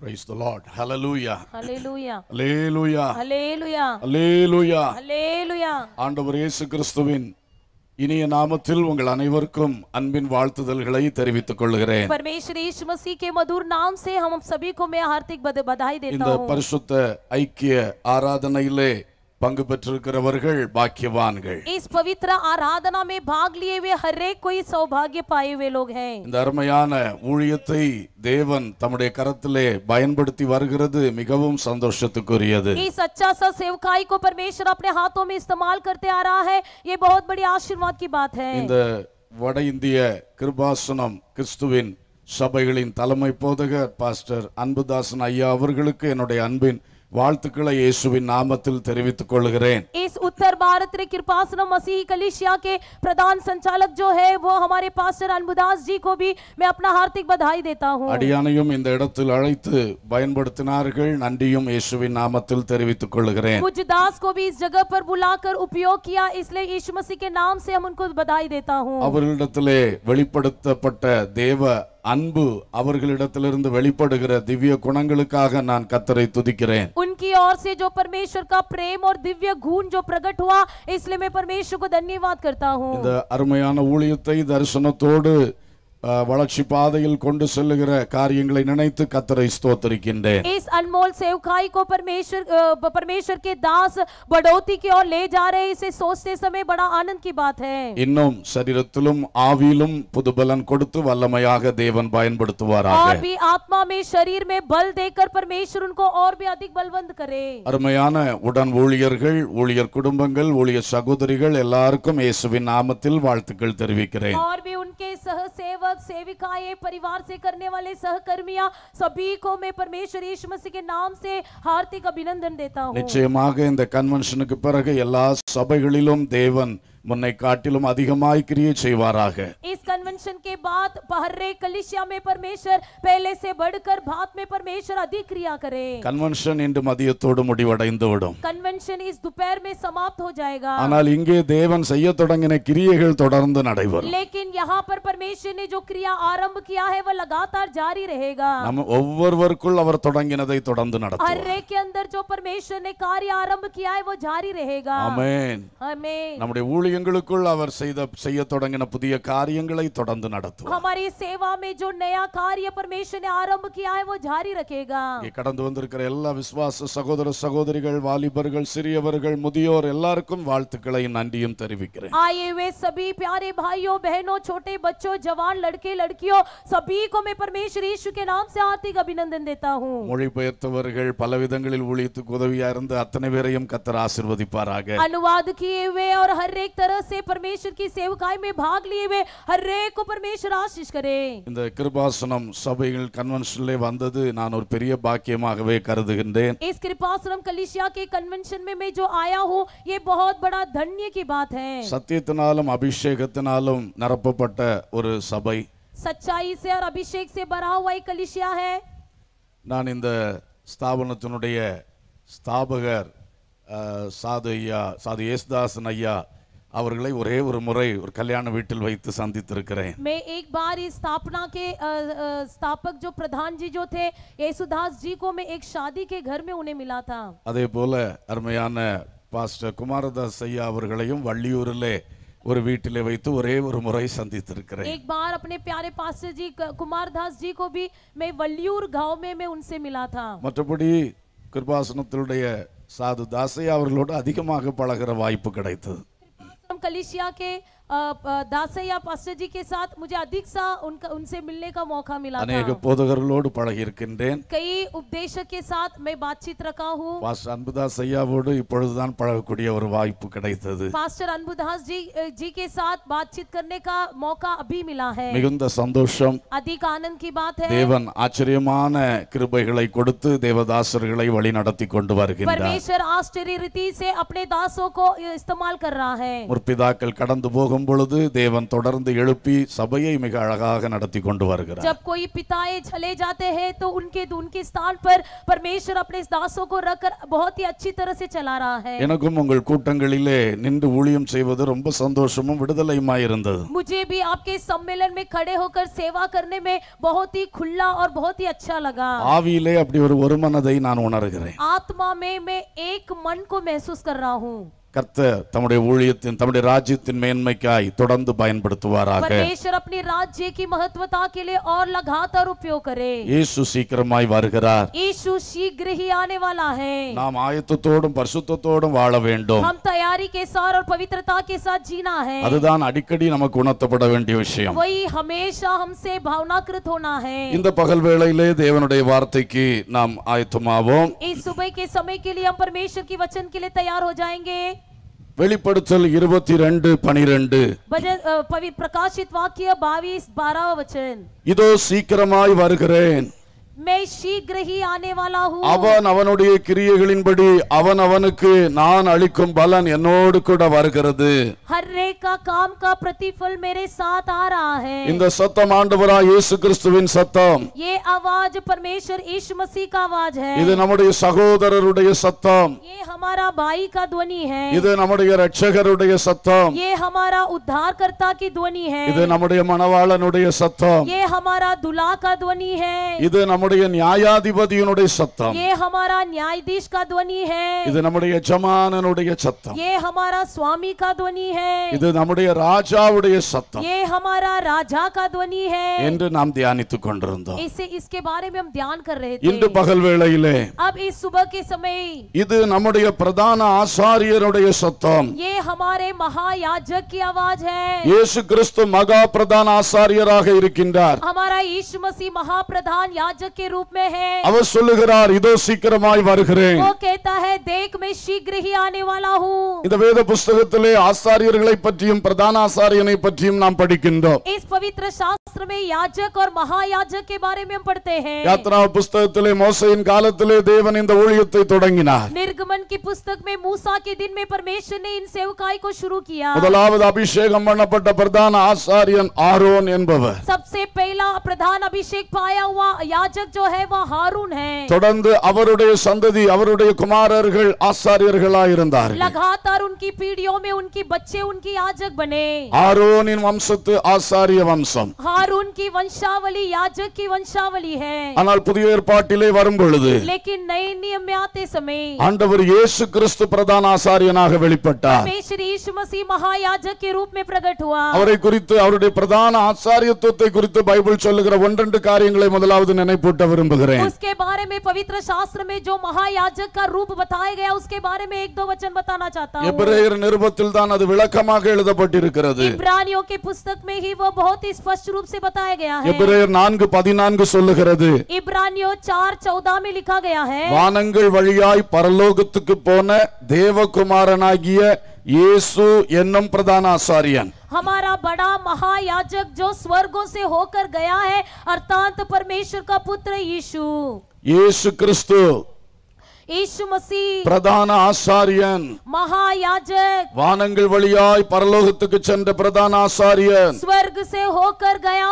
Praise the Lord. Hallelujah. Hallelujah. Hallelujah. Hallelujah. Hallelujah. Hallelujah. ஆண்டவர் இயேசு கிறிஸ்துவின் இனிய நாமத்தில் உங்கள் அனைவருக்கும் அன்பின் வாழ்த்துதல்களை தெரிவித்துக் கொள்கிறேன் परमेश्वर यीशु मसीह के मधुर नाम से हम सभी को मैं हार्दिक இந்த பரிசுத்த ஐக்கிய ஆராதனையிலே பங்கு பெற்றிருக்கிறவர்கள் பாக்கியவான்கள் इस पवित्र आराधना में भाग लिए हुए हर एक कोई सौभाग्य पाए இந்த அருமையான ஊழியத்தை தேவன் தம்முடைய கரத்திலே பயன்படுத்தி வருகிறது மிகவும் சந்தோஷத்துக்குரியது इस अच्छा सा सेवकाई को परमेश्वर अपने हाथों में इस्तेमाल करते आ रहा है ये बहुत बड़ी आशीर्वाद की बात है இந்த வட இந்திய கிருபாசனம் கிறிஸ்துவின் சபைகளின் தலைமை போதகர் பாஸ்டர் அன்புதாசன் ஐயா அவர்களுக்கு என்னுடைய அன்பின் வாழ்த்துக்களே இயேசுவின் நாமத்தில் தெரிவித்துக் கொள்கிறேன் இஸ் உத்தரபாரத்தை கிருபாசனம் மசிஹி கலீஷியாக்கே பிரதான சஞ்சாலகன் जो है वो हमारे पास्टर अनுமதாஸ் जी को भी मैं अपना हार्दिक बधाई देता हूं अडியானியோம் இந்த இடத்தில் அழைத்து பயன்படுத்தினார்கள் நன்றியு இயேசுவின் நாமத்தில் தெரிவித்துக் கொள்கிறேன் பூஜ தாஸ் को भी इस जगह पर बुलाकर उपयोग किया इसलिए यीशु मसीह के नाम से हम उनको बधाई देता हूं अवரலத்திலே வெளிப்படுத்தப்பட்ட தேவா அன்பு அவர்களிடத்திலிருந்து வெளிப்படுகிற திவ்ய குணங்களுக்காக நான் கத்தரை துதிக்கிறேன் உன்கி ओर से जो परमेश्वर का प्रेम और दिव्य गुण जो प्रकट हुआ इसलिए मैं परमेश्वर தன்யவாத் धन्यवाद करता இந்த அருமையான ஊழியத்தை தரிசனத்தோடு வளர்ச்சி பாதையில் கொண்டு செல்லுகிற காரியங்களை நினைத்து கத்தரை ஸ்தோத்தரிக்கின்றேன் இன்னும் சரீரத்திலும் ஆவியிலும் புது கொடுத்து வல்லமையாக தேவன் பயன்படுத்துவார் और भी आत्मा में शरीर में बल देकर அருமையான உடன் ஊழியர்கள் ஊழியர் குடும்பங்கள் ஊழியர் சகோதரிகள் எல்லாருக்கும் இயேசுவின் நாமத்தில் வாழ்த்துக்கள் தெரிவிக்கிறேன் सेवक सेविकाएं परिवार से करने वाले सहकर्मिया सभी को मैं परमेश्वर यीशु मसीह के नाम से हार्दिक अभिनंदन देता हूं निश्चय இந்த கன்வென்ஷனுக்கு பிறகு எல்லா சபைகளிலும் தேவன் முன்னை காட்டிலும் அதிகமாய் கிரியை செய்வாராக इस कन्वेंशन के बाद पहर्रे कलिशिया में परमेश्वर पहले से बढ़कर भात में परमेश्वर अधिक क्रिया करे கன்வென்ஷன் இன்று மதியத்தோடு முடிவடைந்து விடும் कन्वेंशन इस दोपहर में समाप्त हो जाएगा ஆனால் இங்கே தேவன் செய்ய தொடங்கின கிரியைகள் தொடர்ந்து நடைபெறும் लेकिन यहाँ पर परमेश्वर ने जो क्रिया आरंभ किया है वह लगातार जारी रहेगा நம்ம ஒவ்வொருவருக்குள் அவர் தொடங்கினதை தொடர்ந்து हर நடத்தும் रेख के अंदर जो परमेश्वर ने कार्य आरंभ किया है वो जारी रहेगा आमीन हमें நம்முடைய ஊழிய காரியங்களுக்குள் அவர் செய்த செய்ய தொடங்கின புதிய காரியங்களை தொடர்ந்து நடத்தும் हमारी सेवा में जो नया कार्य परमेश्वर ने आरंभ किया है वो जारी रखेगा இங்கே கடந்து வந்திருக்கிற எல்லா விசுவாச சகோதர சகோதரிகள் வாலிபர்கள் சிறியவர்கள் முதியோர் எல்லாருக்கும் வாழ்த்துக்களையும் நன்றியும் தெரிவிக்கிறேன் आए हुए सभी प्यारे भाइयों बहनों छोटे बच्चों जवान लड़के लड़कियों सभी को मैं परमेश्वर यीशु के नाम से हार्दिक अभिनंदन देता हूं हूँ மொழிபெயர்த்தவர்கள் பலவிதங்களில் ஊழியத்துக்கு உதவியா இருந்து அத்தனை பேரையும் கத்தர் ஆசீர்வதிப்பாராக अनुवाद किए हुए और हर एक तरह से परमेश्वर की सेवकाई में भाग लिए हुए हर एक को परमेश्वर आशीष करे இந்த கிருபாசனம் சபைகள் கன்வென்ஷனிலே வந்தது நான் ஒரு பெரிய பாக்கியமாகவே கருதுகின்றேன் इस कृपासनम कलिशिया के कन्वेंशन में मैं जो आया हूं ये बहुत बड़ा धन्य की बात है சத்தியத்தினாலும் அபிஷேகத்தினாலும் நிரப்பப்பட்ட ஒரு சபை सच्चाई से और अभिषेक से भरा हुआ एक कलिशिया நான் இந்த ஸ்தாபனத்தினுடைய ஸ்தாபகர் சாது ஐயா சாது யேசுதாசன் ஐயா அவர்களை ஒரே ஒரு முறை ஒரு கல்யாண வீட்டில் வைத்து சந்தித்திருக்கிறேன் मैं एक बार इस स्थापना के स्थापक जो प्रधान जी जो थे येसुदास जी को मैं एक शादी के घर में उन्हें मिला था அதே போல அருமையான பாஸ்டர் குமாரதாஸ் ஐயா அவர்களையும் வள்ளியூரிலே ஒரு வீட்டிலே வைத்து ஒரே ஒரு முறை சந்தித்திருக்கிறேன் एक बार अपने प्यारे पास्टर जी कुमारदास जी को भी मैं वल्लियूर गांव में मैं उनसे मिला था மற்றபடி கிருபாசனத்தினுடைய சாது தாசையா அவர்களோடு அதிகமாக பழகிற வாய்ப்பு கிடைத்தது कलिशिया के दासैया पास्टर जी के साथ मुझे अधिक सा उनका उनसे मिलने का मौका मिला अनेक போதகர்களோடு பழகி இருக்கின்றேன் கை உபதேசக் के साथ मैं बातचीत रखा हूं பாஸ்டர் அன்புதாஸ் ஐயாவோடு இப்பொழுது தான் பழகக்கூடிய ஒரு வாய்ப்பு கிடைத்தது பாஸ்டர் அன்புதாஸ் जी जी के साथ बातचीत करने का मौका अभी मिला है மிகுந்த சந்தோஷம் அதிக ஆனந்த் की बात है தேவன் ஆச்சரியமான கிருபைகளை கொடுத்து தேவதாசர்களை வழி நடத்தி கொண்டு வருகின்றார் பரமேஸ்வர் ஆச்சரிய ரீதி से अपने தாசோ கோ இஸ்தமால் कर रहा है முற்பிதாக்கள் கடந்து போகும் जब कोई पिताएं चले जाते हैं तो उनके उनके स्थान पर परमेश्वर अपने दासों को रखकर बहुत ही अच्छी तरह से चला रहा है எனக்கும் உங்கள் கூட்டங்களிலே मुझे भी आपके सम्मेलन में खड़े होकर सेवा करने में बहुत ही खुला और बहुत ही अच्छा लगा ஆவியிலே அப்படி ஒரு आत्मा में मैं एक मन को महसूस कर रहा हूँ கர்த்த தம்முடைய ஊழியத்தின் தம்முடைய ராஜ்யத்தின் மேன்மைக்காய் தொடர்ந்து பயன்படுத்துவாராக பரமேஸ்வர் अपनी राज्य की महत्वता के लिए और लगातार उपयोग करे இயேசு சீக்கிரமாய் வருகிறார் இயேசு शीघ्र ही आने वाला நாம் ஆயத்தத்தோடும் பரிசுத்தத்தோடும் வாழ வேண்டும் हम तैयारी के साथ और पवित्रता के साथ जीना है அதுதான் அடிக்கடி நமக்கு உணர்த்தப்பட வேண்டிய விஷயம் वही हमेशा हमसे भावनाकृत होना है இந்த பகல் வேளையிலே தேவனுடைய வார்த்தைக்கு நாம் ஆயத்தமாவோம் इस सुबह के समय के लिए हम परमेश्वर की वचन के लिए तैयार हो जाएंगे வெளிப்படுத்தல் இருபத்தி ரெண்டு பனிரெண்டு பிரகாஷித் வாக்கிய பாவிஸ் பாராவ வச்சன் இதோ சீக்கிரமாய் வருகிறேன் அவன் அவனுடைய கிரியைகளின்படி அவன் அவனுக்கு நான் அளிக்கும் பலன் என்னோடு கூட வருகிறது இந்த சத்தம் ஆண்டவரா இயேசு கிறிஸ்துவின் சத்தம் ஏ அவாஜ் பரமேஸ்வர் यीशु मसीह का இது நம்முடைய சகோதரருடைய சத்தம் ये हमारा भाई का ध्वनि है இது நம்முடைய ரட்சகருடைய சத்தம் ये हमारा उद्धारकर्ता की ध्वनि है இது நம்முடைய மனவாளனுடைய சத்தம் ஏ ஹமாரா துலா கா துவனி है இது நம்ம நம்முடைய நியாயாதிபதியினுடைய சத்தம் ये हमारा न्यायाधीश का ध्वनि है இது நம்முடைய எஜமானனுடைய சத்தம் ये हमारा स्वामी का ध्वनि है இது நம்முடைய ராஜாவுடைய சத்தம் ये हमारा राजा का ध्वनि है என்று நாம் தியானித்துக் கொண்டிருந்தோம் इसे इसके बारे में हम ध्यान कर रहे थे இன்று பகல் வேளையிலே अब इस सुबह के समय இது நம்முடைய பிரதான ஆசாரியருடைய சத்தம் ये हमारे महायाजक की आवाज है இயேசு கிறிஸ்து மகா பிரதான ஆசாரியராக இருக்கின்றார் हमारा மசி மகா महाप्रधान யாஜக் के रूप में है அவர் சொல்லுகிறார் இதோ சீக்கிரமாய் வருகிறேன் वो कहता है देख मैं शीघ्र ही आने वाला हूं இந்த வேத புஸ்தகத்திலே ஆசாரியர்களை பற்றியும் பிரதான ஆசாரியனை பற்றியும் நாம் படிக்கின்றோம் इस पवित्र शास्त्र शास्त्र में याजक और महायाजक के बारे में हम पढ़ते हैं यात्रा पुस्तकத்திலே மோசேயின் காலத்திலே தேவன் இந்த ஊழியத்தை தொடங்கினார் நிர்கமன் की पुस्तक में मूसा के दिन में परमेश्वर ने इन सेवकाई को शुरू किया முதலாவது அபிஷேகம் பண்ணப்பட்ட பிரதான ஆசாரியன் ஆரோன் என்பவர் सबसे पहला प्रधान अभिषेक पाया हुआ याजक जो है वह हारून है தொடர்ந்து அவருடைய சந்ததி அவருடைய குமாரர்கள் ஆசாரியர்களாய் இருந்தார்கள் लगातार उनकी पीढ़ियों में उनकी बच्चे उनकी याजक बने ஆரோனின் வம்சத்து ஆசாரிய வம்சம் हारून की वंशावली याजक की वंशावली है ஆனால் புதிய ஏற்பாட்டிலே வரும் பொழுது लेकिन नए नियम में आते समय ஆண்டவர் இயேசு கிறிஸ்து பிரதான ஆசாரியனாக வெளிப்பட்டார் परमेश्वर के रूप में प्रकट हुआ அவரை குறித்து அவருடைய பிரதான ஆசாரியத்துவத்தை குறித்து பைபிள் சொல்லுகிற காரியங்களை முதலாவது நினைப்பூட்ட விரும்புகிறேன் उसके बारे में पवित्र शास्त्र में महायाजक का रूप बताया गया उसके बारे एक दो वचन बताना चाहता हूं எபிரேயர் நிருபத்தில் தான் அது விளக்கமாக எழுதப்பட்டிருக்கிறது इब्रानियों के पुस्तक में ही वो से बताया गया है எபிரேயர் 4:14 சொல்லுகிறது இப்ரானியோ 4:14 में लिखा गया है வானங்கள் வழியாய் பரலோகத்துக்கு போன தேவகுமாரனாகிய இயேசு என்னும் பிரதான ஆசாரியன் हमारा बड़ा महायाजक जो स्वर्गों से होकर गया है अर्थात परमेश्वर का पुत्र यीशु यीशु क्रिस्तु ஈசு மசி பிரதான ஆசாரியன் மகா வானங்கள் வழியாய் பரலோகத்துக்கு சென்ற பிரதான ஆசாரியன் ஸ்வர்க சே ஹோகர் கயா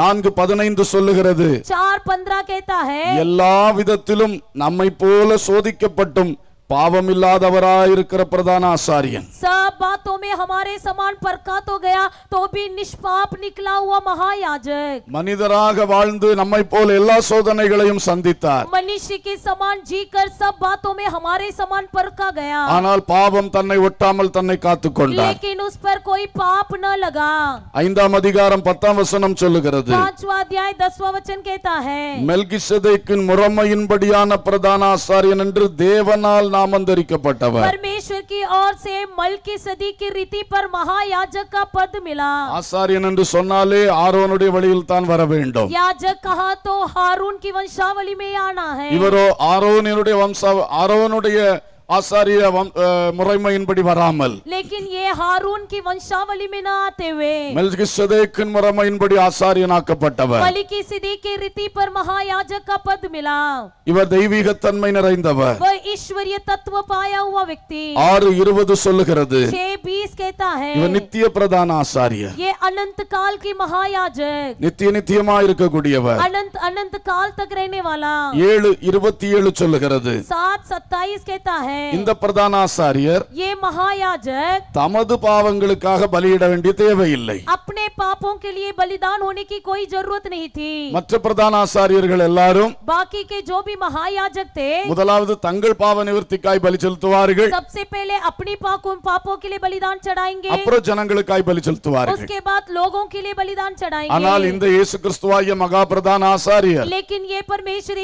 நான்கு பதினைந்து சொல்லுகிறது சார் பந்திரா கேத்தா ஹே எல்லா விதத்திலும் நம்மை போல சோதிக்கப்பட்டும் பாவம் இருக்கிற பிரதான ஆசாரியன் சப் பாத்தோமே ஹமாரே சமான் பர்க்கா தோ கயா தோ பி நிஷ்பாப் நிக்லா ஹுவா மகா யாஜக் மனிதராக வாழ்ந்து நம்மை போல எல்லா சோதனைகளையும் சந்தித்தார் மனிஷிக்கு சமான் ஜீக்கர் சப் பாத்தோமே ஹமாரே சமான் பர்க்கா கயா ஆனால் பாவம் தன்னை ஒட்டாமல் தன்னை காத்துக் கொண்டார் லேக்கின் உஸ் பர் கோய் பாப் ந லகா ஐந்தாம் அதிகாரம் பத்தாம் வசனம் சொல்லுகிறது பாஞ்ச்வா அத்தியாய் தஸ்வா வச்சன் கேட்டா ஹே மெல்கிசதேக்கின் முறமையின்படியான பிரதான ஆசாரியன் என்று தேவனால் नामंदरिकப்பட்டவர் परमेश्वर சே மல்கி சதி கி की பர் पर महायाजक का पद मिला ஆசாரியன் என்று சொன்னாலே ஆரோனுடைய வழியில் தான் வர வேண்டும் याजक कहा तो हारून की वंशावली में आना है இவரோ ஆரோனினுடைய வம்சா ஆரோனுடைய இருபது சொல்லுகிறது நித்திய பிரதான ஆசாரிய அனந்த கால் கி நித்திய நித்தியமா இருக்கக்கூடியவர் அனந்த் அனந்த கால் தக் ஏழு இருபத்தி ஏழு சொல்லுகிறது சாத் சத்தாயிஸ் கேட்டா ஹே இந்த ஆசாரியர் ஏ महायाजक தமது பாவங்களுக்காக பலியிட வேண்டிய தேவையில்லை அப்படி पापों के लिए बलिदान होने की कोई जरूरत नहीं थी மற்ற எல்லாரும் பாக்கி கே ஜோபி भी முதலாவது தங்கள் பாவ நிவர்த்திக்காய் பலி செலுத்துவார்கள் அப்படி पहले अपनी அப்புறம் ஜனங்களுக்காய் பலி செலுத்துவார்கள் उसके बाद लोगों के लिए ஆனால் இந்த இயேசு மகா பிரதான ஆசாரியர் लेकिन ये परमेश्वर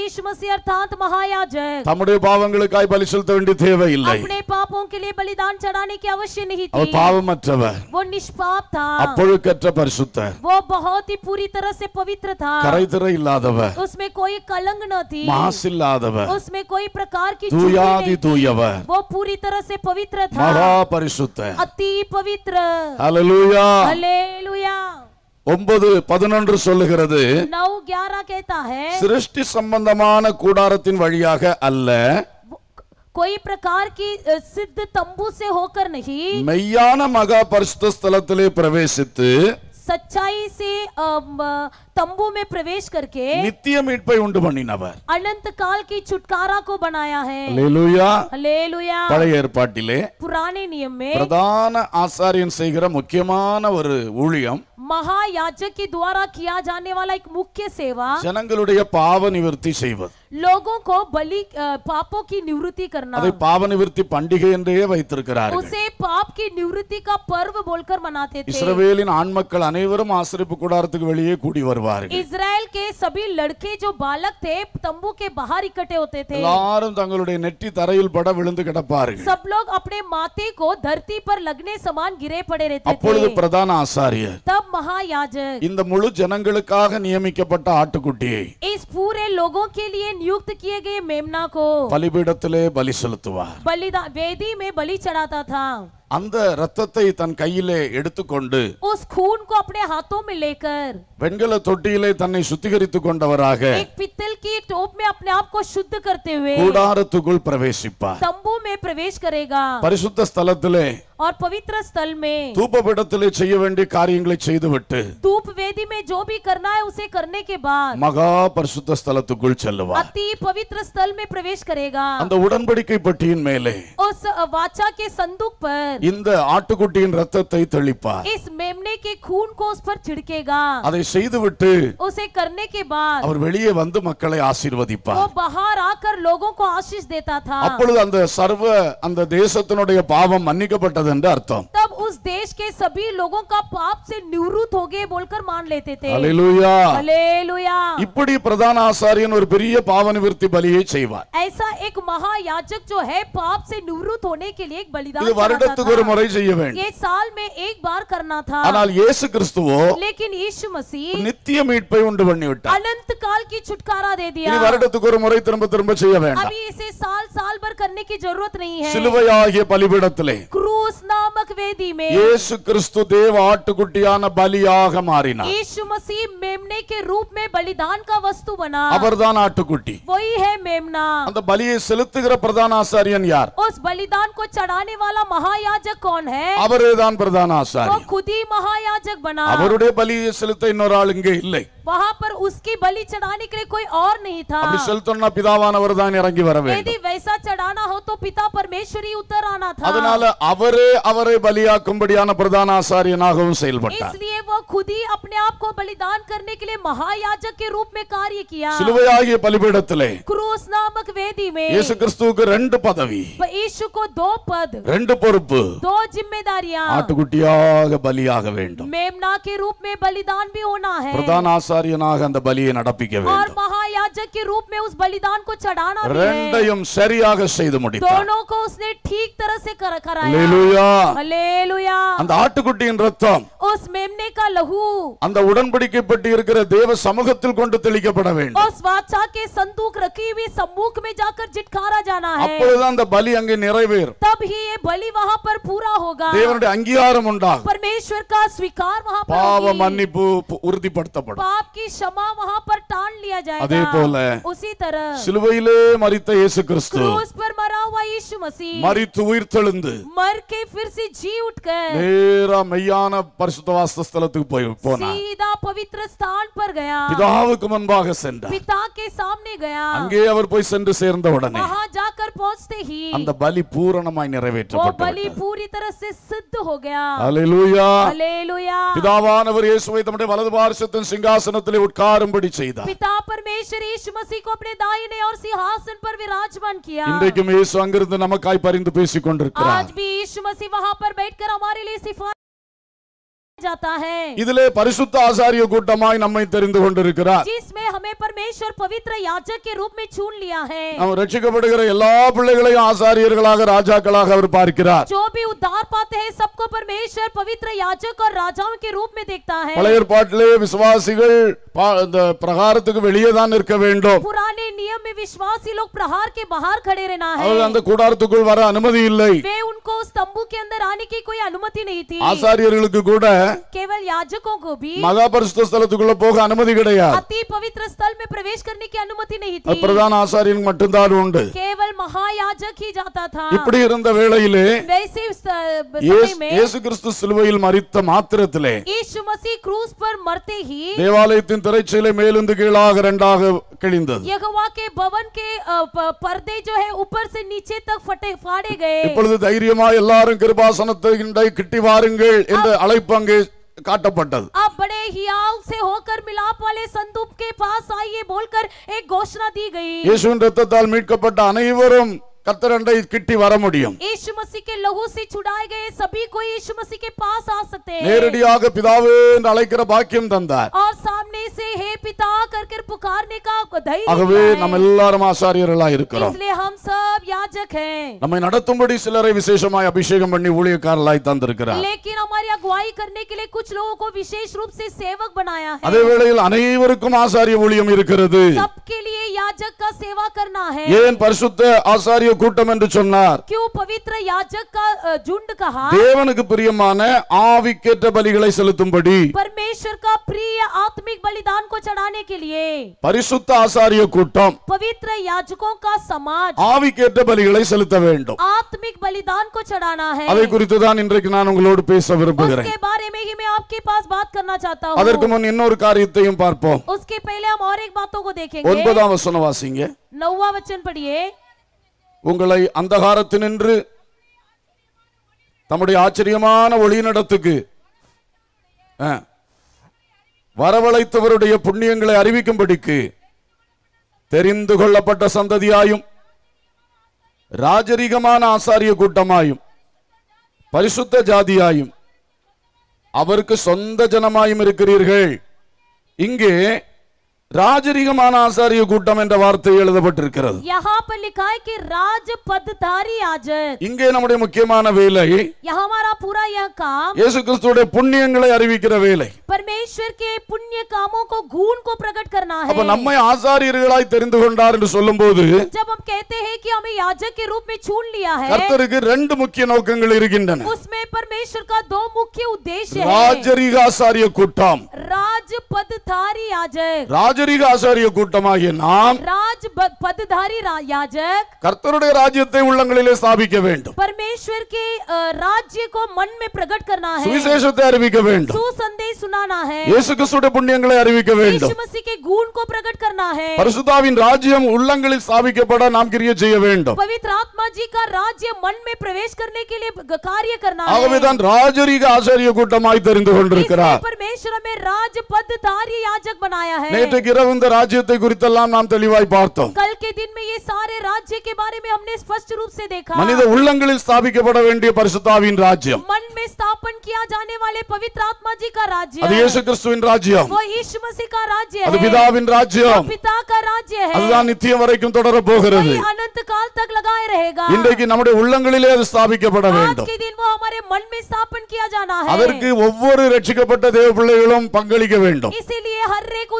தம்முடைய பாவங்களுக்காய் பலி செலுத்த வேண்டிய தேவை இல்லை अपने पापों के लिए बलिदान चढ़ाने की आवश्यक नहीं थी और पापமற்றவர் वो निष्पाप था அப்பொழுக்கற்ற பரிசுத்தர் वो बहुत ही पूरी तरह से पवित्र था கரைதிரை இல்லாதவர் उसमें कोई कलंक न थी मांस இல்லாதவர் उसमें कोई प्रकार की தூயாதி தூயவர் वो पूरी तरह से पवित्र था மகா பரிசுத்தர் अति पवित्र ஹalleluya ஹalleluya ஒன்பது பதினொன்று சொல்லுகிறது சிருஷ்டி சம்பந்தமான கூடாரத்தின் வழியாக அல்ல कोई प्रकार की सिद्ध तंबू से होकर नहीं मैया न मगा परिशुद्ध स्थल प्रवेशित सच्चाई से तंबू में प्रवेश करके नित्य मीटपै உண்டு பண்ணினவர் अनंत काल की छुटकारा को बनाया है हालेलुया हालेलुया பழைய ஏற்பாட்டிலே புராண நியமே பிரதான ஆசாரியன் செய்கிற முக்கியமான ஒரு ஊழியம் மகா யாஜக் द्वारा किया जाने वाला एक मुख्य सेवा ஜனங்களுடைய பாவ நிவர்த்தி செய்வது लोगों को बलि पापों की निवृत्ति करना அதை பாவ நிவர்த்தி பண்டிகை என்றே வைத்திருக்கிறார்கள் उसे पाप की निवृत्ति का पर्व बोलकर मनाते இஸ்ரவேலின் ஆண்மக்கள் அனைவரும் ஆசரிப்பு கூடாரத்துக்கு வெளியே கூடி வருவார் വാരുക के सभी लड़के जो बालक थे തേ के बाहर इकट्ठे होते थे सब लोग अपने माते को धरती വിളുந்து लगने समान गिरे पड़े रहते കോ ധർത്തി പർ ലഗ്നെ സമാൻ ഗിരേ പടേ രഹത്തെ അപ്പോൾ പ്രധാന ആസാരിയ തബ് മഹായാജക് இந்த முழு ஜனங்களுக்காக நியமிக்கப்பட்ட ஆட்டுக்குட்டியை इस पूरे लोगों के लिए नियुक्त किए गए मेमना को बलिपीठத்திலே பலி செலுத்துவார் बलिदान वेदी में बलि चढ़ाता था அந்த இரத்தத்தை தன் கையிலே எடுத்துக்கொண்டு ਉਸ خون کو اپنے ہاتھوں میں لے کر بنگலத்ொட்டியிலே தன்னை சுத்தி கரித்துக்கொண்டவராக தீப்பிதல்கீட் ஓப்மே ਆਪਣੇ ਆਪ ကို શુદ્ધ کرتے ہوئے ગો ダー ரதுக்குள் ప్రవేశిపార్ సం บู మే ప్రవేశ کرے گا۔ பரிசுத்த ஸ்தலத்திலே और पवित्र स्थल में धूप ပ డతలే చేయ வேண்டிய కార్యங்களை செய்துவிட்டு धूपవేదిమే ਜੋभी करना है उसे करने के बाद मगा பரிசுத்த ஸ்தலதுக்குள் चळवा अति पवित्र स्थल में प्रवेश करेगा அந்த உடன்படிக்கை பட்டیین மேலே ਉਸ వాచా కే సందుక్ પર இந்த ஆட்டுக்குட்டியின் இரத்தத்தை தெளிப்பார் इस मेमने के खून को उस पर छिड़केगा அத செய்துவிட்டு उसे करने के बाद और வெளியே வந்து மக்களை ஆசீர்வதிப்பார் वो बाहर आकर लोगों को आशीष देता था அப்பொழுது அந்த सर्वे அந்த தேசத்தினுடைய பாவம் மன்னிக்கப்பட்டதென்ற அர்த்தம் तब उस देश के सभी लोगों का पाप से निवृत्त हो गए बोलकर मान लेते थे हालेलुயா हालेलुயா இப்படி பிரதான ஆசாரியனும் ஒரு பெரிய பாவநிvirtி பலியை செய்வார் ऐसा एक महायाजक जो है पाप से निवृत्त होने के लिए एक बलिदान ஒரு முறை செய்ய வேண்டும் ये साल में एक बार करना था ஆனால் இயேசு கிறிஸ்துவோ लेकिन यीशु मसीह நித்திய மீட்பை உண்டு பண்ணி விட்டார் अनंत काल की छुटकारा दे दिया இனி வருடத்துக்கு ஒரு முறை திரும்ப திரும்ப செய்ய வேண்டாம் अभी इसे साल साल भर करने की जरूरत नहीं है சிலுவையாகிய பலிபீடத்திலே क्रूस नामक वेदी में இயேசு கிறிஸ்து தேவ ஆட்டுக்குட்டியான பலியாக மாறினார் यीशु मसीह मेमने के रूप में बलिदान का वस्तु बना அவர்தான் ஆட்டுக்குட்டி वही है मेमना அந்த பலியை செலுத்துகிற பிரதான ஆசாரியன் யார் उस बलिदान को चढ़ाने वाला महायाजक महायाजक कौन है अबर दान प्रधान आचार्य वो खुद ही महायाजक बना अबरुडे बलि सेलते इनोर आलंगे इल्ले वहां पर उसकी बलि चढ़ाने के लिए कोई और नहीं था अभी सेलतना पितावान अबर दान इरंगी वर में यदि वैसा चढ़ाना हो तो पिता परमेश्वरी उतर आना था அதனால அவரே அவரே பலியாக்கும்படியான பிரதான ஆசாரியனாகவும் செயல்பட்டார் इसलिए वो खुद ही अपने आप को बलिदान करने के लिए महायाजक के रूप में कार्य किया சிலுவையாகிய பலிபீடத்திலே க்ரூஸ் दो पद ரெண்டு दो जिम्मेदारियां ஆட்டுக்குட்டியாக பலியாக வேண்டும் मेमना के रूप में बलिदान भी होना है பிரதான ஆசாரியனாக அந்த பலியை நடப்பிக்க வேண்டும் और महायाजक के रूप में उस बलिदान को चढ़ाना भी है ரெண்டையும் சரியாக செய்து முடித்தார் दोनों को उसने ठीक तरह से कर, कराया हालेलुया हालेलुया அந்த ஆட்டுக்குட்டியின் இரத்தம் उस मेमने का लहू அந்த உடன்படிக்கை பற்றி இருக்கிற தேவ சமூகத்தில் கொண்டு தெளிக்கப்பட வேண்டும் उस वाचा के संदूक रखी हुई सम्मुख में जाकर जिटकारा जाना है அப்பொழுது அந்த பலி அங்கே நிறைவேறும் तब ही ये बलि वहां पर पर पूरा होगा தேவனுடைய அங்கீகாரம் உண்டாகும் परमेश्वर का स्वीकार वहां पर பாவ மன்னிப்பு உறுதிப்படுத்தப்படும் பாப் की क्षमा वहां पर ठान लिया जाएगा அதே போல उसी तरह சிலுவையிலே மரித்த இயேசு கிறிஸ்து क्रूस पर मरा हुआ यीशु मसीह மரித்து உயிர்த்தெழுந்து मर के फिर से जी उठकर நேரா மெய்யான பரிசுத்த வாச ஸ்தலத்துக்கு போய் போனா सीधा पवित्र स्थान पर பிதாவுக்கு முன்பாக சென்றார் அங்கே அவர் போய் சென்று சேர்ந்த உடனே அந்த பலி பூரணமாய் நிறைவேற்றப்பட்டது पूरी तरह से सिद्ध हो गया हालेलुया हालेलुया പിതാവാനവർ യേശുവെ നമ്മുടെ വലതു പാർശ്വത്തിൻ സിംഹാസനത്തിൽ ഉட்காரும்படி ചെയ്ത പിതാ പരമേശ്വര യേശു മസീഹ് കോ അപ്നെ ദായിനെ ഓർ സിംഹാസൻ पर विराजमान किया ഇന്നേക്കും യേശു അങ്ങിരുന്ന് നമുക്കായി പരിന്തു പേശിക്കൊണ്ടിരിക്കുന്നു ആജ് ബി യേശു മസീഹ് വഹാ पर बैठकर हमारे लिए सिफारिश जाता है इसलिए பரிசுத்த आசாரिय गुटamai നമ്മേ теരിഞ്ഞു കൊണ്ടிருக்கிறார் जीसസ്മേ हमे परमेश्वर पवित्र യാജക के रूप में चुन लिया है रक्षिകപടുകര എല്ലാ കുട്ടികളെയും ആசாரിയുകളாக രാജാക്കളாக അവർ പാർകാർ. जो भी उद्धार पाते हैं सबको परमेश्वर पवित्र याचक और राजाओं के रूप में देखता है. പഴയർ പാട്ലേ വിശ്വാസികൾ പ്രഹാരத்துக்கு വലിയ ദാൻ നിർക്കവേണ്ട. പുരാണേ നിയമമേ വിശ്വാസി লোক പ്രഹാർ के बाहर खड़े रहना है. അവർ കണ്ടാർതകുൾ വരാ അനുമതി ഇല്ല. ദേ ഉങ്കോസ് തംബുкеന്തരാనికి કોઈ അനുമതി ન હતી. ആசாரിയർലക്ക് കൂട केवल याजकों को भी महापरिशुद्ध में प्रवेश करने की अनुमति नहीं थी केवल महायाजक ही जाता था वैसे क्रूस पर मरते ही கீழாக இரண்டாக கிழிந்தது யெகோவா के भवन के पर्दे जो है ऊपर से नीचे तक फटे फाड़े गए தைரியமா எல்லாரும் கிருபாசனத்தை கிட்டி வாருங்கள் என்ற அழைப்பு काटपट्टल आप बड़े हियाव से होकर मिलाप वाले संदूप के पास आइए बोलकर एक घोषणा दी गई यीशु रक्तताल மீட்கப்பட்ட அனைவரும் கத்தரண்டை கிட்டி வர முடியும் இயேசு மசீஹ் के लहू से गए सभी को यीशु मसीह के पास आ நேரடியாக பிதாவே என்று அழைக்கிற பாக்கியம் தந்தார் और सामने से हे पिता करके पुकारने का धैर्य ஆகவே நாம் எல்லாரும் ஆசாரியர்களாய் இருக்கிறோம் इसलिए हम सब याजक हैं நம்மை நடத்தும்படி சிலரை விசேஷமாய் அபிஷேகம் பண்ணி ஊழியக்காரர்களாய் தந்திருக்கிறார் लेकिन हमारी अगुवाई करने के लिए कुछ लोगों को विशेष रूप से सेवक बनाया है அதே வேளையில் அனைவருக்கும் ஆசாரிய ஊழியம் இருக்கிறது सबके लिए याजक का सेवा करना है ஏன் பரிசுத்த ஆசாரிய கூட்டம் என்று சொன்னார் தேவனுக்கு பிரியமான ஆவிக்கேற்ற பலிகளை செலுத்தும்படி परमेश्वर பரிசுத்த ஆசாரிய கூட்டம் ஆவிக்கேற்ற பலிகளை செலுத்த வேண்டும் ஆத்மிக் பலிதான் को चढ़ाना அதை குறித்து தான் இன்றைக்கு நான் உங்களோடு பேச விரும்புகிறேன் उसके बारे அதற்கு முன் இன்னொரு காரியத்தையும் பார்ப்போம் उसके पहले हम और एक बातों ஒன்பதாம் வசனம் வாசிங்க உங்களை அந்தகாரத்து நின்று தம்முடைய ஆச்சரியமான ஒளியினிடத்துக்கு வரவழைத்தவருடைய புண்ணியங்களை அறிவிக்கும்படிக்கு தெரிந்து கொள்ளப்பட்ட சந்ததியாயும் ராஜரிகமான ஆசாரிய கூட்டமாயும் பரிசுத்த ஜாதியாயும் அவருக்கு சொந்த ஜனமாயும் இருக்கிறீர்கள் இங்கே ராஜரிகமான ஆசாரிய கூட்டம் என்ற வார்த்தை எழுதப்பட்டிருக்கிறது यहाँ पर लिखा है कि राज पदधारी இங்கே நம்முடைய முக்கியமான வேலை இயேசு புண்ணியங்களை அறிவிக்கிற வேலை அப்ப நம்மை ஆசாரியர்களாய் தெரிந்து கொண்டார் என்று சொல்லும்போது கர்த்தருக்கு ரெண்டு முக்கிய நோக்கங்கள் இருக்கின்றன उसमें परमेश्वर का दो मुख्य ராஜரிக ஆசாரிய கூட்டம் राज पदधारी आजक தேரி가 ஆசரிய குட்டமாகிய நாம் ராஜ பததாரி யாகக் ಕರ್ತருடைய ராஜ்யத்தை உள்ளங்கிலே சாபிக்க வேண்டும். பரமேஸ்வரகே ராஜ்ய கோ मनமே பிரகட் கர்ணா ஹே. சுவிசேஷத்தை அறிவிக்க வேண்டும். சூ సందేశ ਸੁணானா ஹே. இயேசு கிறிஸ்துவின் புண்ணியங்களை அறிவிக்க வேண்டும். இயேசு மசி கே குண கோ பிரகட் கர்ணா ஹே. பரிசுத்தாவின் ராஜ்யம் உள்ளங்கிலே சாபிக்கப்பட நாம் கிரிய ஜெய வேண்டும். பரிசுத்த ஆத்மா ஜி கா ராஜ்யம் मनமே பிரவேஷ் கர்னே கே லியே கரிய கர்ணா ஹே. அகவேதன் ராஜரீக ஆசரிய குட்டமாகிய தரிந்து கொண்டிருக்கார். இப்பர்மேஸ்வரமே ராஜபத்தாரி யாகக் बनाया है. இரவு இந்த ராஜ்யத்தை குறித்தெல்லாம் நாம் தெளிவாய் பார்த்தோம் மனித உள்ளங்களில் ஸ்தாபிக்கப்பட வேண்டிய பரிசுத்தாவின் ராஜ்யம் உள்ளங்களிலே ஸ்தாபிக்கப்பட வேண்டும் के दिन அதற்கு ஒவ்வொரு ரட்சிக்கப்பட்ட தேவ பங்களிக்க வேண்டும் इसीलिए हर एक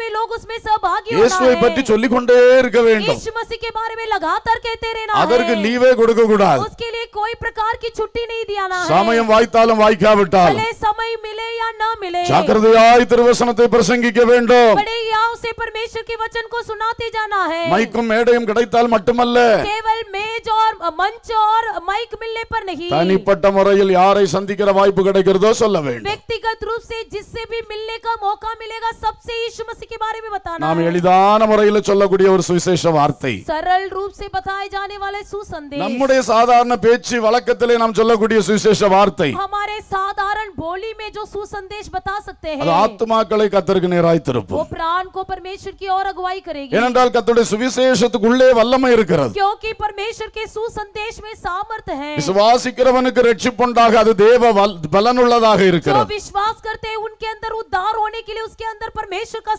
वे लोग उसमें सहभागी இயேசுவை பற்றி சொல்லிக் கொண்டே இருக்க வேண்டும் यीशु मसीह के बारे में लगातार कहते रहना அதற்கு லீவே கொடுக்க கூடாது उसके लिए कोई प्रकार की छुट्टी नहीं दियाना है சமயம் வாய்த்தாலும் வாய்க்காவிட்டாலும் भले समय मिले या ना मिले ஜாக்கிரதையாய் திருவசனத்தை பிரசங்கிக்க வேண்டும் बड़े याव परमेश्वर के वचन को सुनाते जाना है மைக்கும் மேடையும் கிடைத்தால் மட்டுமல்ல केवल मेज और मंच और माइक मिलने पर नहीं தனிப்பட்ட முறையில் யாரை சந்திக்கிற வாய்ப்பு கிடைக்கிறதோ சொல்ல வேண்டும் व्यक्तिगत रूप से जिससे भी मिलने का मौका मिलेगा सबसे यीशु मसीह के बारे में बताना நாம் எளிதான முறையில் சொல்லக்கூடிய ஒரு சுவிசேஷ வார்த்தை சரல் ரூப் से बताए जाने वाले सुसंदेश நம்முடைய சாதாரண பேச்சு வழக்கத்திலே நாம் சொல்லக்கூடிய சுவிசேஷ வார்த்தை हमारे साधारण बोली में जो सुसंदेश बता सकते हैं அது ஆத்துமாக்களை கர்த்தருக்கு நேராய் திருப்பும் वो प्राण को परमेश्वर की ओर अगुवाई करेगी ஏனென்றால் கர்த்தருடைய சுவிசேஷத்துக்குள்ளே வல்லமை இருக்கிறது क्योंकि परमेश्वर के सुसंदेश में सामर्थ्य है விசுவாசிக்கிறவனுக்கு ரட்சிப்புண்டாக அது தேவ பலனுள்ளதாக இருக்கிறது जो विश्वास करते हैं उनके अंदर उद्धार होने के लिए उसके अंदर परमेश्वर का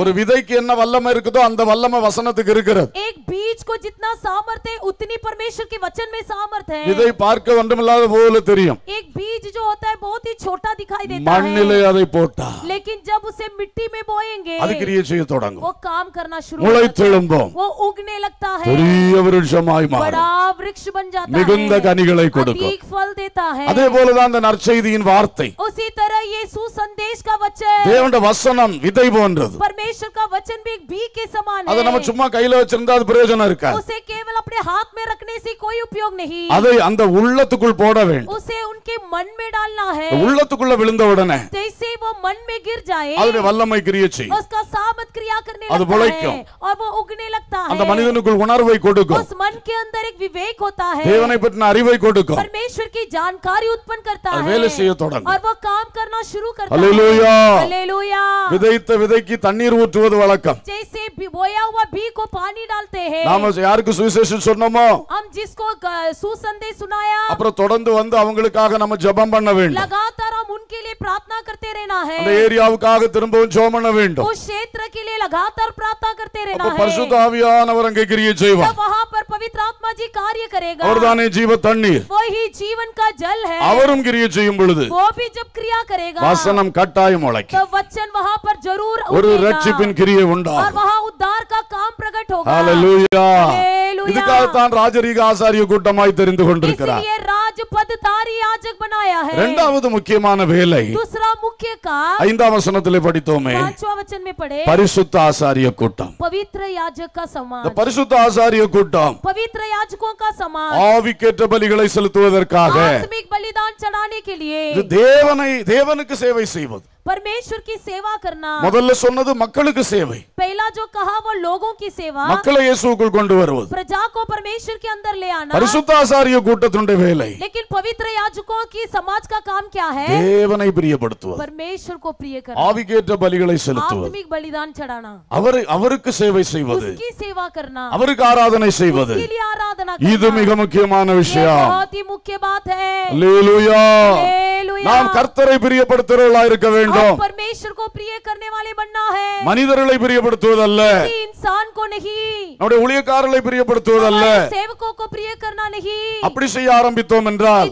ஒரு விதைக்கு என்ன வல்லமை இருக்குதோ அந்த வல்லமை வசனத்துக்கு இருக்கிறது एक बीज को जितना सामर्थ है उतनी परमेश्वर के वचन में सामर्थ விதை பார்க்க ஒன்றுமில்லாத போல தெரியும் एक बीज जो होता है बहुत ही छोटा दिखाई देता है மண்ணிலே அதை போட்டா लेकिन जब उसे मिट्टी में बोएंगे அது கிரியை செய்ய தொடங்கும் वो काम करना शुरू முளை தெழும்பும் वो उगने लगता है பெரிய விருட்சமாய் மாறும் बड़ा वृक्ष बन जाता है மிகுந்த கனிகளை கொடுக்கும் अधिक फल देता है அதே போல தான் அந்த நற்செய்தியின் வார்த்தை उसी तरह यीशु संदेश का वचन தேவனுடைய வசனம் விதை போல వంటది परमेश्वर का वचन भी एक बी के समान है அதை நம்ம சும்மா கையில வச்சிருந்தா அது பிரயோஜனம் இருக்காது उसे केवल अपने हाथ में रखने से कोई उपयोग नहीं அதை அந்த உள்ளத்துக்குள் போட வேண்டும் उसे उनके मन में डालना है உள்ளத்துக்குள்ள விழுந்த உடனே जैसे वो मन में गिर जाए அதனுடைய வல்லமை கிரிய செய்யும் उसका सामत क्रिया करने அது लगता முளைக்கும். है और वो उगने लगता அந்த है மனிதனுக்குள் உணர்வை கொடுக்கும் उस मन के अंदर एक विवेक होता है தேவனை பற்றின அறிவை கொடுக்கும் परमेश्वर की जानकारी उत्पन्न करता அது है வேலை செய்ய தொடங்கும் और वो काम करना शुरू करता है Hallelujah! हालेलुया விதைத்த விதைக்கு தண்ணீர் ஊற்றுவது வழக்கம் जैसे बोया हुआ बी को पानी डालते हैं நாம யாருக்கு சுவிசேஷம் சொன்னோமோ हम जिसको सुसंदेश सुनाया அப்புறம் தொடர்ந்து வந்து அவங்களுக்காக நம்ம ஜெபம் பண்ண வேண்டும் लगातार हम उनके लिए प्रार्थना करते रहना அந்த ஏரியாவுக்காக திரும்பவும் ஜெபம் பண்ண வேண்டும் उस क्षेत्र के लिए लगातार प्रार्थना करते रहना பரிசுத்த ஆவியானவர் அங்கே கிரியை செய்வார் वहां पर पवित्र आत्मा जी कार्य करेगा और தானே ஜீவ தண்ணீர் वही जीवन का जल है அவரும் கிரியை செய்யும் பொழுது वो भी जब क्रिया करेगा வசனம் கட்டாயம் உழைக்கும் तो वचन वहां पर ஒரு ரட்சிப்பின் கிரியை உண்டா இதுக்காக தான் ராஜரீக ஆசாரிய கூட்டமாய் தெரிந்து கொண்டிருக்கிறார் இரண்டாவது முக்கியமான வேலை ஐந்தாம் வசனத்திலே படித்தோமே பரிசுத்த ஆசாரிய கூட்டம் பவித்ர யாஜக சமாஜ் பரிசுத்த ஆசாரிய கூட்டம் பவித்ர யாஜகோ கா समाज ஆவிக்கேற்ற பலிகளை செலுத்துவதற்காக ஆத்மிக் பலிதான் चढ़ाने के लिए தேவனை தேவனுக்கு சேவை செய்வது परमेश्वर की सेवा करना முதல்ல சொன்னது மக்களுக்கு சேவை पहला जो कहा वो लोगों की सेवा மக்களை இயேசுவுக்குள் கொண்டு வருவது प्रजा को परमेश्वर के अंदर ले आना பரிசுத்த ஆசாரிய கூட்டத்தினுடைய வேலை लेकिन पवित्र याजकों की समाज का काम क्या है தேவனை பிரியப்படுத்துவது परमेश्वर को प्रिय करना ஆவிக்கேற்ற பலிகளை செலுத்துவது ஆத்மிக் பலிதான் சடானா அவர் அவருக்கு சேவை செய்வது उसकी அவருக்கு ஆராதனை செய்வது उसके लिए आराधना இது மிக முக்கியமான விஷயம் बहुत ही मुख्य நாம் கர்த்தரை இருக்க வேண்டும் நாம் மனிதர்களை நம்முடைய ஊழியக்காரர்களை அப்படி செய்ய ஆரம்பித்தோம் என்றால்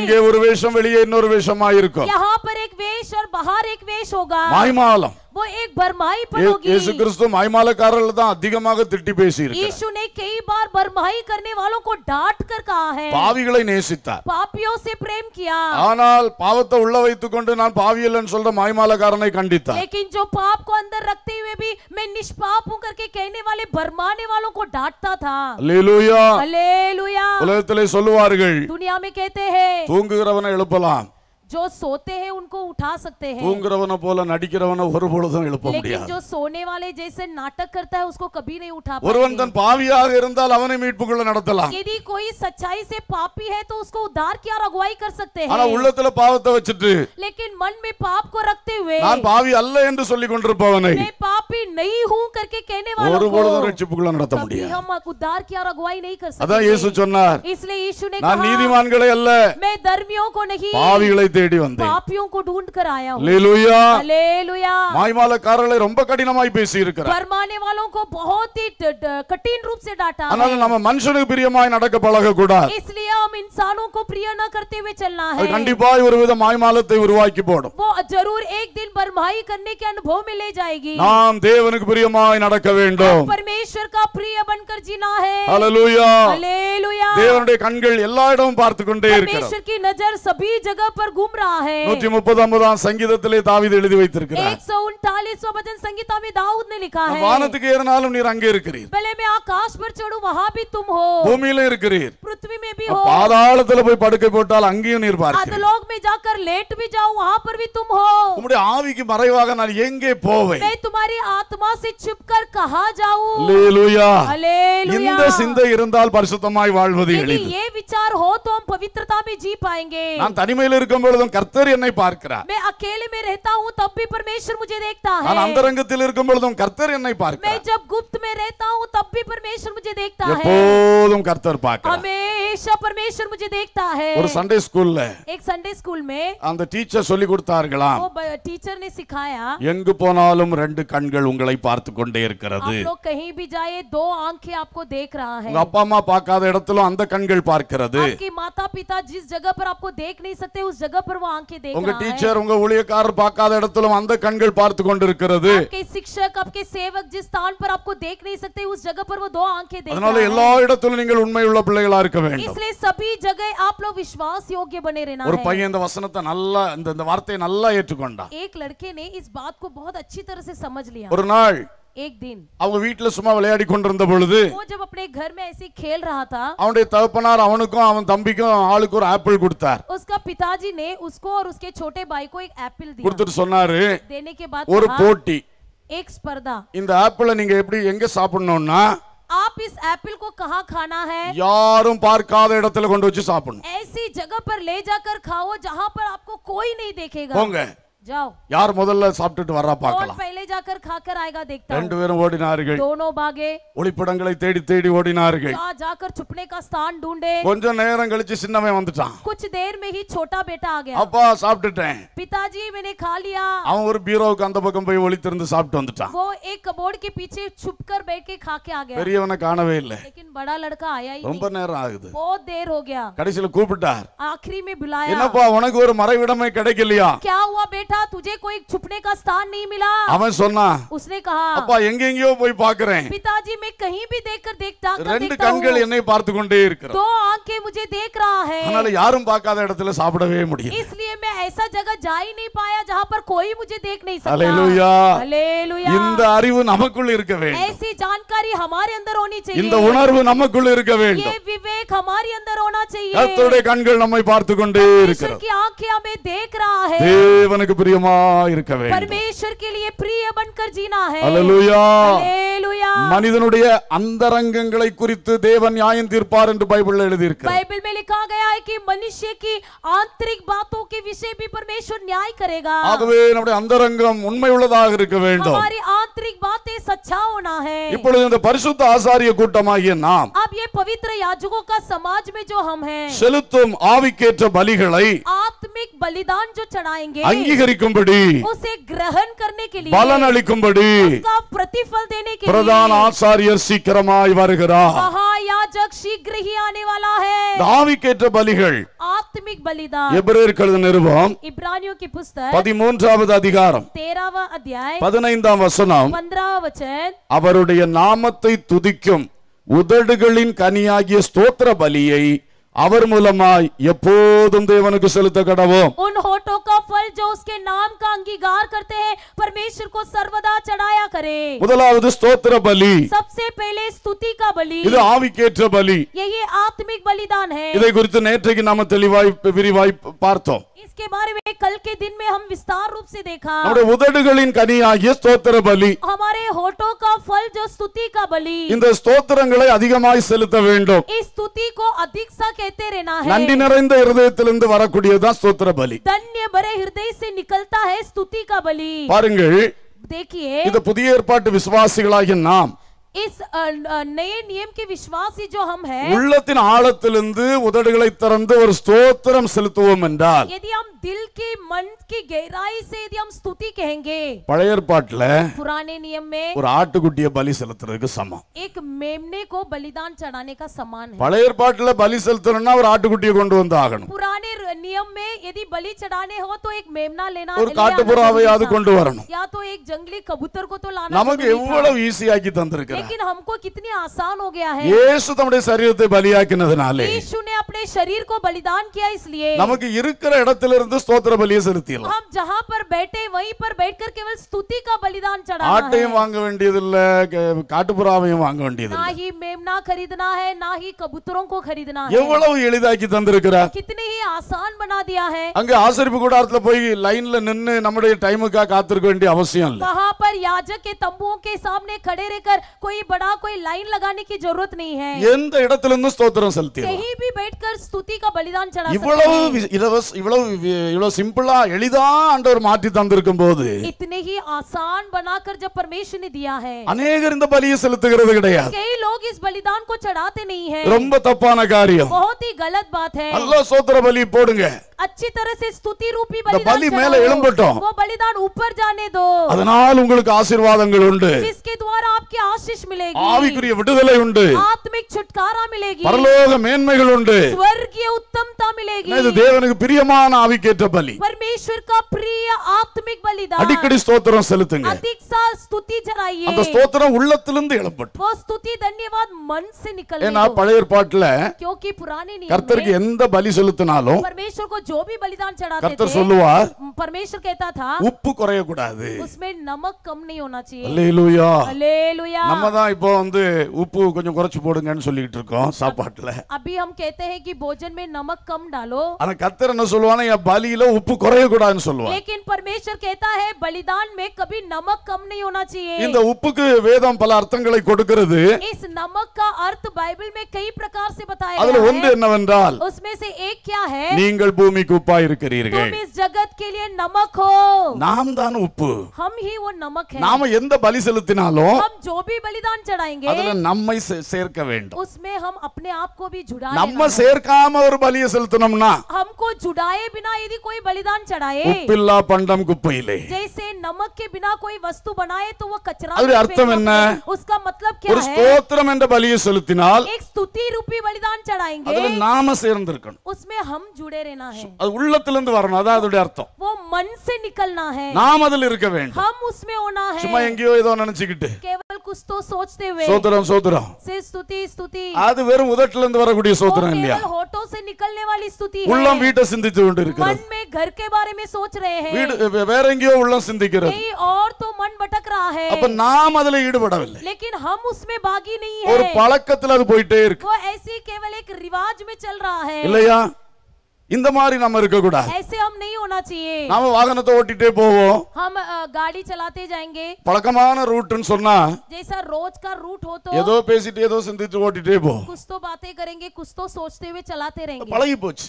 இங்கே ஒரு வேஷம் வெளியே இன்னொரு வேஷமாயிருக்கும் यहां पर एक वेश और बाहर एक वेश होगा மாய்மாலம் वो एक बरमाई पर होगी यीशु கிறிஸ்து மகிமாலக்காரர்கள் தான் அதிகமாக திட்டி பேசி இருக்கிறார் यीशु ने कई बार बरमाई करने वालों को डांट कर कहा है பாவிகளை நேசித்தார் பாபியோ से प्रेम किया ஆனால் பாவத்தை உள்ள வைத்துக்கொண்டு நான் பாவி இல்லைன்னு சொல்ற மகிமாலக்காரனை கண்டித்தார் लेकिन जो पाप को अंदर रखते हुए भी मैं निष्पाप हूं करके कहने वाले बरमाने वालों को डांटता था ஹalleluya ஹalleluya உலகத்திலே சொல்லுவார்கள் दुनिया में कहते हैं தூங்குகிறவனை எழுப்பலாம் जो सोते हैं उनको उठा सकते हैं தூங்குறவன போல நடிக்கிறவன ஒரு பொழுதும் எழுப்ப முடியாது लेकिन जो सोने वाले जैसे नाटक करता है उसको कभी नहीं उठा पाते ஒருவன் தன் பாவியாக இருந்தால் அவனை மீட்புக்குள்ள நடத்தலாம் यदि कोई सच्चाई से पापी है तो उसको उद्धार की और अगुवाई कर सकते ஆனா உள்ளத்துல பாவத்தை வச்சிட்டு लेकिन मन में पाप को रखते हुए நான் பாவி அல்ல என்று சொல்லிக் கொண்டிருப்பவனை मैं पापी नहीं हूं करके कहने वालों ஒரு பொழுதும் ரட்சிப்புக்குள்ள நடத்த முடியாது हम उद्धार की और अगुवाई नहीं कर सकते அதான் இயேசு சொன்னார் इसलिए यीशु ने कहा நான் நீதிமான்களை அல்ல मैं धर्मियों को नहीं பாவிகளை தேடி வந்தேன் பாப்பியும் கூட தேவனுக்கு பிரியமாய் நடக்க வேண்டும் பரமேஸ்வர் கா பிரிய ஜீனா ஹை ஹalleluya கண்கள் எல்லா இடமும் பார்த்து கொண்டே கி நஜர் சபி ஜகஹ் பர் எழுதி படுக்கை போட்டால் ஆவிக்கு மறைவாக எங்கே சிந்தை இருந்தால் பரிசுத்தமாய் வாழ்வது நான் தனிமையில் இருக்கும் பொழுது он ಕರ್ತರಿನ್ನй பார்க்கரா મે આ કેલે મે રહેતા હું तब भी परमेश्वर मुझे देखता है हलमकरंगतिल इरुक्कुमबोलुम ಕರ್ತರಿನ್ನй பார்க்கரா મેજબ ગુપ્ત મે રહેતા હું तब भी परमेश्वर मुझे देखता है बोलोम ಕರ್તર பார்க்கரா અમેશ परमेश्वर मुझे देखता है और संडे स्कूल में एक संडे स्कूल में ऑन द टीचर சொல்லி કરતાંગલા ઓ બાય ટીચર ની સિકાયા એંગ પોனாலुम ரெണ്ട് કંગલ ઉંગલાઈ પાર્તુકೊಂಡે ઈરકરદુ ઓ લો કહી બી જાયે દો આંખે આપકો દેખ રહા હૈ ગપ્પામા પાકા દા ઇડતલો અંદ કંગલ પાર્કરદુ આંકી માતા પિતા જીસ જગ પર આપકો દેખ નહીં સકતે ઉસ જગ உங்க டீச்சர் உங்க ஊழியக்காரர் பார்க்காத இடத்திலும் அந்த கண்கள் பார்த்து கொண்டிருக்கிறது அதனால எல்லா இடத்திலும் நீங்கள் உண்மையுள்ள பிள்ளைகளா இருக்க வேண்டும் इसलिए सभी जगह आप लोग ஒரு பையன் இந்த வசனத்தை நல்லா இந்த இந்த வார்த்தையை நல்லா ஏற்றுக்கொண்டான் एक लड़के ने इस ஒரு நாள் एक दिन அவங்க வீட்ல சும்மா விளையாடி கொண்டிருந்த பொழுது वो जब अपने घर में ऐसे खेल रहा था அவனுடைய தகப்பனார் அவனுக்கும் அவன் தம்பிக்கும் ஆளுக்கு ஒரு ஆப்பிள் கொடுத்தார் उसका पिताजी ने उसको और उसके छोटे भाई को एक एप्पल दिया கொடுத்துட்டு சொன்னாரு देने के बाद ஒரு போட்டி एक स्पर्धा இந்த ஆப்பிளை நீங்க எப்படி எங்க சாப்பிடணும்னா आप इस एप्पल को कहाँ खाना है யாரும் பார்க்காத இடத்துல கொண்டு வச்சு சாப்பிடணும் ऐसी जगह पर ले जाकर खाओ जहाँ पर आपको कोई नहीं देखेगा போங்க யார் முதல்ல சாப்பிட்டுட்டு வரா பார்க்கலாம் ரெண்டு பேரும் ஓடினார்கள் ஒளிப்படங்களை தேடி தேடி ஓடினார்கள் கொஞ்சம் கொஞ்ச நேரம் கழிச்சு சின்னவன் வந்துட்டான் कुछ அப்பா சாப்பிட்டுட்டேன் அவன் ஒரு பீரோவுக்கு அந்த பக்கம் போய் ஒளித்திருந்து சாப்பிட்டு வந்துட்டான் वो एक कबोर्ड के पीछे छुप பெரியவனை காணவே இல்லை ரொம்ப நேரம் ஆகுது ஓ தேர் கடைசியில கூப்பிட்டார் आखिरी பிலாயா என்னப்பா உனக்கு ஒரு மறைவிடமே கிடைக்கலையா क्या हुआ बेटा तुझे कोई छुपने का स्थान नहीं मिला அவன் சொன்னான் उसने कहा அப்பா எங்கெங்கயோ போய் பார்க்கிறேன் पिताजी मैं कहीं भी देखकर देखता ரெண்டு கண்கள் என்னை பார்த்து கொண்டே இருக்கிறது दो आंखें मुझे देख रहा है அதனால யாரும் பார்க்காத இடத்துல சாப்பிடவே முடியும் इसलिए मैं ऐसा जगह जा ही नहीं पाया जहां पर कोई मुझे देख नहीं सकता हालेलुया हालेलुया இந்த அறிவு நமக்குள்ள இருக்க வேண்டும் ऐसी जानकारी हमारे अंदर होनी चाहिए இந்த உணர்வு நமக்குள்ள இருக்க வேண்டும் ये विवेक हमारे अंदर होना चाहिए கர்த்தருடைய கண்கள் நம்மை பார்த்து கொண்டே இருக்கிறது की आंखें हमें देख रहा है தேவனுக்கு பிரியமா இருக்க வேண்டும் மனிதனுடைய அந்தரங்கங்களை குறித்து தேவன் நியாயம் தீர்ப்பார் என்று பைபிள் எழுதி ஆகவே நம்முடைய அந்தரங்கம் உண்மை உள்ளதாக இருக்க வேண்டும் हमारी இப்பொழுது இந்த பரிசுத்த ஆசாரிய கூட்டமாகிய நாம் अब ये पवित्र याजकों செலுத்தும் ஆவிக்கேற்ற பலிகளை ஆத்மிக் பலிதான் சுதரிக்கும்படி பலன் அளிக்கும்படி பிரதான ஆச்சாரியர் சீக்கிரமாய் வருகிறார் பலிகள் பதிமூன்றாவது அதிகாரம் பதினைந்தாம் வசனம் அவருடைய நாமத்தை துதிக்கும் உதடுகளின் கனியாகிய ஸ்தோத்திர பலியை அவர் மூலமாய் எப்போதும் தேவனுக்கு செலுத்த கடவோம் उन होठों का फल जो उसके नाम का अंगीकार करते हैं परमेश्वर को सर्वदा चढ़ाया करें முதலாவது ஸ்தோத்திர பலி सबसे पहले स्तुति का बलि இது ஆவிக்கேற்ற பலி यही आत्मिक बलिदान है இதை குறித்து நேற்றைக்கு நாம தெளிவாய் விரிவாய் பார்த்தோம் इसके बारे में कल के दिन में हम विस्तार रूप से देखा हमारे உதடுகளின் கனியாகிய ஸ்தோத்திர பலி हमारे होठों का फल जो स्तुति का बलि இந்த ஸ்தோத்திரங்களை அதிகமாய் செலுத்த வேண்டும் इस स्तुति को अधिक सा कहते रहना है நன்றி நிறைந்த இதயத்திலிருந்து வரக்கூடியதுதான் ஸ்தோத்திர பலி धन्य भरे हृदय से निकलता है स्तुति का बलि பாருங்கள் देखिए இந்த புதிய ஏற்பாட்டு விசுவாசிகளாகிய நாம் இஸ் நேம் கி விஸ்வாசி ஜோ ஹம் ஹை உள்ளத்தின் ஆழத்திலிருந்து உதடுகளை திறந்து ஒரு ஸ்தோத்திரம் செலுத்துவோம் என்றால் यदि हम दिल की मन की गहराई से यदि हम स्तुति कहेंगे பழைய ஏற்பாட்டுல पुराने नियम में ஒரு ஆட்டுக்குட்டிய பலி செலுத்துறதுக்கு சமம் एक मेमने को बलिदान चढ़ाने का समान है பழைய ஏற்பாட்டுல பலி செலுத்தணும்னா ஒரு ஆட்டுக்குட்டிய கொண்டு வந்து ஆகணும் पुराने नियम में यदि बलि चढ़ाने हो तो एक मेमना लेना ஒரு காட்டுப்புறாவையாவது கொண்டு வரணும் या तो एक जंगली कबूतर को तो लाना நமக்கு எவ்வளவு ஈஸியாக்கி தந்திருக்கிறார் लेकिन हमको कितनी आसान हो गया है यीशु तम्मुடைய ശരീരത്തെ ബലിയാക്കുന്നതിനാലേ യേശുനെ अपने शरीर को बलिदान किया इसलिए നമുക്ക് இருக்கிற இடத்திலிருந்து ஸ்தோத்திர பலியை செலுத்திடலாம் हम जहां पर बैठे वहीं पर बैठकर केवल स्तुति का बलिदान चढ़ाना ஆட்டையும் வாங்க வேண்டியதில்ல காட்டுப்புறாவையும் வாங்க வேண்டியதில்ல ना ही मेमना खरीदना है ना ही कबूतरों को खरीदना है எவ்வளவு எளிதாக்கி தந்திருக்கிறார் कितने ही आसान बना दिया है அங்க ஆசரிப்பு கூடாரத்துல போய் லைன்ல நின்னு நம்மளுடைய டைமுக்காக காத்திருக்க வேண்டிய அவசியம் இல்ல वहां पर याजक के तंबुओं के सामने खड़े रहकर कोई कोई बड़ा कोई लाइन लगाने की जरूरत नहीं है எந்த இடத்துல இருந்து ஸ்தோத்திரம் செலுத்திடலாம் कहीं भी बैठकर स्तुति का बलिदान चढ़ा இவ்வளவு இவ்வளவு இவ்வளவு சிம்பிளா எளிதா ஆண்டவர் மாற்றி தந்திருக்கும் போது इतने ही आसान बनाकर जब परमेश्वर ने दिया है அநேகர் இந்த பலியை செலுத்துகிறது கிடையாது कई लोग इस बलिदान को चढ़ाते नहीं हैं ரொம்ப தப்பான காரியம் बहुत ही गलत बात है நல்ல சோத்திர பலி போடுங்க अच्छी तरह से स्तुति रूपी बलिदान மேல எழும்பட்டும். चढ़ाओ वो बलिदान ऊपर जाने दो அதனால் உங்களுக்கு ஆசீர்வாதங்கள் உண்டு जिसके द्वारा आपके आशीष आशीष ஆவிக்குரிய விடுதலை உண்டு பரலோக மேன்மைகள் உண்டு இது தேவனுக்கு பிரியமான ஆவிக்கேற்ற பலி அடிக்கடி ஸ்தோத்திரம் செலுத்துங்க அந்த ஸ்தோத்திரம் உள்ளத்திலிருந்து பழைய ஏற்பாட்டுல கியோகி புராணி नियम கர்த்தருக்கு எந்த பலி செலுத்தினாலும் परमेश्वर को जो भी बलिदान चढ़ाते கர்த்தர் உப்பு குறைய கூடாது उसमें नमक நம்ம அதனால இப்போ வந்து உப்பு கொஞ்சம் குறைச்சு போடுங்கன்னு சொல்லிட்டு இருக்கோம் சாப்பாட்டுல கத்தர் என்ன பலியில உப்பு குறைய கூடாதுன்னு இந்த உப்புக்கு வேதம் பல அர்த்தங்களை கொடுக்கிறது அதுல ஒன்று என்னவென்றால் उसमें நீங்கள் பூமிக்கு உப்பா இருக்கிறீர்கள் तुम इस நாம் தான் உப்பு ஹம் ही நாம எந்த பலி செலுத்தினாலும் हम जो बलिदान चढ़ाएंगे அதுல நம்மை சேர்க்க வேண்டும் उसमें हम अपने आप को भी जुड़ा நம்ம சேர்க்காம ஒரு பலியை செலுத்தணும்னா हमको जुड़ाए बिना यदि कोई बलिदान चढ़ाए உப்பில்லா பண்டம் குப்பையிலே जैसे नमक के बिना कोई वस्तु बनाए तो वो कचरा அது அர்த்தம் என்ன उसका मतलब क्या है ஒரு ஸ்தோத்திரம் என்ற பலியை செலுத்தினால் एक स्तुति रूपी बलिदान चढ़ाएंगे அதுல நாம சேர்ந்திருக்கணும் उसमें हम जुड़े रहना है அது உள்ளத்துல இருந்து வரணும் அதான் அதோட அர்த்தம் वो मन से निकलना है நாம் அதில் இருக்க வேண்டும் हम उसमें होना है சும்மா எங்கேயோ ஏதோ நினைச்சிக்கிட்டு केवल कुछ तो सोचते हुए सोत्रम सोत्रम से स्तुति அது வெறும் உதட்டில இருந்து வரக்கூடிய சோத்திரம் இல்லையா होठों से निकलने वाली स्तुति है உள்ளம் வீட்டை சிந்தித்து கொண்டிருக்கிறது मन में घर के बारे में सोच रहे हैं வீடு வேற எங்கேயோ உள்ளம் சிந்திக்கிறது नहीं और तो मन भटक रहा है அப்ப நாம் அதுல ஈடுபடவில்லை लेकिन हम उसमें भागी नहीं है ஒரு பழக்கத்துல அது போயிட்டே இருக்கு वो ऐसी केवल एक रिवाज में चल रहा है இல்லையா இந்த மாதிரி நம்ம இருக்க கூடாது ऐसे हम नहीं होना चाहिए நாம வாகனத்தை ஓட்டிட்டே போவோம் हम गाड़ी चलाते जाएंगे பழக்கமான ரூட்னு சொன்னா जैसा रोज का रूट हो तो ஏதோ பேசிட்டு ஏதோ சிந்திச்சு ஓட்டிட்டே போ कुछ तो बातें करेंगे कुछ तो सोचते हुए चलाते रहेंगे பழகி போச்சு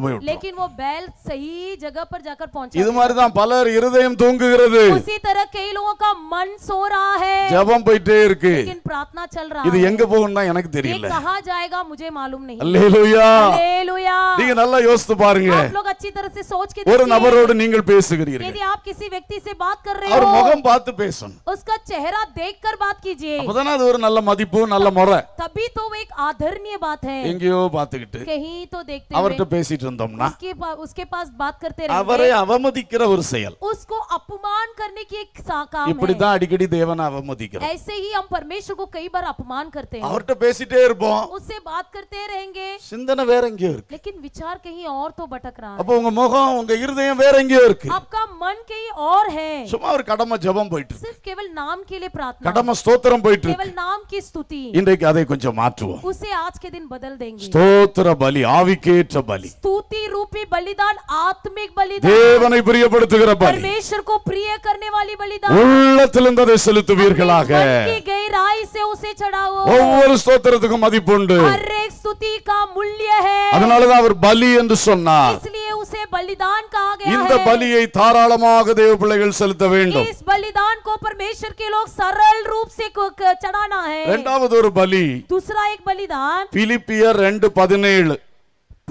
கொண்டு போய் लेकिन वो बैल सही जगह पर जाकर पहुंचा இது மாதிரி தான் பலர் இருதயம் தூங்குகிறது उसी तरह कई लोगों का मन सो रहा போயிட்டே இருக்கு लेकिन प्रार्थना चल रहा இது எங்க போகும்னா எனக்கு தெரியல ये कहां जाएगा मुझे मालूम नहीं ஹalleluya ஹalleluya நீங்க நல்லா யோசித்து பாருங்க आप लोग अच्छी तरह से सोच के ஒரு நபரோடு நீங்கள் பேசுகிறீர்கள் यदि आप किसी व्यक्ति से बात कर रहे हो அவர் முகம் பார்த்து பேசணும் उसका चेहरा देखकर बात कीजिए அப்பதான் அது ஒரு நல்ல மதிப்பு நல்ல முறை तभी तो एक आदरणीय बात है எங்கேயோ பார்த்துக்கிட்டு कहीं तो देखते அவர்ட்ட பேசிட்டு இருந்தோம்னா उसके पास बात करते रहे அவரை அவமதிக்கிற ஒரு செயல் उसको अपमान करने की एक काम है இப்படி தான் அடிக்கடி தேவனை அவமதிக்கிறோம் ऐसे ही हम परमेश्वर को कई बार अपमान करते हैं அவர்ட்ட பேசிட்டே இருப்போம் उससे बात करते रहेंगे சிந்தனை வேற எங்கேயோ இருக்கு लेकिन विचार कहीं और तो भटक रहा है அப்ப உங்க முகம் உங்க இதயம் வேற எங்கேயோ இருக்கு आपका मन कहीं और है சும்மா ஒரு கடமை ஜெபம் போயிட்டு இருக்கு केवल नाम के लिए प्रार्थना கடமை ஸ்தோத்திரம் போயிட்டு இருக்கு केवल नाम की स्तुति இன்றைக்கு அதை கொஞ்சம் மாற்றுவோம் उसे आज के दिन बदल देंगे ஸ்தோத்திர பலி ஆவிக்கேற்ற பலி ஸ்தோத்திர स्तुति रूपी बलिदान आत्मिक बलिदान தேவனை பிரியப்படுத்துகிற பலி परमेश्वर को प्रिय करने वाली बलिदान உள்ளத்திலிருந்து அதை செலுத்துவீர்களாக गई राय से उसे चढ़ाओ ஒவ்வொரு ஸ்தோத்திரத்துக்கும் மதிப்புண்டு हर एक स्तुति का मूल्य है அதனால தான் அவர் பலி என்று சொன்னார் इसलिए उसे बलिदान कहा गया இந்த பலியை தாராளமாக தேவ பிள்ளைகள் செலுத்த வேண்டும் इस बलिदान को परमेश्वर के लोग सरल रूप से चढ़ाना है இரண்டாவது ஒரு பலி दूसरा एक बलिदान பிலிப்பியர் ரெண்டு பதினேழு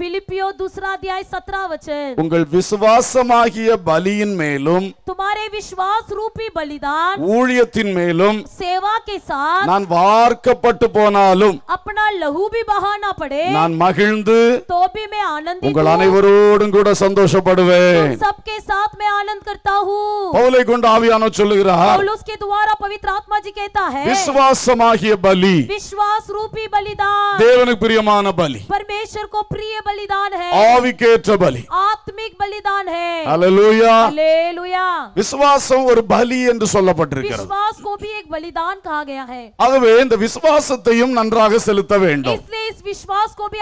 பிலிப்பியோ दूसरा अध्याय सत्रह वचन உங்கள் விசுவாசமாகிய பலியின் மேலும் तुम्हारे विश्वास रूपी बलिदान ஊழியத்தின் மேலும் सेवा के साथ நான் வார்க்கப்பட்டு போனாலும் अपना लहू भी बहाना पड़े நான் மகிழ்ந்து தோபி भी आनंदित உங்கள் அனைவரோடும் கூட சந்தோஷப்படுவேன் सबके साथ मैं आनंद करता ஹூ பவுலை கொண்டு ஆவியானோ சொல்லுகிறார் பவுலோஸ் के द्वारा पवित्र आत्मा जी कहता है விசுவாசமாகிய பலி விஸ்வாஸ் ரூபி பலிதான் தேவனுக்கு பிரியமான பலி பரமேஸ்வர் को प्रिय बलिदान है ஆவிக்கேற்ற பலி ஆத்மிக் பலிதான் ஹalleluya ஹalleluya விசுவாசம் ஒரு பலி என்று சொல்லப்பட்டிருக்கிறது ஆகவே இந்த விசுவாசத்தையும் நன்றாக செலுத்த வேண்டும் इसलिए इस विश्वास को भी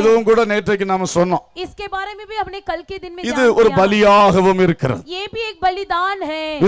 இதுவும் கூட நேற்றைக்கு நாம சொன்னோம் इसके बारे में இது ஒரு பலியாகவும் இருக்கிறது ये भी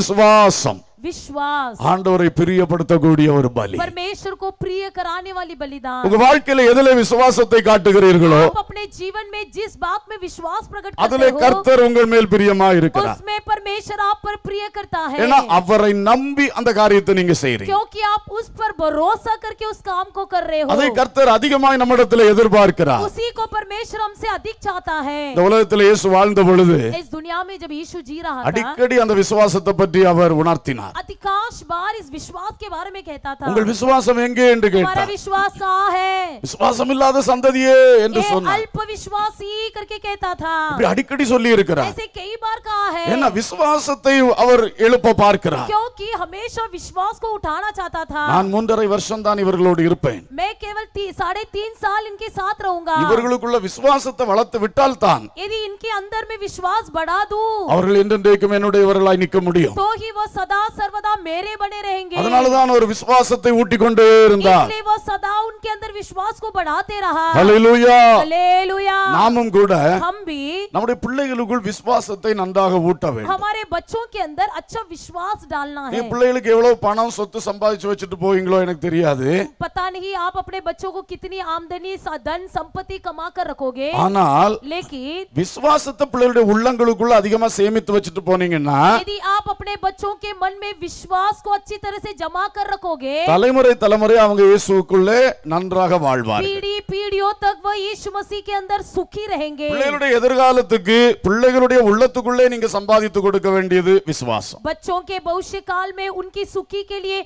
விசுவாசம் விஸ்வாஸ் ஆண்டவரை பிரியப்படுத்தக்கூடிய ஒரு பலி பரமேஸ்வர் கோ பிரிய कराने வாலி பலிதான் உங்க வாழ்க்கையில எதில விசுவாசத்தை காட்டுகிறீர்களோ ஆப் அப்னே ஜீவன் மே ஜிஸ் பாத் மே विश्वास பிரகட் करते हो அதிலே கர்த்தர் உங்கள் மேல் பிரியமா இருக்கிறார் உஸ்மே பரமேஸ்வர் ஆப் பர் பிரிய करता ஹே ஏனா அவரை நம்பி அந்த காரியத்தை நீங்க செய்றீங்க क्योंकि ஆப் உஸ் பர் பரோசா கர்க்கே உஸ் காம் கோ கர் ரஹே ஹோ அதை கர்த்தர் அதிகமாய் நம்மிடத்தில் எதிர்பார்க்கிறார் उसी கோ பரமேஸ்வர் ஹம்சே அதிக சாதா ஹே இந்த உலகத்தில் இயேசு வாழ்ந்த பொழுது இஸ் துனியா மே ஜப் இயேசு ஜீ ரஹா था அடிக்கடி அந்த விசுவாசத்தை பற்றி அவர் உணர்த்தினார் அதிகாஷ் बार इस विश्वास के बारे में कहता உங்கள் விசுவாசம் எங்கே என்று கேட்டார் हमारा विश्वास कहां है விசுவாசம் இல்லாத சந்ததியே என்று சொன்னார் அல்ப விசுவாசி करके कहता था இப்படி அடிக்கடி சொல்லி இருக்கிறார் ऐसे कई बार कहा है ஏன்னா விசுவாசத்தை அவர் எழுப்ப பார்க்கிறார் क्योंकि हमेशा विश्वास को उठाना चाहता था நான் மூன்றரை வருஷம் தான் இவர்களோடு இருப்பேன் मैं केवल 3.5 साल इनके साथ रहूंगा இவர்களுக்குள்ள விஸ்வாசத்தை வளர்த்து விட்டால் தான் यदि இன்கே अंदर में विश्वास बढ़ा दूं அவர்கள் என்றென்றைக்கும் என்னுடையவர்களாய் நிற்க முடியும் तो ही वो सर्वदा मेरे बने रहेंगे அதனால தான் ஒரு விசுவாசத்தை ஊட்டிக்கொண்டே இருந்தார் इसलिए वो सदा उनके अंदर विश्वास को बढ़ाते रहा हालेलुया हालेलुया நாமும் கூட हम भी நம்முடைய பிள்ளைகளுக்குள் விசுவாசத்தை நன்றாக ஊட்ட வேண்டும் हमारे बच्चों के अंदर अच्छा विश्वास डालना है பிள்ளைகளுக்கு எவ்வளவு பணம் சொத்து சம்பாதிச்சு வச்சிட்டு போவீங்களோ எனக்கு தெரியாது पता नहीं आप अपने बच्चों को कितनी आमदनी धन संपत्ति कमा कर रखोगे ஆனால் लेकिन விசுவாசத்தை பிள்ளைகளுடைய உள்ளங்களுக்குள்ள அதிகமா சேமித்து வச்சிட்டு போனீங்கன்னா यदि आप अपने बच्चों के मन में விஷ்வாஸ் को अच्छी तरह से जमा कर रखोगे தலைமுறை தலைமுறை அவங்க இயேசுவுக்குள்ளே நன்றாக வாழ்வார்கள் पीढ़ी पीढ़ियों तक वह यीशु मसीह के अंदर सुखी रहेंगे பிள்ளைகளுடைய எதிர்காலத்துக்கு பிள்ளைகளுடைய உள்ளத்துக்குள்ளே நீங்க சம்பாதித்து கொடுக்க வேண்டியது விசுவாசம் बच्चों के भविष्य काल में उनकी सुखी के लिए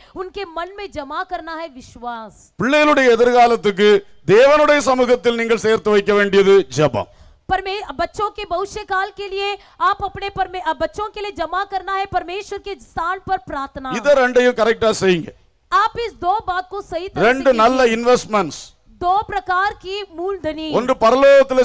பிள்ளைகளுடைய எதிர்காலத்துக்கு தேவனுடைய சமூகத்தில் நீங்கள் சேர்த்து வைக்க வேண்டியது ஜெபம் परमे बच्चों के भविष्य काल के लिए आप अपने परमे बच्चों के लिए जमा करना है परमेश्वर के स्थान पर प्रार्थना इधर ரெண்டு सही है आप इस दो बात को सही रेंड नल्ला इन्वेस्टमेंट्स दो प्रकार की मूलधनी ஒன்று பரலோகத்திலே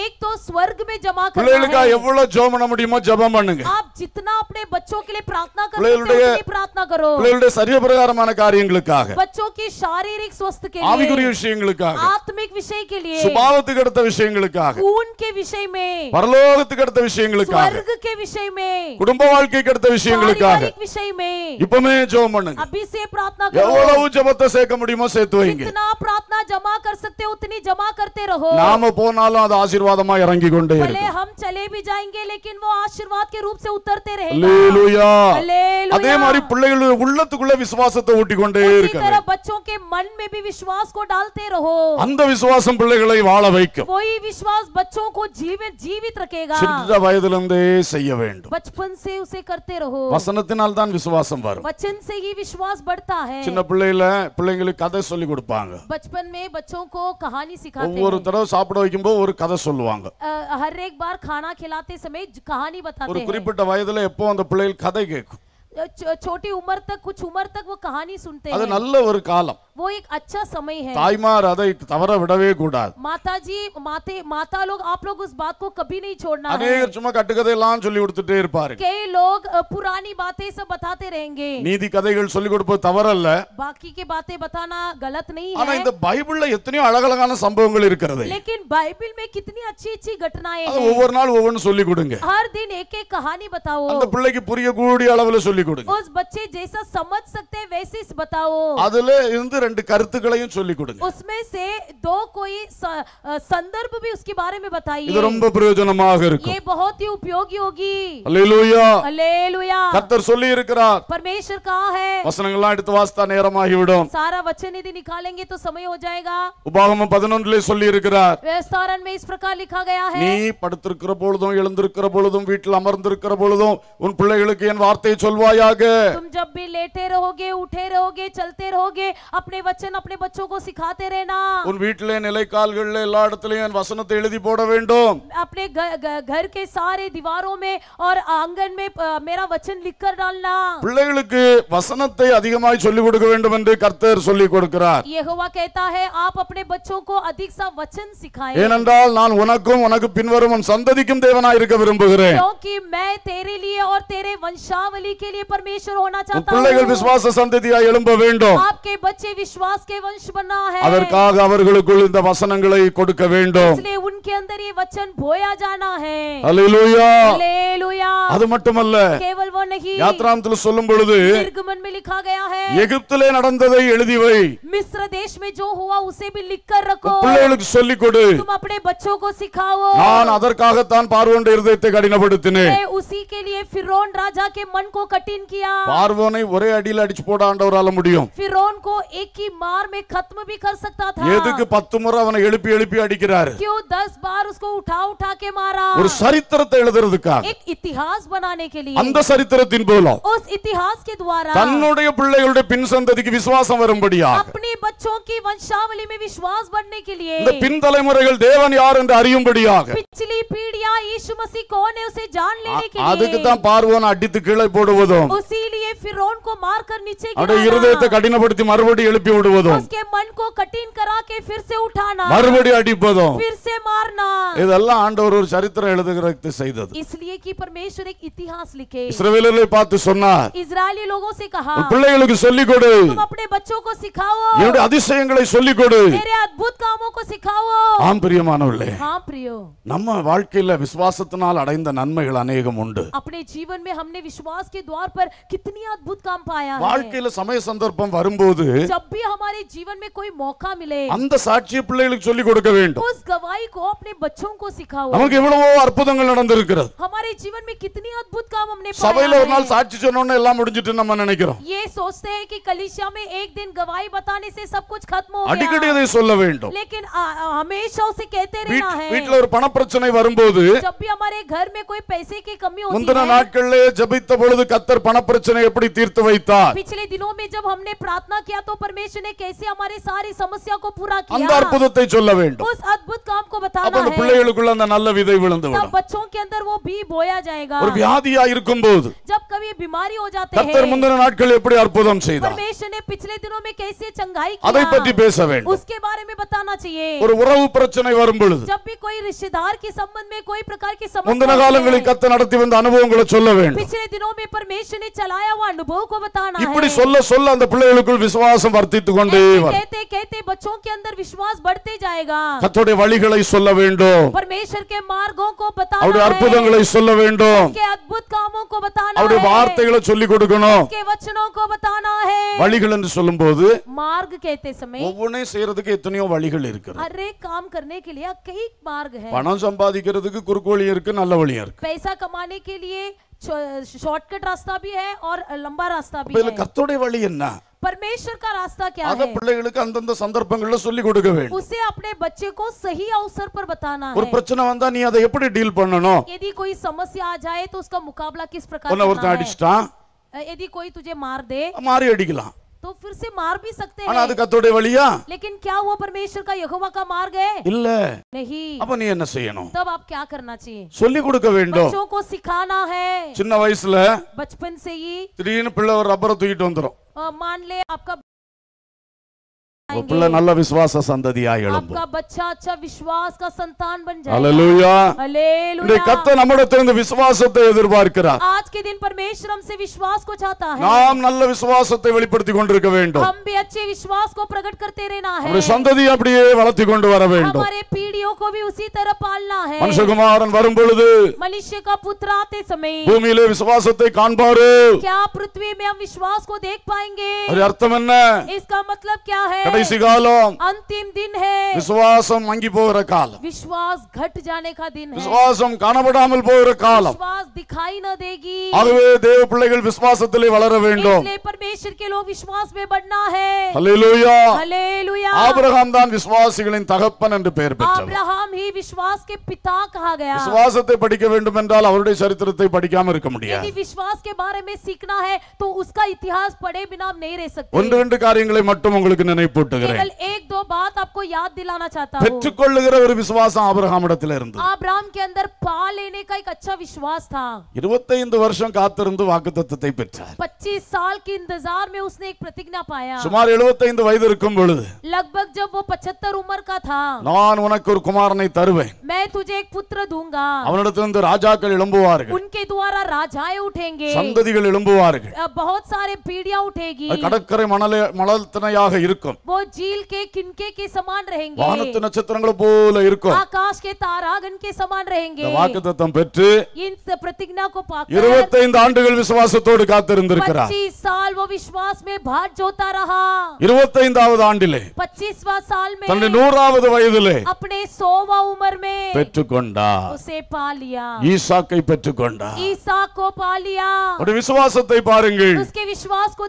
एक तो स्वर्ग में जमा करना பிள்ளைகளுக்கு எவ்வளவு ஜெபம் பண்ண முடியுமோ ஜெபம் பண்ணுங்க आप जितना अपने बच्चों के लिए प्रार्थना कर सकते हो उतनी प्रार्थना करो பிள்ளைகளுடைய சரீரபிரகாரமான காரியங்களுக்காக बच्चों की शारीरिक स्वास्थ्य के लिए ஆவிக்குரிய விஷயங்களுக்காக ஆத்மிக் விஷय के लिए சுபாவத்துக்கு அடுத்த விஷயங்களுக்காக खून के विषय में பரலோகத்துக்கு அடுத்த விஷயங்களுக்காக स्वर्ग के विषय में குடும்ப வாழ்க்கைக்கு அடுத்த விஷயங்களுக்காக विषय में இப்பமே ஜெபம் பண்ணுங்க अभी से प्रार्थना करो எவ்வளவு ஜெபத்தை சேர்க்க முடியுமோ சேர்த்து வைங்க जितना प्रार्थना जमा कर सकते हो उतनी जमा करते रहो நாம போனாலும் அது आशीर्वाद हम चले भी जाएंगे लेकिन वो आशीर्वाद के रूप से उतरते रहे विश्वास बच्चों के मन में भी विश्वास को डालते रहो अंधविश्वास पिछले वही विश्वास बच्चों को जीवित जीवित रखेगा बचपन से उसे करते रहो वसन विश्वास बच्चन से ही विश्वास बढ़ता है पिछले कद बचपन में बच्चों को कहानी सिखा सापड़ वो कद சொல்லுவாங்க हर एक बार खाना खिलाते समय ஒரு குறிப்பிட்ட வயதுல எப்போ அந்த பிள்ளைகள் கதை கேட்கும் சோட்டி உமர் தக் कुछ உமர் தக் वो कहानी அது நல்ல ஒரு காலம் वो एक अच्छा समय है தாய்மார் அதை தவற விடவே கூடாது மாதாஜி மாதே மாதா லோக் आप लोग उस बात को कभी नहीं छोड़ना अनेक சும்மா கட்டுக்கதை எல்லாம் சொல்லி கொடுத்துட்டே இருப்பாரு கே லோக் पुरानी बातें सब बताते रहेंगे நீதி கதைகள் சொல்லி கொடுப்பது தவறல்ல பாக்கி கே बातें बताना गलत नहीं है ஆனா இந்த பைபிள்ல எத்தனை அழகழகான சம்பவங்கள் இருக்கிறது लेकिन பைபிள் में कितनी अच्छी अच्छी घटनाएं हैं ஒவ்வொரு நாள் ஒவ்வொன்னு சொல்லி கொடுங்க हर दिन एक एक कहानी बताओ அந்த பிள்ளைக்கு புரியக்கூடிய அளவுல சொல்லி கொடுங்க उस बच्चे जैसा समझ सकते हैं वैसे बताओ அதுல இருந்து ரெண்டு கருத்துக்களையும் சொல்லி கொடுங்க उसमें से दो कोई संदर्भ भी उसके बारे में बताइए இது ரொம்ப பிரயோஜனமாக இருக்கும் ये बहुत ही उपयोगी होगी ஹalleluya ஹalleluya கர்த்தர் சொல்லி இருக்கிறார் परमेश्वर कहा है வசனங்கள்லாம் எடுத்து வாஸ்தா நேரமாகி விடும் सारा वचन यदि निकालेंगे तो समय हो जाएगा உபாகமம் 11ல சொல்லி இருக்கிறார் வேஸ்தாரன் में इस प्रकार लिखा गया है நீ படுத்திருக்கிற பொழுதும் எழுந்திருக்கிற பொழுதும் வீட்டில் அமர்ந்திருக்கிற பொழுதும் உன் பிள்ளைகளுக்கு என் வார்த்தையை சொல்வாயாக तुम जब भी लेटे रहोगे उठे रहोगे चलते रहोगे अपने अपने वचन अपने बच्चों को सिखाते रहना उन வீட்டிலே நிலைக்கால்களில் எல்லா இடத்துலயும் என் வசனத்தை எழுதி போட வேண்டும் अपने घर के सारे दीवारों में और आंगन में मेरा वचन लिखकर डालना பிள்ளைகளுக்கு வசனத்தை அதிகமாய் சொல்லி கொடுக்க வேண்டும் என்று கர்த்தர் சொல்லி கொடுக்கிறார் யெகோவா कहता है आप अपने बच्चों को अधिक सा वचन सिखाएं ஏனென்றால் நான் உனக்கும் உனக்கு பின்வரும் உன் சந்ததிக்கும் தேவனாய் இருக்க விரும்புகிறேன் क्योंकि मैं तेरे लिए और तेरे वंशावली के लिए परमेश्वर होना चाहता हूं பிள்ளைகள் விசுவாச சந்ததியாய் எழும்ப வேண்டும் आपके बच्चे विश्वास के वंश बनना है அதற்காக அவர்களுக்குள் இந்த வசனங்களை கொடுக்க வேண்டும் इसलिए उनके अंदर ये वचन बोया जाना है हालेलुया हालेलुया அது மட்டுமல்ல केवल वो नहीं யாத்ராமத்தில் சொல்லும் பொழுது निर्गमन में लिखा गया है எகிப்திலே நடந்ததை எழுதி வை मिस्र देश में जो हुआ उसे भी लिख कर रखो பிள்ளைகளுக்கு சொல்லி கொடு तुम अपने बच्चों को सिखाओ நான் அதற்காக தான் பார்வோன் இருதயத்தை கடினப்படுத்தினேன் मैं उसी के लिए फिरौन राजा के मन को कठिन किया பார்வோனை ஒரே அடியில் அடிச்சு போட ஆண்டவரால முடியும் फिरौन को एक एक ही मार में खत्म भी कर सकता था எதுக்கு 10 முறை அவனை எழுப்பி எழுப்பி அடிக்கிறார் क्यों 10 बार उसको उठा उठा के मारा ஒரு சரித்திரத்தை எழுதுறதுக்காக एक इतिहास बनाने के लिए அந்த சரித்திரத்தின் மூலம் उस इतिहास के द्वारा தன்னுடைய பிள்ளைகளுடைய பின் சந்ததிக்கு விசுவாசம் வரும்படியாக अपने बच्चों की वंशावली में विश्वास बढ़ने के लिए இந்த பின் தலைமுறைகள் தேவன் யார் என்று அறியும்படியாக पिछली पीढ़ियां यीशु मसीह कौन है उसे जान लेने के लिए அதுக்கு தான் பார்வோன் அடித்து கீழே போடுவதும் उसी लिए फिरौन को मारकर नीचे गिराना இருதயத்தை கடினப்படுத்தி மறுபடியும் எழுப்பி எழுப்பி விடுவதும் மறுபடியும் அடிப்பதும் இதெல்லாம் ஆண்டவர் ஒரு சரித்திரம் எழுதுகிறது செய்தது பார்த்து சொன்னார் பிள்ளைகளுக்கு சொல்லிக் கொடு என்னுடைய அதிசயங்களை சொல்லிக் கொடு ஆம் பிரியமானவர்களே நம்ம வாழ்க்கையில விசுவாசத்தினால் அடைந்த நன்மைகள் அநேகம் உண்டு अपने ஜீவன் में हमने विश्वास के द्वार पर कितनी अद्भुत வாழ்க்கையில சமய சந்தர்ப்பம் வரும்போது भी हमारे जीवन में कोई मौका मिले அந்த சாட்சிய பிள்ளைகளுக்கு சொல்லி கொடுக்க வேண்டும் उस गवाही को अपने बच्चों को सिखाओ நமக்கு எவ்வளவோ அற்புதங்கள் நடந்திருக்கிறது हमारे जीवन में कितनी अद्भुत काम हमने पाया சபையில ஒரு நாள் சாட்சி சொன்னோம்னா எல்லாம் முடிஞ்சிட்டு நம்ம நினைக்கிறோம் ये सोचते हैं कि कलीसिया में एक दिन गवाही बताने से सब कुछ खत्म हो गया அடிக்கடி இதை சொல்ல வேண்டும் लेकिन हमेशा उसे कहते रहना है வீட்ல ஒரு பண பிரச்சனை வரும்போது जब भी हमारे घर में कोई पैसे की कमी होती है முந்தின நாட்களிலே ஜெபித்த பொழுது கத்தர் பண பிரச்சனை எப்படி தீர்த்து வைத்தார் पिछले दिनों में जब हमने प्रार्थना किया तो परमेश्वर परमेश्वर ने कैसे हमारे सारी समस्या को पूरा किया அந்த அற்புதத்தை சொல்ல வேண்டும் उस अद्भुत काम को बताना அப்ப அந்த பிள்ளைகளுக்குள்ள அந்த நல்ல விதை விழுந்து விடும் बच्चों के अंदर वो बीज बोया जाएगा ஒரு வியாதியா இருக்கும்போது जब कभी बीमारी हो जाते हैं கர்த்தர் முந்தின நாட்கள் எப்படி அற்புதம் செய்தார் परमेश्वर ने पिछले दिनों में कैसे चंगाई की அதை பத்தி பேச வேண்டும் उसके बारे में बताना चाहिए ஒரு உறவு பிரச்சனை வரும் பொழுது जब भी कोई रिश्तेदार के संबंध में कोई प्रकार की समस्या முந்தின காலங்களில் கர்த்தர் நடத்தி வந்த அனுபவங்களை சொல்ல வேண்டும் पिछले दिनों में परमेश्वर ने चलाया हुआ अनुभव को बताना இப்படி சொல்ல சொல்ல அந்த பிள்ளைகளுக்குள் விசுவாசம் வர்த்த வர்த்தித்து கொண்டே வழிகளை சொல்ல வேண்டும் அற்புதங்களை சொல்ல வேண்டும் அவருடைய வார்த்தைகளை சொல்லி கொடுக்கணும் उसके वचनों வழிகள் என்று சொல்லும் போது कहते समय செய்யறதுக்கு எத்தனையோ வழிகள் இருக்கு हर एक பணம் சம்பாதிக்கிறதுக்கு குறுக்கு இருக்கு நல்ல வழியா இருக்கு பைசா कमाने के शॉर्टकट रास्ता भी है और लंबा रास्ता भी है கர்த்தருடைய परमेश्वर का रास्ता क्या संदर्भ उसे अपने बच्चे को सही अवसर पर बताना है. ஒரு பிரச்சனை यदि कोई समस्या आ जाए तो उसका मुकाबला किस प्रकार हाँ? यदि कोई तुझे मार दे? मारी अडिकला. तो फिर से मार भी सकते हैं அது கர்த்தருடைய வழியா लेकिन क्या वो परमेश्वर का यहोवा का मार्ग है இல்ல नहीं அப்ப நீ என்ன செய்யணும் तब आप क्या करना चाहिए சொல்லி கொடுக்க வேண்டும் बच्चों को सिखाना है சின்ன வயசுல बचपन से ही திடீர்னு பிள்ளை ஒரு ரப்பரை தூக்கிட்டு வந்துரும் मान ले आपका वो पिल्ला नल्ला विश्वास संततिया எழும்பும் आपका बच्चा अच्छा विश्वास का संतान बन जाएगा हालेलुया हालेलुया இந்த கர்த்தர் நம்மிடத்திலிருந்து விசுவாசத்தை எதிர்பார்க்கிறார் आज के दिन परमेश्वर हमसे विश्वास को चाहता है நாம் நல்ல விசுவாசத்தை வெளிப்படுத்தி கொண்டிருக்க வேண்டும் हम भी अच्छे विश्वास को प्रकट करते रहना है நம்முடைய சந்ததி அப்படியே வளர்த்தி கொண்டு வர வேண்டும் हमारे पीढ़ियों को भी उसी तरह पालना है மனுஷகுமாரன் வரும் பொழுது மனுஷ का पुत्र आते समय பூமியிலே விசுவாசத்தை காண்பாரு क्या पृथ्वी में हम विश्वास को देख पाएंगे अरे அர்த்தம் என்ன इसका मतलब क्या है కడసి కాలం అంతిమ దిన్ హే విశ్వాసం మంగిపోర కాలం విశ్వాస్ ఘట్ జానే కా దిన్ హే విశ్వాసం కానబడాமல் போற காலம் விசுவாஸ் दिखाई न देगी ஆகவே தேவ பிள்ளைகள் விசுவாசத்திலே வளர வேண்டும் इसलिए परमेश्वर के लोग विश्वास में बढ़ना है हालेलुया हालेलुया ஆபிரகாம் தான் விசுவாசிகளின் தகப்பன் என்று பெயர் பெற்றவர் ஆபிரகாம் ஹி விசுவாஸ் के पिता कहा गया விசுவாசத்தை படிக்க வேண்டும் என்றால் அவருடைய சரித்திரத்தை படிக்காம இருக்க முடியாது यदि विश्वास के बारे में सीखना है तो उसका इतिहास पढ़े बिना हम नहीं रह सकते ஒன்று ரெண்டு காரியங்களை மட்டும் உங்களுக்கு நினைப்பூட்டு एक दो बात आपको याद दिलाना चाहता हूं इंतजार में उसने लगभग जब वो 75 उम्र का था நான் உனக்கு ஒரு குமாரனை தருவேன் मैं तुझे एक पुत्र दूंगा அவனிடத்திலிருந்து ராஜாக்கள் எழும்புவார்கள் उनके द्वारा राजाएं उठेंगे சந்ததிகள் எழும்புவார்கள் बहुत सारे पीढ़ियां उठेगी கடற்கரை மணல் மலத்தனையாக இருக்கும் वो போல இருக்கும் आकाश के तारागण के समान रहेंगे வாக்குத்தத்தம் பெற்று இந்த प्रतिज्ञा को पाकर 25 விசுவாசத்தை பாருங்கள் उसके विश्वास को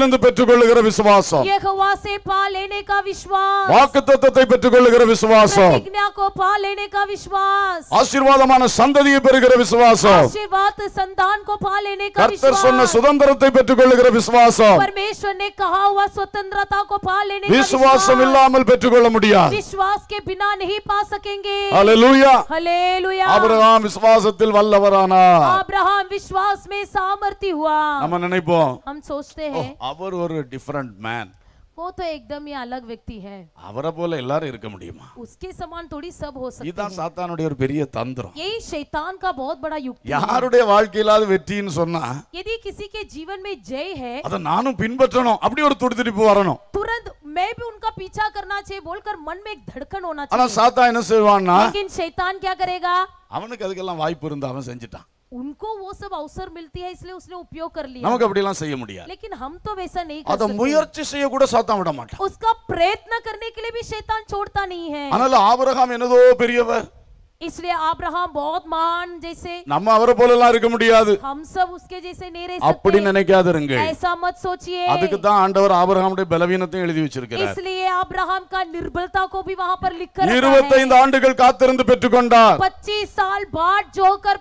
ленд பெற்று கொள்ளுகிற വിശ്വാസം യഹുവയെേ് പാലനേക വിശ്വാസം വാഗ്ദത്തത്തെ பெற்று கொள்ளுகிற വിശ്വാസം ദൈവജ്ഞാകോ പാലനേക വിശ്വാസം ആശീർവാദമാന സന്തതിയെ പെറുക്കര വിശ്വാസം ആശീർവാദ് സന്താൻകോ പാലനേക വിശ്വാസം കർത്തസുന്ന സുന്ദരത്തെ പെറ്റുകൊള്ളுகிற വിശ്വാസം परमेश्वरനേ કહാുവ സ്വാതന്ത്രതകോ പാലനേക വിശ്വാസം ഇല്ലാമൽ പെറ്റുകൊള്ളമടിയാ വിശ്വാസ് കേ ബിനാ നഹി പാസകेंगे ഹല്ലേലൂയ ഹല്ലേലൂയ അബ്രഹാം വിശ്വാസത്തിൽ വല്ലവരാനാ അബ്രഹാം വിശ്വാസ്മേ സാമർത്തി ഹുവ അമ്മനൈപോ ആം സോസ്തേ ഹേ அவர் ஒரு டிஃபரண்ட் மேன் वो तो एकदम ही अलग व्यक्ति है அவரை போல எல்லாரும் இருக்க முடியுமா उसके समान थोड़ी सब हो सकते சாத்தானுடைய ஒரு பெரிய தந்திரம் बहुत बड़ा युक्ति யாருடைய வெற்றின்னு சொன்னா यदि किसी के जीवन में जय है அத நானும் பின்பற்றணும் அப்படி ஒரு துடிதுடிப்பு வரணும் तुरंत मैं भी उनका पीछा करना चाहिए बोलकर मन में एक धड़कन होना चाहिए சாத்தான் என்ன செய்வான்னா लेकिन शैतान क्या करेगा அவனுக்கு அதுக்கெல்லாம் வாய்ப்பு இருந்தா அவன் செஞ்சிட்டான் उनको वो सब अवसर मिलती है इसलिए उसने उपयोग कर लिया நமக்கு அப்படி எல்லாம் செய்ய முடியாது लेकिन हम तो वैसा नहीं कर அத முயற்சி செய்ய கூட சாத்தான் விட மாட்டான் उसका प्रयत्न करने के लिए भी शैतान छोड़ता नहीं है ஆனால் ஆபிரகாம் என்னதோ பெரியவர் इसलिए आब्राहम बहुत महान जैसे நம்ம அவரை போலலாம் இருக்க முடியாது हम सब उसके जैसे नहीं रह सकते அப்படி நினைக்காதீங்க ऐसा मत सोचिए அதுக்கு தான் ஆண்டவர் ஆபிரகாமுடைய பலவீனத்தை எழுதி வச்சிருக்கிறார் इसलिए आब्राहम का निर्बलता को भी वहां पर लिख कर 25 ஆண்டுகள் காத்திருந்து பெற்றுக்கொண்டார் 25 साल बाद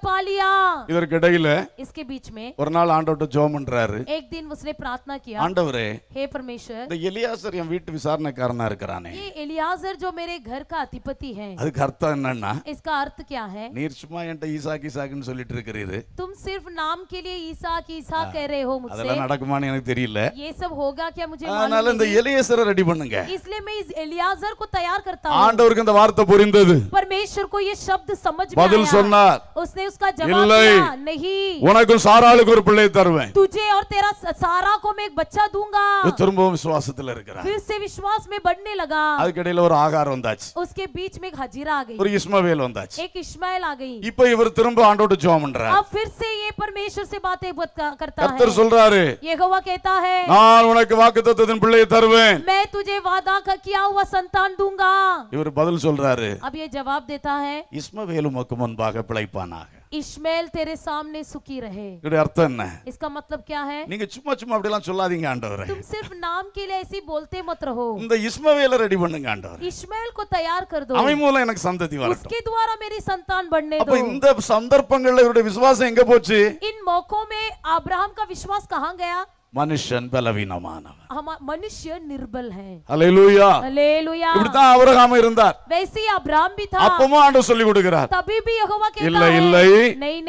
पा लिया இதற்கு இடையில इसके बीच में ஒரு நாள் ஆண்டவர்ட்ட ஜெபம் பண்றாரு एक दिन उसने प्रार्थना किया ஆண்டவரே हे परमेश्वर இந்த எலியாசர் என் வீட்டு விசாரணைக்காரனா இருக்கறானே ये एलियाजर जो मेरे घर का अधिपति है அதுக்கு அர்த்தம் என்னன்னா इसका अर्थ क्या है நீர் சும்மா என்கிட்ட ஈசாக் ஈசாக்னு சொல்லிட்டு இருக்கிறீரு तुम सिर्फ नाम के लिए ईसाक ईसा कह रहे हो அதெல்லாம் मुझसे எனக்கு தெரியல ये सब होगा क्या मुझे मालूम அதனால இந்த नहीं। ரெடி பண்ணுங்க इसलिए मैं इस एलियाजर को तैयार करता हूँ ஆண்டவருக்கு இந்த வார்த்தை புரிந்தது परमेश्वर को ये शब्द समझ में பதில் आया। சொன்னார். उसने उसका जवाब दिया नहीं உனக்கும் சாராளுக்கு ஒரு பிள்ளை தருவேன் तुझे और तेरा सारा को मैं एक बच्चा दूंगा திரும்பவும் விசுவாசத்துல இருக்கிறான் फिर से विश्वास में बढ़ने लगा அதுக்கிடையில ஒரு ஆகாரம் வந்தாச்சு उसके बीच में एक हजीरा आ गई ஒரு இஸ்மவேல் வந்தாச்சு एक इश्माएल आ गई இப்போ இவர் திரும்ப ஆண்டோட ஜெபம் பண்றார் अब फिर से ये परमेश्वर से बातें करता है கர்த்தர் சொல்றாரு यहोवा कहता है நான் உனக்கு வாக்குத்தத்தத்தின் பிள்ளையை தருவேன் मैं तुझे वादा का किया हुआ संतान दूंगा இவர் பதில் சொல்றாரு अब ये जवाब देता है இஸ்மவேல் உமக்கு முன்பாக பிழைப்பானாக இஸ்மேல் तेरे सामने சுகி ரஹே இதோட அர்த்தம் என்ன इसका मतलब क्या है நீங்க சும்மா சும்மா அப்படி எல்லாம் சொல்லாதீங்க ஆண்டவரே तुम सिर्फ नाम के लिए ऐसी बोलते मत रहो இந்த இஸ்மவேல ரெடி பண்ணுங்க ஆண்டவரே இஸ்மேல் को तैयार कर दो அவன் மூலம் எனக்கு சந்ததி வரட்டும் उसके द्वारा मेरी संतान बनने दो அப்ப இந்த சந்தர்ப்பங்கள்ல இவருடைய விசுவாசம் எங்க போச்சு इन मौकों में अब्राहम का विश्वास कहां गया மனுஷன் பலவீனமானவன் ஆமா மனுஷன் நிர்பல் ஹே ஹalleluya ஹalleluya இப்படி தான் ஆபிரகாம் இருந்தார் वैसे अब्राहम भी था ஆண்டவர் சொல்லி கொடுக்கிறார் तभी இல்லை இல்லை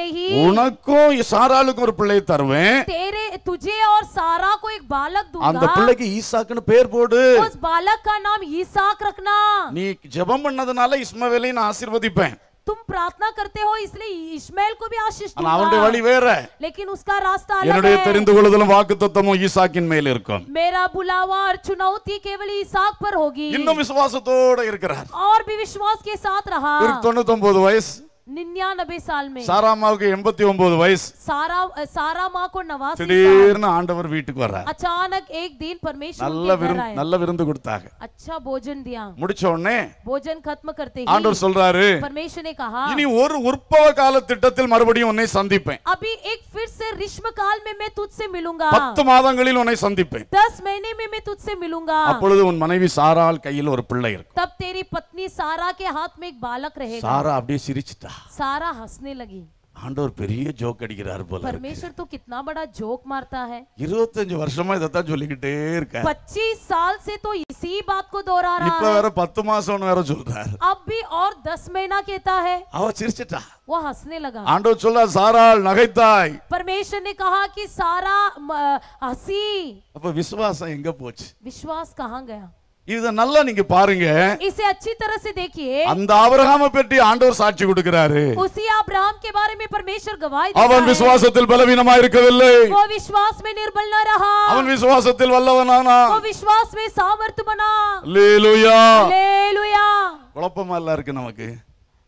नहीं உனக்கும் சாராளுக்கும் ஒரு பிள்ளை தருவேன் तेरे तुझे और सारा को एक दूंगा அந்த பிள்ளைக்கு ஈசாக்னு பேர் போடு பாலக்கா बालक का नाम நீ ஜெபம் பண்ணதனால இஸ்மவேலை நான் ஆசீர்வதிப்பேன் तुम प्रार्थना करते हो इसलिए इस्माइल को भी आशीष ஆனா அவனுடைய வழி வேற लेकिन उसका रास्ता अलग என்னுடைய है தெரிந்துகொள்ளுதலும் வாக்குத்தத்தமும் ஈசாக்கின் மேல் இருக்கும் मेरा बुलावा और चुनौती केवल ईसाक पर होगी विश्वास விசுவாசத்தோட இருக்கிறார் और भी विश्वास के साथ रहा 99 வயசு சாராமாவுக்கு எண்பத்தி ஒன்பது வயசு சாராமா திடீர்னு ஆண்டவர் வீட்டுக்கு வர்றார் அச்சானக் एक दिन परमेश्वर நல்ல விருந்து நல்ல விருந்து கொடுத்தாங்க அச்சா போஜன் दिया முடிச்ச உடனே போஜன் खत्म ஆண்டவர் சொல்றாரு परमेश्वर கஹா இனி ஒரு உற்பவ கால திட்டத்தில் மறுபடியும் உன்னை சந்திப்பேன் अभी ग्रीष्म में मैं तुझसे मिलूंगा பத்து மாதங்களில் உன்னை சந்திப்பேன் दस महीने में मैं तुझसे मिलूंगा அப்பொழுது உன் மனைவி சாரால் கையில் ஒரு பிள்ளை இருக்கும் तब तेरी पत्नी सारा के हाथ में एक बालक रहेगा சாரா அப்படியே சிரிச்சிட்டா सारा हंसने लगी ஆண்டவர் பெரிய ஜோக் அடிக்கிறார் போல பரமேஸ்வர் तो कितना बड़ा जोक मारता है 25 வருஷமா இதத்தான் சொல்லிக்கிட்டே இருக்க 25 साल से तो इसी बात को दोहरा रहा है இப்ப வேற 10 மாசம்னு வேற சொல்றாரு अब भी और 10 महीना कहता है அவ சிரிச்சிட்டா वो हंसने लगा ஆண்டவர் சொல்ல सारा நகைத்தாய் परमेश्वर ने कहा कि सारा हंसी विश्वास விசுவாசம் எங்க போச்சு विश्वास कहां गया இத நல்லா நீங்க பாருங்க इसे अच्छी तरह से देखिए அந்த ஆபிரகாமை பற்றி ஆண்டவர் சாட்சி கொடுக்கிறாரு उसी ஆபிரகாம் के बारे में परमेश्वर गवाही देता அவன் விசுவாசத்தில் பலவீனமா இருக்கவில்லை वो विश्वास में निर्बल न रहा அவன் விசுவாசத்தில் வல்லவனானா वो विश्वास में सामर्थ्य बना हालेलुया हालेलुया குழப்பமா எல்லாம் இருக்கு நமக்கு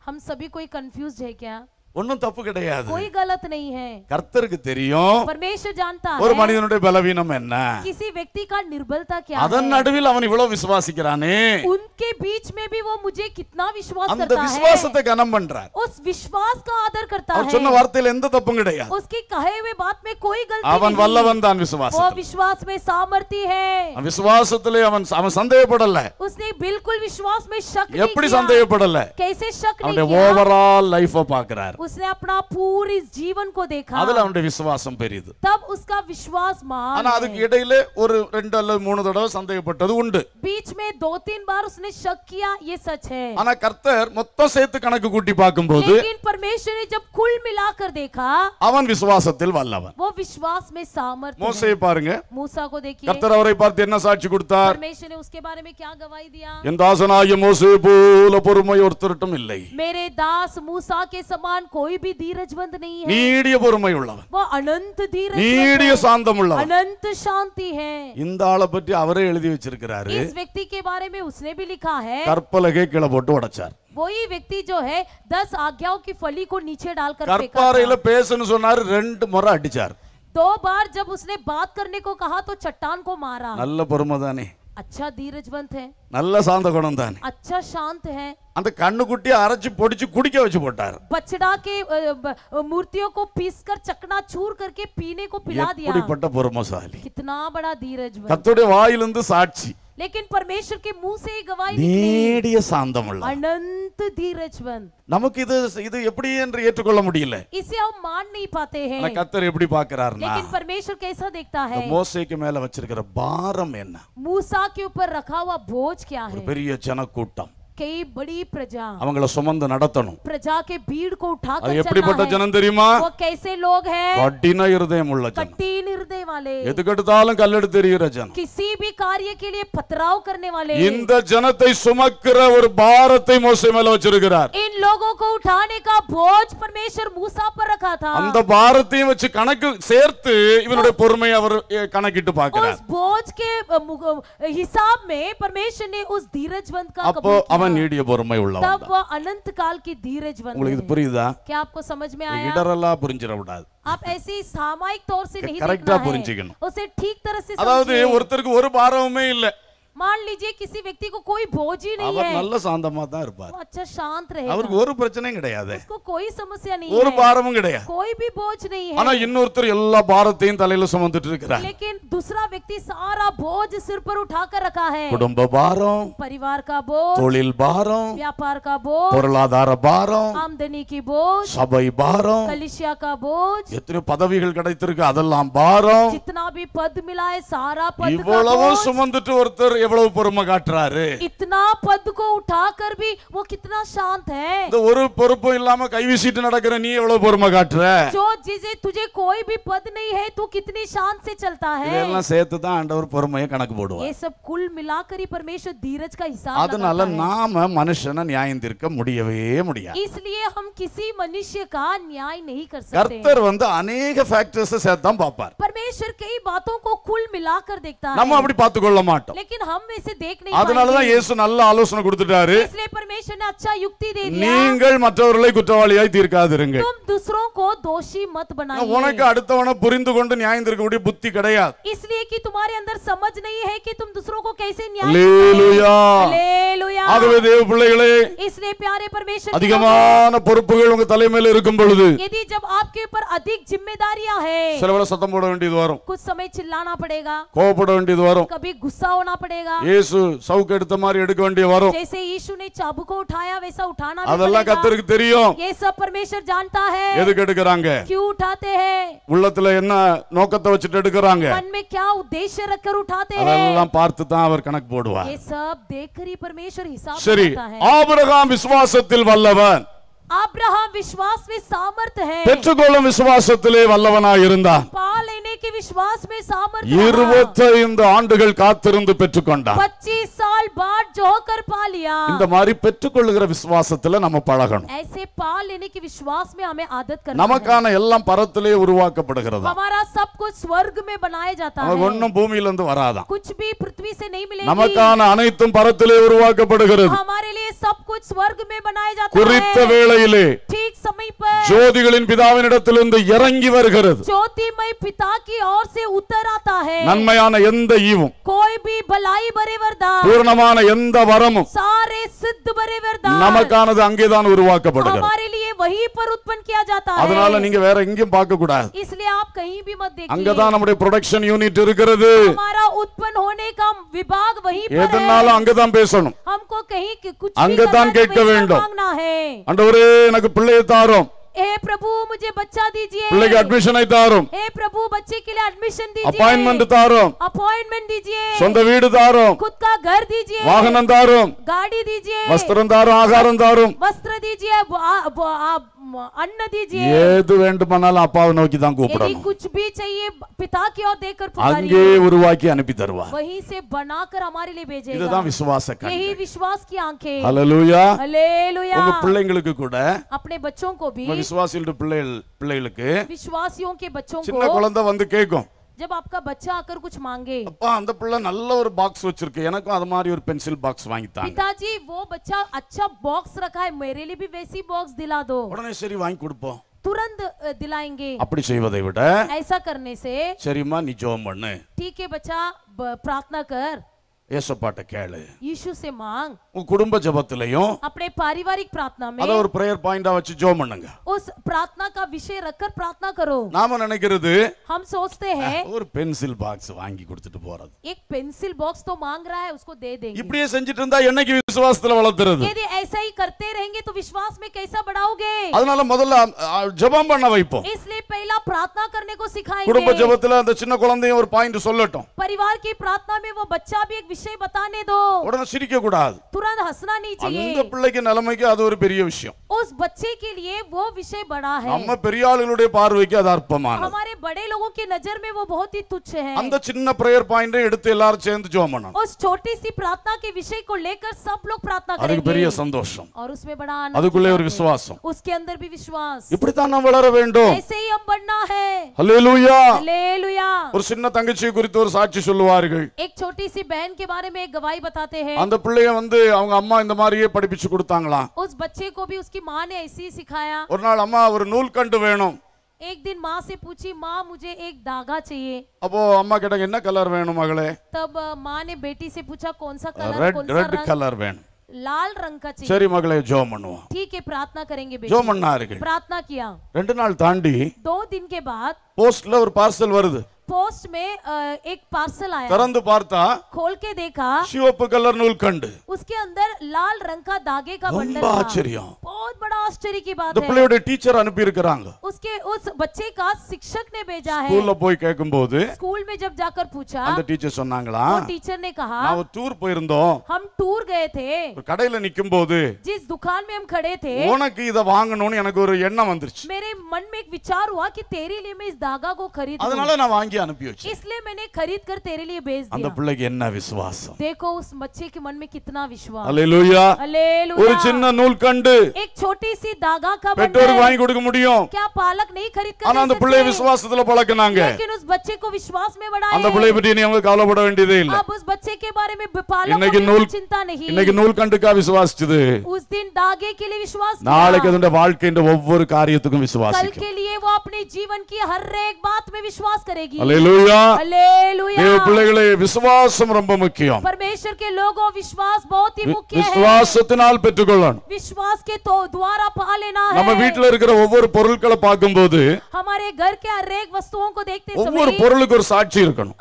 हम सभी कोई कंफ्यूज है क्या ஒன்னும் தப்பு கிடையாது कोई गलत नहीं है கர்த்தருக்கு தெரியும் परमेश्वर जानता है ஒரு மனிதனுடைய பலவீனம் என்ன किसी व्यक्ति का निर्बलता क्या है அதன் நடுவில் அவன் இவ்வளவு விசுவாசிக்கிறானே उनके बीच में भी वो मुझे कितना विश्वास करता है அந்த விசுவாசத்தை கனம் பண்றார் उस विश्वास का आदर करता है அவர் சொன்ன வார்த்தையில எந்த தப்பும் கிடையாது उसकी कहे हुए बात में कोई गलती नहीं அவன் வல்லவன் தான் விசுவாசம் वो विश्वास में सामर्थ्य है விசுவாசத்திலே அவன் அவன் சந்தேகப்படல उसने बिल्कुल विश्वास में शक नहीं किया எப்படி சந்தேகப்படல कैसे शक नहीं किया அவருடைய ஓவரால் லைஃபை பார்க்கறார் उसने अपना पूरी जीवन को देखा அதுல அவனுடைய விசுவாசம் பெரியது तब उसका विश्वास महान ஆனா அதுக்கு இடையில ஒரு ரெண்டு அல்லது மூணு தடவை சந்தேகப்பட்டது உண்டு बीच में दो तीन बार उसने शक किया ये सच है ஆனா கர்த்தர் மொத்தம் சேர்த்து கணக்கு கூட்டி பார்க்கும்போது लेकिन परमेश्वर ने जब कुल मिलाकर देखा அவன் விசுவாசத்தில் வல்லவன் वो विश्वास में सामर्थ्य மோசேயை பாருங்க மூசா को देखिए கர்த்தர் அவரை பார்த்து என்ன சாட்சி கொடுத்தார் परमेश्वर ने उसके बारे में क्या गवाही दिया என் தாசனாகிய மோசே போல பொறுமை ஒருத்தருட்டும் இல்லை मेरे दास मूसा के समान कोई भी धीरजवंत नहीं है நீடிய பொறுமை உள்ளவன் वो अनंत धीरज நீடிய சாந்தம் உள்ளவன் अनंत शांति है இந்த ஆளை பற்றி அவரே எழுதி வச்சிருக்கிறாரு इस व्यक्ति के बारे में उसने भी लिखा है கற்பலகை கீழே போட்டு உடைச்சார் वही व्यक्ति जो है दस आज्ञाओं की फली को नीचे डालकर கற்பாறையில பேசுன்னு சொன்னாரு ரெண்டு முறை அடிச்சார் दो बार जब उसने बात करने को कहा तो चट्टान को मारा நல்ல பொறுமை தானே அச்சா தீரஜ்வந்த் ஹே நல்ல சாந்த குணம் தான் அச்சா சாந்த் ஹே அந்த கண்ணு குட்டியை அரைச்சு பொடிச்சு குடிக்க வச்சு போட்டார் பச்சடா கே மூர்த்தியோ கோ பீஸ் கர் சக்கனா சூர் கர்க்கே பீனே கோ பிலா தியா அப்படிப்பட்ட பொறுமசாலி கிतना बड़ा धीरज கத்துடைய வாயிலிருந்து சாட்சி लेकिन परमेश्वर के मुंह से ही गवाही நீடிய சாந்தமுள்ள अनंत धीरजवंत நமக்கு இது இது எப்படி என்று ஏற்றுக்கொள்ள முடியல இசை हम मान नहीं पाते हैं ஆனா எப்படி பார்க்கறாருன்னா लेकिन परमेश्वर कैसा देखता है மோசேக்கு மேல வச்சிருக்கிற பாரம் என்ன மூசா के ऊपर रखा हुआ बोझ क्या ஒரு பெரிய ஜனக்கூட்டம் கை बड़ी प्रजा அவங்கள சுமந்து நடத்தணும் प्रजा के भीड़ को उठा कर எப்படிப்பட்ட ஜனம் தெரியுமா वो कैसे लोग हैं கடின இதயம் உள்ள ஜனம் கடின இதய वाले எதுக்கெடுத்தாலும் கல்லெடுத்து எறிகிற ஜனம் किसी भी कार्य के लिए पथराव करने वाले இந்த ஜனத்தை சுமக்கிற ஒரு பாரத்தை மோசே மேல வச்சிருக்கிறார் इन लोगों को उठाने का बोझ परमेश्वर मूसा पर रखा था அந்த பாரத்தையும் வச்சு கணக்கு சேர்த்து இவனுடைய பொறுமை அவர் கணக்கிட்டு பார்க்கிறார் उस बोझ के हिसाब में परमेश्वर ने उस धीरजवंत का அப்போ அவன் நீடிய பொறுமை உள்ள तब आपको समझ में आया आप ऐसे ठीक ஒருத்தருக்கு ஒரு பாரமுமே இல்லை मान लीजिए किसी व्यक्ति को कोई बोझ ही नहीं है நல்ல சாந்தமா தான் இருப்பார் अच्छा शांत रहेगा அவருக்கு ஒரு பிரச்சனையும் கிடையாது उसको कोई समस्या नहीं है ஒரு பாரமும் கிடையாது कोई भी बोझ नहीं है ஆனா இன்னொருத்தர் எல்லா பாரத்தையும் தலையில சுமந்துட்டு இருக்கறார் लेकिन दूसरा व्यक्ति सारा बोझ सिर पर उठाकर रखा है குடும்ப பாரம் परिवार का बोझ தொழில் பாரம் व्यापार का बोझ பொருளாதார பாரம் आमदनी की बोझ சபை பாரம் कलिसिया का बोझ எத்தனை பதவிகள் கிடைத்திருக்கு அதெல்லாம் பாரம் जितना भी पद मिला है सारा पद का बोझ இவ்வளவு சுமந்துட்டு ஒருத்தர் எவ்வளவு பொறுமை காட்டுறாரு இத்தனா பத் கோ உठाकर भी वो कितना शांत இந்த ஒரு பொறுப்பு இல்லாம கை வீசிட்டு நடக்குற நீ எவ்வளவு பொறுமை காட்டுற जो जिसे तुझे कोई भी पद नहीं है तू कितनी शांत से चलता है இதெல்லாம் சேர்த்து தான் ஆண்டவர் பொறுமையை கணக்கு போடுவார் ये सब कुल मिलाकर ही परमेश्वर धीरज का அதனால நாம மனுஷன நியாயம் தீர்க்க முடியவே முடியாது इसलिए हम किसी मनुष्य का न्याय नहीं कर सकते கர்த்தர் வந்து अनेक ஃபேக்டர்ஸ் சேர்த்து தான் பார்ப்பார் परमेश्वर कई बातों को कुल मिलाकर देखता है நம்ம அப்படி பார்த்து கொள்ள மாட்டோம் लेकिन हम इसे देख नहीं அதனால தான் இயேசு நல்ல ஆலோசனை கொடுத்துட்டாரு इसलिए परमेश्वर ने अच्छा युक्ति दे दिया நீங்கள் மற்றவர்களை குற்றவாளியாய் தீர்க்காதிருங்க तुम दूसरों को दोषी मत बनाइए உனக்கு அடுத்தவன புரிந்து கொண்டு நியாயம் தீர்க்கக்கூடிய புத்தி கிடையாது तुम्हारे अंदर समझ नहीं है कि तुम दूसरों को कैसे न्याय ஹalleluya ஹalleluya ஆகவே தேவ பிள்ளைகளே அதிகமான பொறுப்புகள் உங்க தலைமையில இருக்கும் பொழுது यदि जब आपके ऊपर अधिक जिम्मेदारियां हैं சத்தம் போட வேண்டியது வேண்டியது வரும் कुछ समय चिल्लाना पड़ेगा கோபப்பட வேண்டியது வரும் कभी गुस्सा होना पड़ेगा இயேசு சவுக்கு எடுத்த மாதிரி எடுக்க வேண்டியது வரும் जैसे यीशु ने चाबू को उठाया वैसा उठाना भी அதெல்லாம் पड़ेगा கர்த்தருக்கு தெரியும் ये सब परमेश्वर जानता है எதுக்கு எடுக்கறாங்க क्यों उठाते हैं உள்ளத்துல என்ன நோக்கத்தை வச்சுட்டு எடுக்கறாங்க मन में क्या उद्देश्य रखकर उठाते हैं அதெல்லாம் பார்த்து தான் அவர் கணக்கு போடுவார் ये सब देखकर ही परमेश्वर हिसाब சரி लगाता है ஆபிரகாம் விசுவாசத்தில் வல்லவன் ஆபிரகாம் विश्वास में सामर्थ्य है பெற்றுக்கொள்ளும் விசுவாசத்திலே வல்லவனாய் இருந்தான் पाल लेने के विश्वास 25 ஆண்டுகள் காத்திருந்து பெற்றுக்கொண்டான் 25 साल बाद जोकर पा लिया இந்த மாதிரி பெற்றுக்கொள்ளுகிற விசுவாசத்துல நம்ம பழகணும் ऐसे पाल लेने के विश्वास में हमें आदत करना நமக்கான எல்லாம் பரத்திலே உருவாக்கப்படுகிறது हमारा सब कुछ स्वर्ग में बनाया जाता है ஒண்ணும் பூமியில இருந்து வராதாம் कुछ भी पृथ्वी से नहीं मिलेगी நமக்கான அனைத்தும் பரத்திலே உருவாக்கப்படுகிறது हमारे लिए सब कुछ स्वर्ग में बनाया जाता है குறித்த வேளை வேளையிலே ஜோதிகளின் பிதாவின் இடத்திலிருந்து இறங்கி வருகிறது ஜோதிமய் பிதா கி ओर से उतर आता நன்மையான எந்த ஈவும் कोई भी भलाई भरे वरदान பூரணமான எந்த வரமும் सारे सिद्ध भरे वरदान நமக்கானது அங்கேதான் உருவாக்கப்படுகிறது हमारे वहीं पर उत्पन्न किया जाता है அதனால நீங்க வேற பார்க்க கூடாது इसलिए आप कहीं भी मत देखिए ப்ரொடக்ஷன் யூனிட் இருக்கிறது हमारा उत्पन्न होने का विभाग वहीं पर है எதனால பேசணும் हमको कहीं कुछ கேட்க வேண்டும் ஆண்டவரே எனக்கு பிள்ளையை தாரும் हे प्रभु मुझे बच्चा दीजिए பிள்ளைக்கு அட்மிஷன் ஐ தாரும் ए प्रभु बच्चे के लिए एडमिशन दीजिए अपॉइंटमेंट தாரும் अपॉइंटमेंट दीजिए சொந்த வீடு தாரும் खुद का घर दीजिए வாகனம் தாரும் गाड़ी दीजिए வஸ்திரம் தாரும் ஆகாரம் தாரும் वस्त्र दीजिए हम अन्न दीजिए வேண்டுமானாலும் அப்பாவை நோக்கி தான் यदि கூப்பிடணும் அங்கே உருவாக்கி அனுப்பி தருவா वहीं से बनाकर हमारे लिए भेजेगा இதுதான் விசுவாச यही கண் विश्वास உங்க பிள்ளைங்களுக்கு கூட अपने बच्चों को भी உங்க பிள்ளைகள் பிள்ளைகளுக்கு விசுவாசியோं के बच्चों சின்ன குழந்தை வந்து கேட்கும் जब आपका बच्चा आकर कुछ मांगे அப்பா அந்த பிள்ளை நல்ல ஒரு பாக்ஸ் வச்சிருக்கு எனக்கும் அது மாதிரி ஒரு பென்சில் பாக்ஸ் வாங்கி தாங்க पिताजी वो बच्चा अच्छा बॉक्स रखा है मेरे लिए भी वैसी बॉक्स दिला दो உடனே சரி வாங்கி கொடுப்போம் तुरंत दिलाएंगे அப்படி செய்வதை விட ऐसा करने से சரிம்மா நீ ஜெபம் பண்ணு ठीक है बच्चा प्रार्थना कर ஏசப்பாட்ட கேளு ஈஷு சே மாங் உங்க குடும்ப ஜெபத்திலையும் अपने पारिवारिक प्रार्थना அத ஒரு பிரேயர் பாயிண்டா வச்சு ஜெபம் பண்ணுங்க उस प्रार्थना का विषय रखकर प्रार्थना करो நாம நினைக்கிறது हम सोचते हैं ஒரு பென்சில் பாக்ஸ் வாங்கி கொடுத்துட்டு போறது एक पेंसिल बॉक्स तो मांग रहा है उसको दे देंगे இப்படியே செஞ்சிட்டு இருந்தா என்னைக்கு விசுவாசத்துல வளர்த்துறது यदि ऐसा ही करते रहेंगे तो विश्वास में कैसा बढ़ाओगे அதனால முதல்ல ஜெபம் பண்ண வைப்போம் इसलिए पहला प्रार्थना करने को सिखाएंगे குடும்ப ஜெபத்துல அந்த சின்ன குழந்தையும் ஒரு பாயிண்ட் சொல்லட்டும் परिवार की प्रार्थना में वो बच्चा भी விஷயம் बताने தோ உடனே சிரிக்க கூடாது तुरंत ஹஸ்னா நீ चाहिए அந்த பிள்ளைக்கு நலமைக்கு அது ஒரு பெரிய விஷயம் उस बच्चे के लिए वो विषय बड़ा है நம்ம பெரிய ஆளுளுடைய பார்வைக்கு அது அற்பமானது हमारे बड़े लोगों की नजर में वो बहुत ही तुच्छ है அந்த சின்ன பிரேயர் பாயிண்ட் எடுத்து எல்லாரும் சேர்ந்து ஜெபம் பண்ணணும் उस छोटी सी प्रार्थना के विषय को लेकर सब लोग प्रार्थना करेंगे அது பெரிய சந்தோஷம் और उसमें बड़ा आनंद அதுக்குள்ளே ஒரு விசுவாசம் उसके अंदर भी विश्वास இப்படி தான் நாம் வளர வேண்டும் ऐसे ही हम बढ़ना है हालेलुया हालेलुया ஒரு சின்ன தங்கச்சி குறித்து ஒரு சாட்சி சொல்லுவார்கள் एक छोटी सी बहन के बारे में एक गवाही बताते हैं उस बच्चे को भी उसकी माँ ने ऐसे सिखाया और ना अम्मा और नूल कंट वेण एक दिन माँ से पूछी माँ मुझे एक धागा चाहिए अब अम्मा कहते कलर वेणु मगले तब माँ ने बेटी से पूछा कौन सा कलर रेड कलर वेण लाल रंग का चाहिए। सरी मगले जो मनुआ ठीक है प्रार्थना करेंगे जो मन्ना प्रार्थना किया दो दिन के बाद पोस्ट लव और पार्सल वर्द पोस्ट में एक पार्सल आया तरंद पार्ता खोल के देखा शिवप कलर नूल खंड उसके अंदर लाल रंग का धागे का बंडल आश्चर्य बहुत बड़ा आश्चर्य की बात है பிள்ளையோட टीचर அனுப்பி करांग उसके उस बच्चे का शिक्षक ने भेजा है स्कूल बॉय कह कम बोले स्कूल में जब जाकर पूछा அந்த டீச்சர் சொன்னாங்களா वो टीचर ने कहा टूर पे रंदो हम टूर गए थे कड़े ஒரு கடையில बोले जिस दुकान में हम खड़े थे वो ना की इधर वांग नोनी ஒரு येन्ना मंदिर मेरे मन में एक विचार हुआ कि तेरे लिए मैं इस धागा को खरीद அதனால ना वांग வாங்கி அனுப்பி வச்சு इसलिए मैंने खरीद कर तेरे लिए भेज दिया அந்த பிள்ளைக்கு என்ன விசுவாசம் देखो उस बच्चे के मन में कितना विश्वास ஹalleluya ஹalleluya ஒரு சின்ன நூல் கண்டு एक छोटी सी धागा का பெற்றோர் வாங்கி கொடுக்க முடியும் क्या पालक नहीं खरीद कर ஆனா அந்த பிள்ளை விசுவாசத்துல பழக்குனாங்க लेकिन उस बच्चे को विश्वास में बढ़ाए அந்த பிள்ளை பத்தி நீ கவலைப்பட வேண்டியதே இல்ல अब उस बच्चे के बारे में पालक चिंता नहीं இன்னைக்கு நூல் கண்டுக்கா விசுவாசிச்சது उस दिन धागे के लिए विश्वास நாளைக்கு அதோட வாழ்க்கையின் ஒவ்வொரு காரியத்துக்கும் விசுவாசிக்கும் कल के लिए वो अपने जीवन की हर एक बात में विश्वास करेगी விசுவாசம் ரொம்ப முக்கியம் விசுவாசத்தினால் பெற்றுக்கொள்ளணும் நம்ம இருக்கிற ஒவ்வொரு பொருட்களை பாக்கும்போது हमारे ஒவ்வொரு பொருளுக்கு ஒரு சாட்சி இருக்கணும்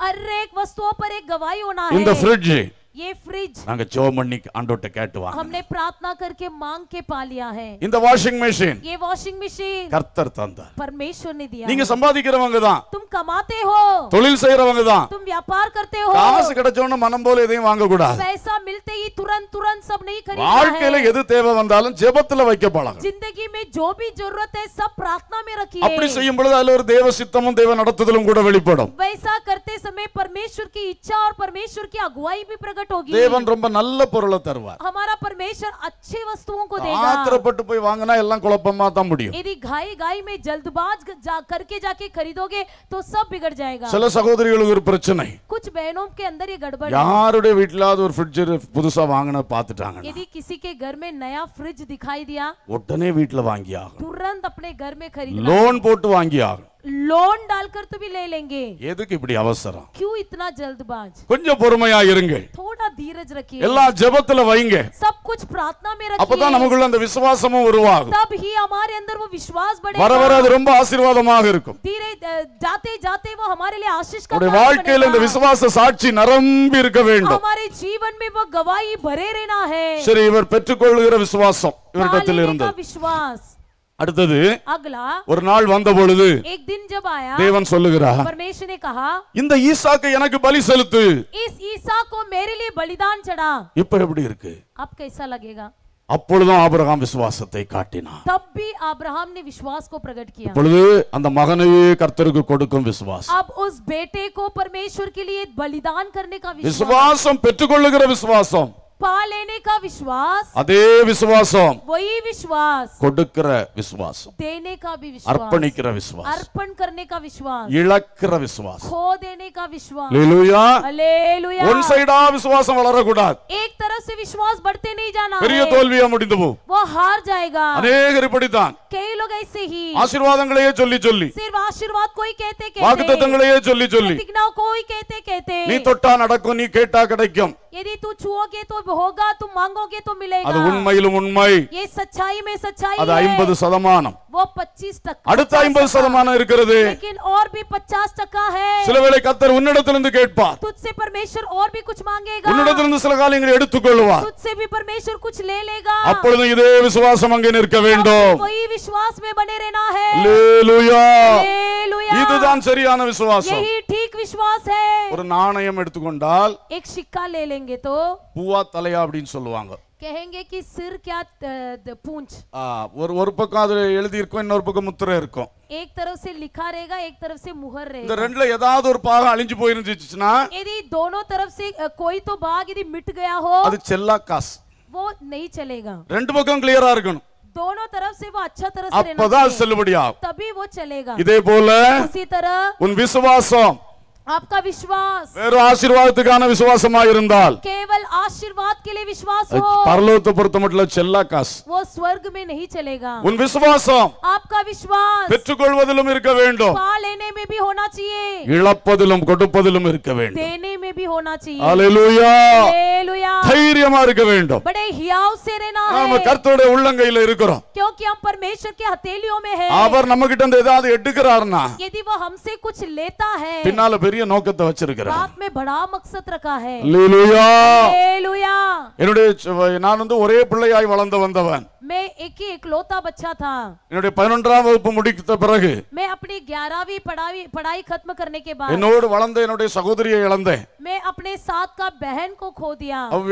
இந்த பிரிட்ஜ் ये फ्रिज நாங்க ஜெபம் பண்ணி ஆண்டவர்ட்ட கேட்டு வாங்க हमने प्रार्थना करके मांग के पा लिया है இந்த வாஷிங் மெஷின் ये வாஷிங் மெஷின் கர்த்தர் தந்தார் परमेश्वर ने दिया நீங்க சம்பாதிக்கிறவங்க தான் तुम कमाते हो தொழில் செய்றவங்க தான் तुम व्यापार करते हो காசு கிடைச்சோன மனம் போல எதையும் வாங்க கூடாது पैसा मिलते ही तुरंत तुरंत सब नहीं खरीदना है வாழ்க்கையில எது தேவை வந்தாலும் ஜெபத்துல வைக்க பழகுங்க जिंदगी में जो भी जरूरत है सब प्रार्थना में रखिए அப்படி செய்யும் பொழுது அதுல ஒரு தேவ சித்தமும் தேவ நடத்துதலும் கூட வெளிப்படும் वैसा करते समय परमेश्वर की इच्छा और परमेश्वर की अगुवाई भी प्रकट संकट होगी देवन ரொம்ப நல்ல பொருளை தருவார் हमारा परमेश्वर अच्छे वस्तुओं को देगा मात्र பட்டு போய் வாங்கنا எல்லாம் குழப்பமா தான் முடியும் यदि गाय गाय में जल्दबाज जाकर के जाके खरीदोगे तो सब बिगड़ जाएगा चलो சகோதரிகளுக்கு ஒரு பிரச்சனை कुछ बहनों के अंदर ये गड़बड़ யாருடைய வீட்ல அது यदि किसी के घर में नया फ्रिज दिखाई दिया तुरंत अपने घर में खरीद लोन போட்டு வாங்கியாக लोन डालकर तो भी ले लेंगे எதுக்கு இப்படி அவசரம் क्यों इतना जल्दबाज கொஞ்சம் பொறுமையா இருங்க थोड़ा धीरज रखिए எல்லா ஜெபத்துல வைங்க सब कुछ प्रार्थना में रखिए அப்பதான் நமக்குள்ள அந்த விசுவாசமும் உருவாகும் तब ही हमारे अंदर वो विश्वास बढ़ेगा வர வர அது ரொம்ப ஆசீர்வாதமாக இருக்கும் धीरे जाते जाते வாழ்க்கையில இந்த விசுவாச சாட்சி நரம்பி இருக்க வேண்டும் हमारे जीवन में वो गवाही சரி இவர் பெற்றுக்கொள்ளுகிற விசுவாசம் இவரிடத்தில் இருந்து அடுத்தது அகலா ஒரு நாள் வந்த பொழுது एक दिन जब आया தேவன் சொல்லுகிறார் இந்த ஈசாக்கு எனக்கு பலி செலுத்து इस ईसा को मेरे लिए बलिदान எப்படி இருக்கு अब कैसा लगेगा அப்பொழுதும் ஆபிரகாம் விசுவாசத்தை காட்டினான் தப்பி ஆபிரகாம் ने विश्वास को प्रकट किया இப்பொழுது அந்த மகனையே கர்த்தருக்கு கொடுக்கும் விசுவாசம் अब उस बेटे को परमेश्वर के लिए बलिदान करने का विश्वास விசுவாசம் பெற்றுக்கொள்ளுகிற விசுவாசம் पा लेने का विश्वास அதே விசுவாசம் वही विश्वास கொடுக்கிற விசுவாசம் देने का भी विश्वास அர்ப்பணிக்கிற விசுவாசம் अर्पण करने का विश्वास இழக்கிற விசுவாசம் खो देने का विश्वास हालेलुया हालेलुया ஒன் சைடா விசுவாசம் வளர கூடாது एक तरफ से विश्वास बढ़ते नहीं जाना பெரிய தோல்வியா முடிந்து போ वो हार जाएगा अनेक இப்படித்தான் कई लोग ऐसे ही ஆசீர்வாதங்களையே சொல்லி சொல்லி सिर्फ आशीर्वाद कोई कहते कहते வாக்குத்தத்தங்களையே சொல்லி சொல்லி प्रतिज्ञा कोई कहते कहते நீ தொட்டா நடக்கும் நீ கேட்டா கிடைக்கும் यदि तू छुओगे तो होगा तुम मांगोगे तो मिलेगा அது உண்மையிலும் உண்மை ये सच्चाई में सच्चाई அது 50 சதமானம் वो 25 அடுத்த 50 சதமானம் இருக்கிறது लेकिन और भी 50 टका है சில வேளை கர்த்தர் உன்னிடத்திலிருந்து கேட்பார் तुझसे परमेश्वर और भी कुछ मांगेगा உன்னிடத்திலிருந்து சில காரியங்களை எடுத்துக்கொள்வார் तुझसे भी परमेश्वर कुछ ले लेगा அப்பொழுது இதே விசுவாசம் அங்கே நிற்க வேண்டும் वही विश्वास में बने रहना है हालेलुया हालेलुया இதுதான் சரியான விசுவாசம் यही ठीक विश्वास है ஒரு நாணயம் எடுத்துக்கொண்டால் एक सिक्का ले लेंगे देखेंगे तो பூவா தலையா அப்படின்னு சொல்லுவாங்க கெஹெங்கே கி சிர் கியா பூஞ்ச் ஒரு ஒரு பக்கம் அது எழுதி இருக்கும் இன்னொரு பக்கம் முத்திரை இருக்கும் एक तरफ से लिखा रहेगा एक तरफ से मुहर रहेगा இந்த ரெண்டுல ஏதாவது ஒரு பாகம் அழிஞ்சு போயிருந்துச்சுனா यदि दोनों तरफ से कोई तो भाग यदि मिट गया हो அது செல்லா காஸ் वो नहीं चलेगा ரெண்டு பக்கம் கிளியரா இருக்கணும் दोनों तरफ से वो अच्छा तरह से அப்பதான் செல்லுபடியாகும் तभी वो चलेगा இதே போல उसी तरह उन विश्वासம் आपका विश्वास வேற ஆசீர்வாதத்துக்கான விசுவாசமா இருந்தால் केवल आशीर्वाद के लिए विश्वास हो பரலோகத்தை பொறுத்தமட்டில் செல்லா காசு वो स्वर्ग में नहीं चलेगा உன் விசுவாசம் आपका विश्वास பெற்றுக்கொள்வதிலும் இருக்க வேண்டும் पा लेने में भी होना चाहिए இழப்பதிலும் கொடுப்பதிலும் இருக்க வேண்டும் देने में भी होना चाहिए हालेलुया हालेलुया தைரியமா இருக்க வேண்டும் बड़े हियाव से रहना है நாம கர்த்தருடைய உள்ளங்கையில இருக்கிறோம் क्योंकि हम परमेश्वर के हथेलियों में है அவர் நம்ம கிட்ட இருந்து ஏதாவது எடுக்கறாருனா यदि वो हमसे कुछ लेता है பின்னால பெரிய பெரிய நோக்கத்தை வச்சிருக்கிறேன் बाप ஒரே பிள்ளையாய் வளர்ந்து வந்தவன்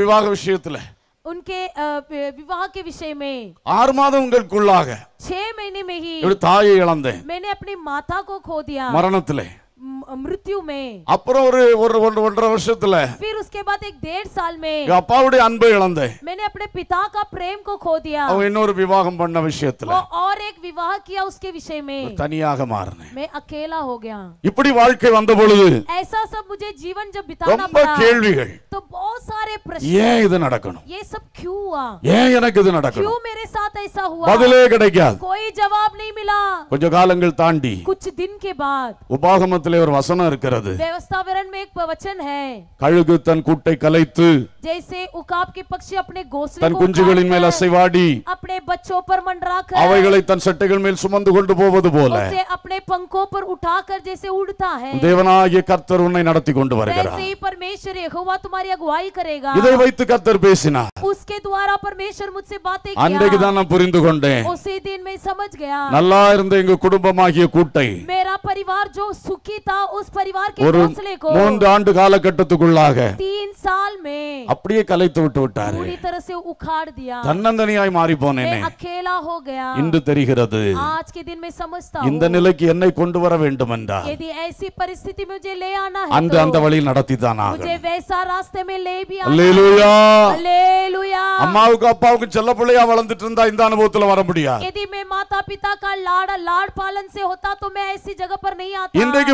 விவாக விஷயத்துல उनके अ, ஆறு மாதங்களுக்குள்ளாக छह தாயை இழந்தேன் मैंने अपनी माता को खो மரணத்திலே மृत्यु में அப்புறம் ஒரு ஒரு ஒன்றரை வருஷத்துல फिर उसके बाद एक डेढ़ साल में எங்க அப்பாவுடைய அன்பை இழந்தேன் मैंने अपने पिता का प्रेम को खो दिया அவன் இன்னொரு விவாகம் பண்ண விஷயத்துல वो और एक विवाह किया उसके विषय में தனியாக மாறினேன் मैं अकेला हो गया இப்படி வாழ்க்கை வந்த பொழுது ऐसा सब मुझे जीवन जब बिताना ரொம்ப கேள்விகள் तो बहुत सारे प्रश्न ஏன் இது நடக்கணும் ये सब क्यों हुआ ஏன் எனக்கு இது நடக்கணும் क्यों मेरे साथ ऐसा हुआ பதிலே கிடைக்காது कोई जवाब नहीं मिला கொஞ்ச காலங்கள் தாண்டி कुछ दिन के बाद உபாகமத்தில் வேதத்திலே ஒரு வசனம் இருக்கிறது கழுகு தன் கூட்டை கலைத்து தன் குஞ்சுகளின் மேல் அசைவாடி அவைகளை தன் சட்டைகள் மேல் சுமந்து கொண்டு போவது போல தேவனாகிய கர்த்தர் உன்னை நடத்தி கொண்டு வருகிறார் இதை வைத்து கர்த்தர் பேசினார் उसके அன்றைக்கு தான் புரிந்து கொண்டேன் நல்லா இருந்த எங்க குடும்பமாகிய கூட்டை मेरा பரிவார் जो ஒரு மூன்று ஆண்டு காலகட்டத்துக்குள்ளாக அப்படியே கலைத்து விட்டு விட்டாரு தன்னந்தனியாய் மாறி போனேனே இன்று தெரிகிறது இந்த நிலைக்கு என்னை கொண்டு வர வேண்டும் என்றார் அன்று அந்த வழியில் நடத்தி தான் அம்மாவுக்கு அப்பாவுக்கு செல்ல பிள்ளையா வளர்ந்துட்டு இருந்தா இந்த அனுபவத்துல வர முடியாது இன்றைக்கு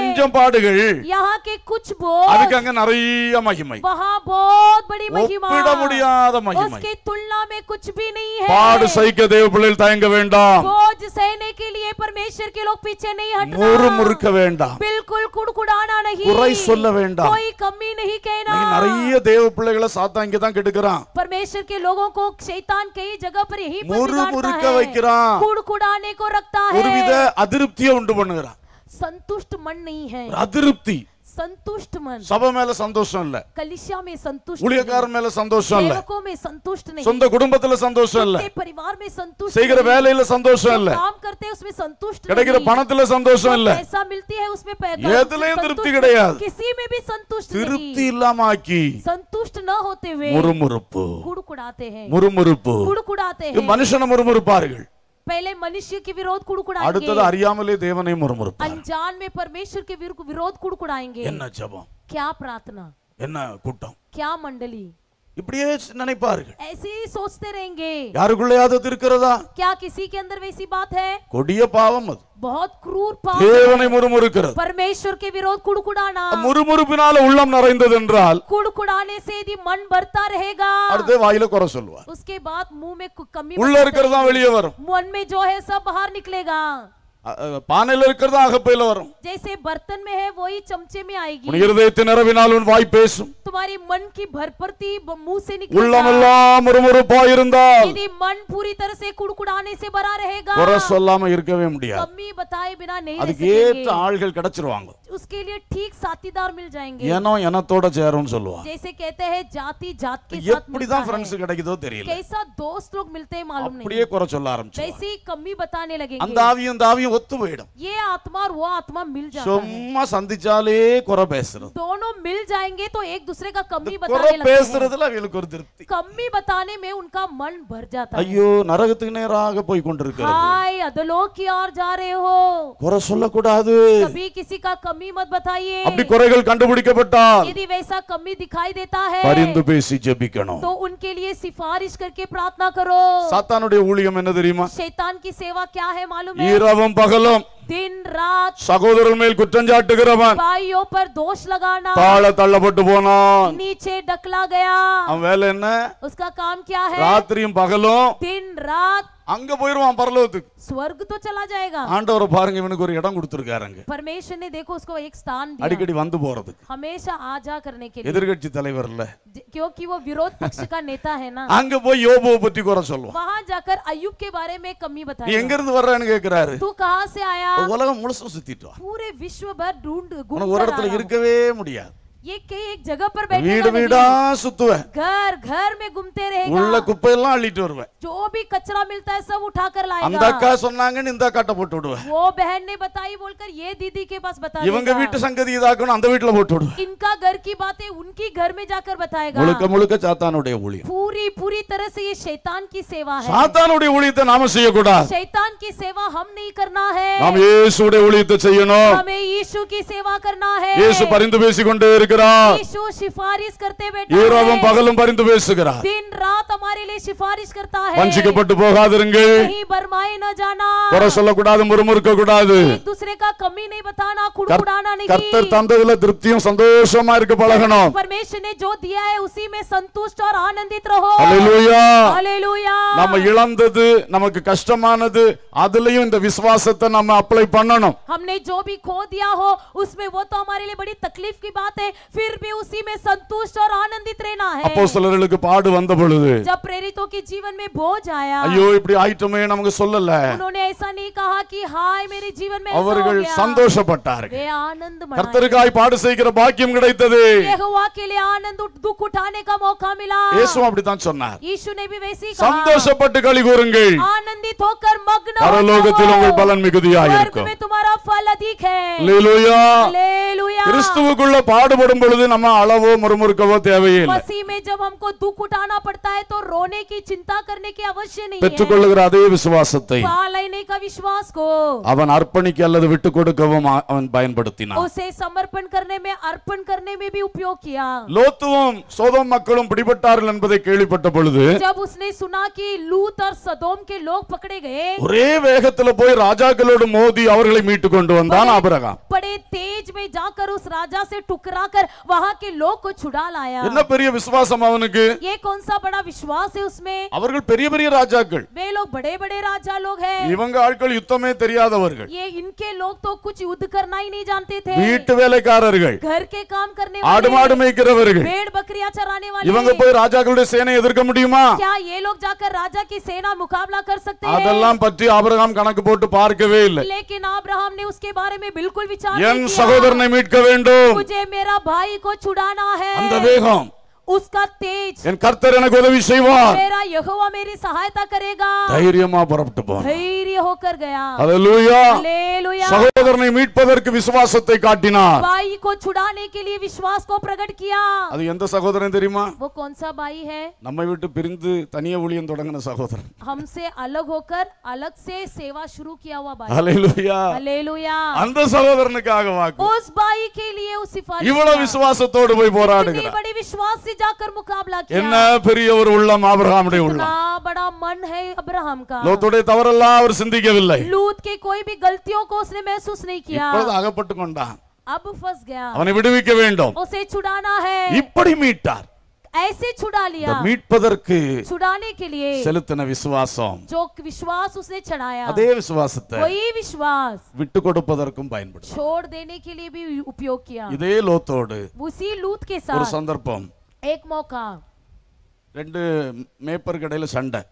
கொஞ்சம் பாடுகள் அதுக்கு அங்க நிறைய மகிமை ஒப்பிட முடியாத மகிமை பாடு சைக்க தேவ பிள்ளையில் தயங்க வேண்டாம் நிறைய கெடுக்கிறான் வைக்கிறான் அதிருப்தியை உண்டு பண்ணுகிறான் संतुष्ट मन नहीं है அதிருப்தி संतुष्ट मन சபை மேல சந்தோஷம் இல்ல கலிஷா மே சந்தோஷம் ஊழியக்கார மேல சந்தோஷம் இல்ல சேவகோ மே சந்தோஷ் नहीं சொந்த குடும்பத்துல சந்தோஷம் இல்ல परिवार में संतुष्ट செய்கிற வேலையில சந்தோஷம் இல்ல काम करते हैं उसमें संतुष्ट கிடைக்கிற பணத்துல சந்தோஷம் இல்ல पैसा मिलती है उसमें எதுலயும் திருப்தி கிடையாது किसी में भी संतुष्ट திருப்தி இல்லாம ஆக்கி संतुष्ट न होते हुए முறுமுறுப்பு குடுகுடாते हैं முறுமுறுப்பு குடுகுடாते हैं மனுஷன முறுமுறுப்பார்கள் पहले मनुष्य के विरोध कुड़कुड़ाएंगे அடுத்தது அறியாமலே தேவனை முறுமுறுப்பார் अनजान में परमेश्वर के विरोध कुड़कुड़ाएंगे என்ன ஜெபம் क्या प्रार्थना என்ன क्या मंडली இப்படியே நினைப்பார்கள் ऐसे ही सोचते रहेंगे யாருக்குள்ளயாவது அது இருக்கிறதா क्या किसी के अंदर वैसी बात है கொடிய பாவம் அது बहुत क्रूर पाप தேவனை முறுமுறுக்கிறது परमेश्वर के विरोध कुड़कुड़ाना முறுமுறுப்பினால உள்ளம் நிறைந்தது என்றால் कुड़कुड़ाने से यदि मन बढ़ता रहेगा அடுத்து வாயில குறை சொல்வார் उसके बाद मुंह में कमी உள்ள இருக்கிறது வெளியே வரும் मन में जो है सब बाहर निकलेगा பானையில் இருக்கிறது அகப்பையில் வரும் ஜெய்சே பர்த்தன் மே ஹே வோஹி சம்ச்சே மே ஆயேகி உன் இதயத்தை நிரவினால் உன் வாய் பேசும் துமாரி मन की भरपर्ती मुंह से निकल உள்ளமெல்லாம் முறுமுறுப்பாய் இருந்தால் यदि மண் பூரி தரசே से कुड़कुड़ाने से भरा रहेगा குறை சொல்லாம இருக்கவே முடியாது கம்மி பத்தாய் பினா நெய் அதுக்கு ஏற்ற ஆள்கள் கிடைச்சிருவாங்க उसके लिए ठीक साथीदार मिल जाएंगे இனம் இனத்தோட சேரும்னு சொல்லுவா जैसे कहते हैं जाति जात के साथ எப்படி தான் फ्रेंड्स கிடைக்குதோ தெரியல कैसा दोस्त लोग मिलते हैं मालूम नहीं அப்படியே குறை சொல்ல ஆரம்பிச்சு वैसे कमी बताने लगेंगे அந்த ஆவியும் இந்த ஆவியும் ஒத்து ये आत्मा और वो आत्मा मिल जाता है சும்மா சந்திச்சாலே குறை दोनों मिल जाएंगे तो एक दूसरे का कमी बताने कमी बताने में उनका मन भर जाता है ஐயோ जा रहे हो किसी का कमी कमी मत बताइए அப்படி குறைகள் கண்டுபிடிக்கப்பட்டால் यदि वैसा कमी दिखाई देता है பரிந்து பேசி ஜெபிக்கணும் तो उनके लिए सिफारिश करके प्रार्थना करो சாத்தானுடைய ஊழியம் என்ன தெரியுமா शैतान की सेवा क्या है मालूम है இரவும் பகலும் दिन रात சகோதரர் மேல் குற்றம் சாட்டுகிறவன் भाइयों पर दोष लगाना தாழ தள்ளப்பட்டு போனான் नीचे डकला गया அவன் வேலை என்ன उसका काम क्या है ராத்திரியும் பகலும் दिन रात அங்க போயிருவான் பரலோகத்துக்கு स्वर्ग चला जाएगा ஆண்டவர் பாருங்க இவனுக்கு ஒரு இடம் கொடுத்திருக்காருங்க परमेश्वर ने देखो उसको एक स्थान दिया அடிக்கடி வந்து போறதுக்கு हमेशा आ जा करने के लिए எதிர்க்கட்சி தலைவர்ல ज- क्योंकि वो विरोध पक्ष का नेता है ना அங்க போய் யோபுவை பத்தி குறை சொல்லுவான் वहाँ जाकर अयुब के बारे में कमी நீ எங்க இருந்து வர்றானு கேக்குறாரு तू कहाँ से आया உலகம் முழுசும் சுத்திட்டு வா விஸ்வ ஒரு இடத்துல இருக்கவே முடியாது एक एक जगह पर बैठने வீடு வீடா சுத்துவேன் घर घर में घूमते रहेगा உள்ள குப்பை எல்லாம் அள்ளிட்டு வருவேன் जो भी कचरा मिलता है सब उठा कर लाएगा அந்த அக்கா சொன்னாங்கன்னு இந்த அக்காட்ட போட்டு விடுவேன் वो बहन ने बताई बोलकर ये दीदी के पास बता இவங்க வீட்டு சங்கதி இதாக்கணும் அந்த வீட்ல போட்டு விடுவேன் इनका घर की बातें उनकी घर में जाकर बताएगा முழுக்க முழுக்க சாத்தானுடைய ஊழியம் पूरी पूरी तरह से ये शैतान की सेवा है சாத்தானுடைய ஊழியத்தை நாம செய்ய கூடாது शैतान की सेवा हम नहीं करना है நாம் இயேசுவுடைய ஊழியத்தை செய்யணும் हमें यीशु की सेवा करना है இயேசு பரிந்து பேசிக்கொண்டே இருக்க பேசுகிறார் यीशु सिफारिश करते बैठा है இரவும் பகலும் பரிந்து பேசுகிறார் கூடாது சந்தோஷமா நம்ம இழந்தது நமக்கு கஷ்டமானது அதுலயும் இந்த விசுவாசத்தை நம்ம அப்ளை फिर भी उसी में संतुष्ट और आनंदित रहना है அப்போஸ்தலர்களுக்கு பாடு வந்த பொழுது जब प्रेरितों के जीवन में बोझ आया ஐயோ இப்படி ஆயிட்டமே நமக்கு சொல்லல उन्होंने ऐसा नहीं कहा कि हाय मेरे जीवन में அவர்கள் சந்தோஷப்பட்டார்கள் वे आनंद मनाए கர்த்தருக்காய் பாடு செய்கிற பாக்கியம் கிடைத்தது यहोवा के लिए आनंद दुख उठाने का मौका मिला இயேசு அப்படி தான் சொன்னார் இயேசு ने भी वैसे ही कहा சந்தோஷப்பட்டு களி கூறுங்கள் ஆனந்தித் ஹோக்கர் மக்ன பரலோகத்தில் உங்கள் பலன் மிகுதியாக இருக்கும் तुम्हारा फल अधिक है हालेलुया हालेलुया கிறிஸ்துவுக்குள்ள பாடுபட ஏற்படும் பொழுது நம்ம அளவோ முறுமுறுக்கவோ தேவையில்லை பெற்றுக்கொள்ளுகிற அதே விசுவாசத்தை அவன் அர்ப்பணிக்கு அல்லது விட்டு கொடுக்கவும் அவன் பயன்படுத்தினான் லோத்துவும் சோதம் மக்களும் பிடிபட்டார்கள் என்பதை கேள்விப்பட்ட பொழுது ஒரே வேகத்துல போய் ராஜாக்களோடு மோதி அவர்களை மீட்டு கொண்டு வந்தான் ஆபிரகாம் बड़े तेज में जाकर उस राजा से लेकर वहां के लोग को छुड़ा लाया என்ன பெரிய விசுவாசம் அவனுக்கு ये कौन सा बड़ा विश्वास है उसमें அவர்கள் பெரிய பெரிய ராஜாக்கள் वे लोग बड़े-बड़े राजा लोग हैं இவங்க ஆட்கள் யுத்தமே தெரியாதவர்கள் ये इनके लोग तो कुछ युद्ध करना ही नहीं जानते थे வீட்டு வேலைக்காரர்கள் घर के काम करने वाले ஆடு மாடு மேய்க்கிறவர்கள் भेड़ बकरियां चराने वाले இவங்க போய் ராஜாக்களுடைய சேனை எதிர்க்க முடியுமா क्या ये लोग जाकर राजा की सेना मुकाबला कर सकते हैं அதெல்லாம் பற்றி ஆபிரகாம் கணக்கு போட்டு பார்க்கவே இல்லை लेकिन ஆபிரகாம் ने उसके बारे में बिल्कुल विचार என் சகோதரனை மீட்க வேண்டும் मुझे मेरा भाई को छुड़ाना है அந்த उसका तेज என் கர்த்தர் எனக்கு உதவி செய்வார் मेरा यहोवा मेरी सहायता करेगा தைரியமா புறப்பட்டு போ धैर्य होकर गया हालेलुया हालेलुया சகோதரனை மீட்பதற்கு விசுவாசத்தை காட்டினார் भाई को छुड़ाने के लिए विश्वास को प्रकट किया அது எந்த சகோதரன் தெரியுமா वो कौन सा भाई है நம்மை விட்டு பிரிந்து தனிய ஊழியம் தொடங்கின சகோதரன் हमसे अलग होकर अलग से सेवा शुरू किया हुआ भाई हालेलुया हालेलुया அந்த சகோதரனுக்காக வாக்கு उस भाई के लिए उस सिफारिश இவ்வளவு விசுவாசத்தோடு போய் போராடுகிறார் बड़ी विश्वास से என பெரியவர் உள்ள ஆபிரகாமுடைய உள்ள ஆபாடா மன் ஹை ஆபிரகாம் கா லூத் ஒதே தவரлла அவர் சிந்திக்கவில்லை லூத் கே ਕੋਈ भी गलतियों को उसने महसूस नहीं किया आगे पटकोंडा ابو फस गया அவனை விடுவிக்க வேண்டும் ஒسے छुடானாக இப்படி மீட்டார் ऐसे छुடालिया मीटபதர்க்கு छुடானே கேलिए செலுத்துன விசுவாசம் ஜோக் விசுவாசம் ਉਸனே चढ़ाया அதே விசுவாசத்தை কই விசுவாஸ் விட்டுకొடுபதர்க்கும் பயன் படுதா छोड़ देने के लिए भी उपयोग किया இதே லூதோடு 부சி லூத் के साथ और संदर्भम एक मौका ரெண்டு மேப்பர் சண்டை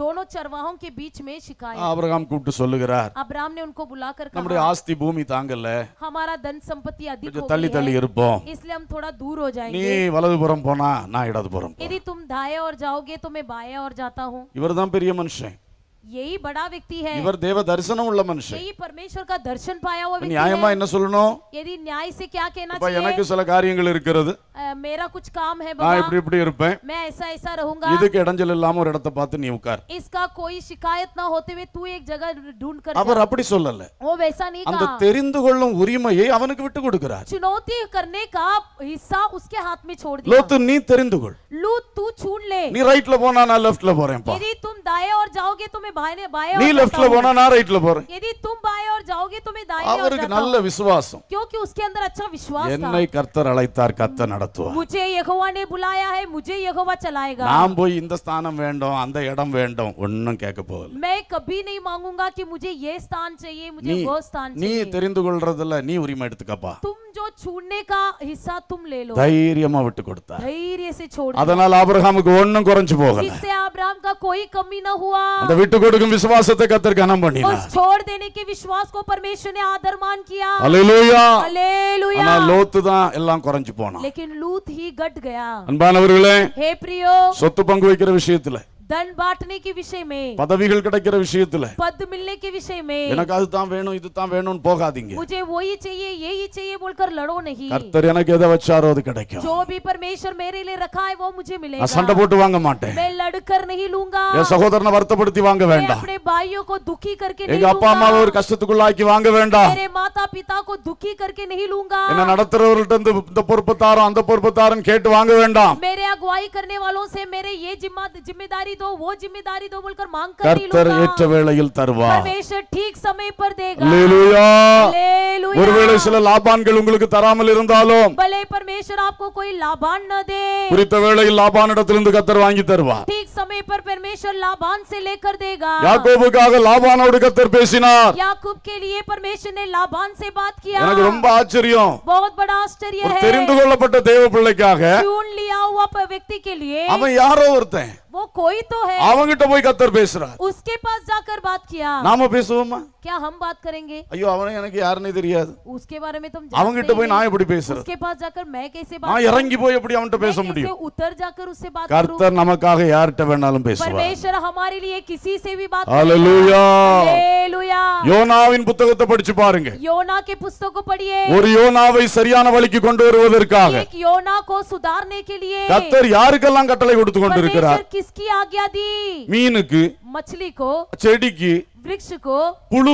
दोनों चरवाहों के बीच में शिकायत अब्राहम கூப்பிட்டு சொல்லுகிறார் அப்ராம் ने उनको बुलाकर कहा நம்முடைய ஆஸ்தி பூமி தாங்கல हमारा धन संपत्ति अधिक हो தள்ளி தள்ளி இருப்போம் इसलिए हम थोड़ा दूर हो जाएंगे நீ வலது புறம் போனா நான் இடது புறம் यदि तुम दाएं और जाओगे तो मैं बाएं और जाता हूं இவர்தான் பெரிய மனுஷன் यही बड़ा व्यक्ति है इवर देव दर्शन उल्ल मनुष्य यही परमेश्वर का दर्शन पाया हुआ न्यायमा என்ன சொல்லணும் यदि न्याय से क्या कहना चाहिए எனக்கு சில காரியங்கள் இருக்கிறது मेरा कुछ काम है बाबा இப்படி இப்படி இருப்பேன் मैं ऐसा ऐसा रहूंगा இதுக்கு இடைஞ்சல் இல்லாம ஒரு இடத்தை பார்த்து நீ உட்கார் इसका कोई शिकायत ना होते हुए तू एक जगह ढूंढ कर அவர் அப்படி சொல்லல वो वैसा नहीं அந்த தெரிந்து கொள்ளும் உரிமையை அவனுக்கு விட்டு கொடுக்கிறார் चुनौती करने का हिस्सा उसके हाथ में छोड़ दिया லூத் नी தெரிந்து கொள் லூத் तू छूट ले நீ ரைட்ல போனா நான் லெஃப்ட்ல போறேன் यदि तुम दाएं और जाओगे तो मैं நீ லெஃப்ட்ல போனா நான் ரைட்ல போறேன் அவருக்கு நல்ல விசுவாசம் என்னை கர்த்தர் அழைத்தார் கர்த்தர் நடத்துவார் मुझे போய் இந்த ஸ்தானம் வேண்டும் அந்த இடம் வேண்டும் ஒண்ணும் கேட்க போகல मैं कभी नहीं मांगूंगा कि मुझे ये स्थान चाहिए मुझे वो நீ தெரிந்து கொள்றதுல நீ உரிமை எடுத்துக்கப்பா तुम जो छूने का हिस्सा तुम ले लो தைரியமா விட்டு கொடுத்தா தைரியसे छोड़ அதனால ஆபிரகாமுக்கு ஒண்ணும் குறஞ்சு போகல इससे अब्राहम का कोई कमी ना हुआ அந்த விட்டு കൊടുക്കും വിശ്വാസത്തെ കത്തർ കനം പണി छोड़ देने के विश्वास को परमेश्वर ने आदर मान किया அல்லேலூயா அல்லேலூயா ஆனா லோத் தான் எல்லாம் குறஞ்சு போனான் लेकिन लूत ही घट गया அன்பானவர்களே हे प्रियो சொத்து பங்கு வைக்கிற விஷயத்துல धन बांटने பதவிகள் கிடைக்கிற விஷயத்துல பத்து मिलने விஷயமே विषय எனக்கு அது வேணும் இது தான் வேணும்னு போகாதீங்க मुझे वो ही चाहिए ये ही चाहिए बोलकर கர்த்தர் எனக்கு எதை வச்சாரோ அது கிடைக்கும் जो भी परमेश्वर मेरे लिए रखा है நான் சண்டை போட்டு வாங்க மாட்டேன் मैं लड़कर नहीं लूंगा என் சகோதரனை வருத்தப்படுத்தி வாங்க வேண்டாம் अपने भाइयों को दुखी करके எங்க அப்பா அம்மாவை ஒரு கஷ்டத்துக்குள்ள கஷ்டத்துக்குள்ளாக்கி வாங்க வேண்டாம் मेरे माता पिता கோ துக்கி करके नहीं लूंगा என்ன நடத்துறவர்கள்ட்ட இந்த இந்த பொறுப்பு தாரம் அந்த பொறுப்பு தாரம் கேட்டு வாங்க வேண்டாம் मेरे अगुवाई करने वालों से मेरे ये जिम्मा- जिम्मेदारी दो वो जिम्मेदारी दो बोलकर मांग कर ठीक समय पर देगा हालेलुया हालेलुया சில லாபான்கள் உங்களுக்கு தராமல் இருந்தாலும் आपको कोई न दे குறித்த வேளையில் கர்த்தர் வாங்கி ठीक समय पर परमेश्वर से लेकर देगा யாக்கோபுக்காக லாபானோடு கர்த்தர் பேசினார் யாக்கோப் के लिए परमेश्वर ने से बात किया எனக்கு ரொம்ப ஆச்சரியம் बहुत बड़ा आश्चर्य है தெரிந்து கொள்ளப்பட்ட தேவ பிள்ளைக்காக व्यक्ति के लिए அவன் யாரோ ஒருத்தன் वो कोई तो, तो है उसके पास जाकर बात किया नाम पेसुमा क्या हम बात करेंगे ஐயோ அவனை எனக்கு யாருனே தெரியாது उसके बारे में तुम அவங்க கிட்ட போய் நான் எப்படி பேசுறது उसके पास जाकर मैं कैसे बात நான் இறங்கி போய் எப்படி அவன்கிட்ட பேச முடியும் उतर जाकर उससे बात करूं கர்த்தர் நமக்காக யார்கிட்ட வேணாலும் பேசுவார் परमेश्वर हमारे लिए किसी से भी बात हालेलुया हालेलुया யோனாவின் புத்தகத்தை படிச்சு பாருங்க யோனா கே पुस्तक को ஒரு யோனாவை சரியான வழிக்கு கொண்டு வருவதற்காக एक யோனா கோ सुधारने के लिए கர்த்தர் யாருக்கெல்லாம் கட்டளை கொடுத்து கொண்டிருக்கிறார் किसकी आज्ञा दी மீனுக்கு मछली செடிக்கு वृक्ष को पुलु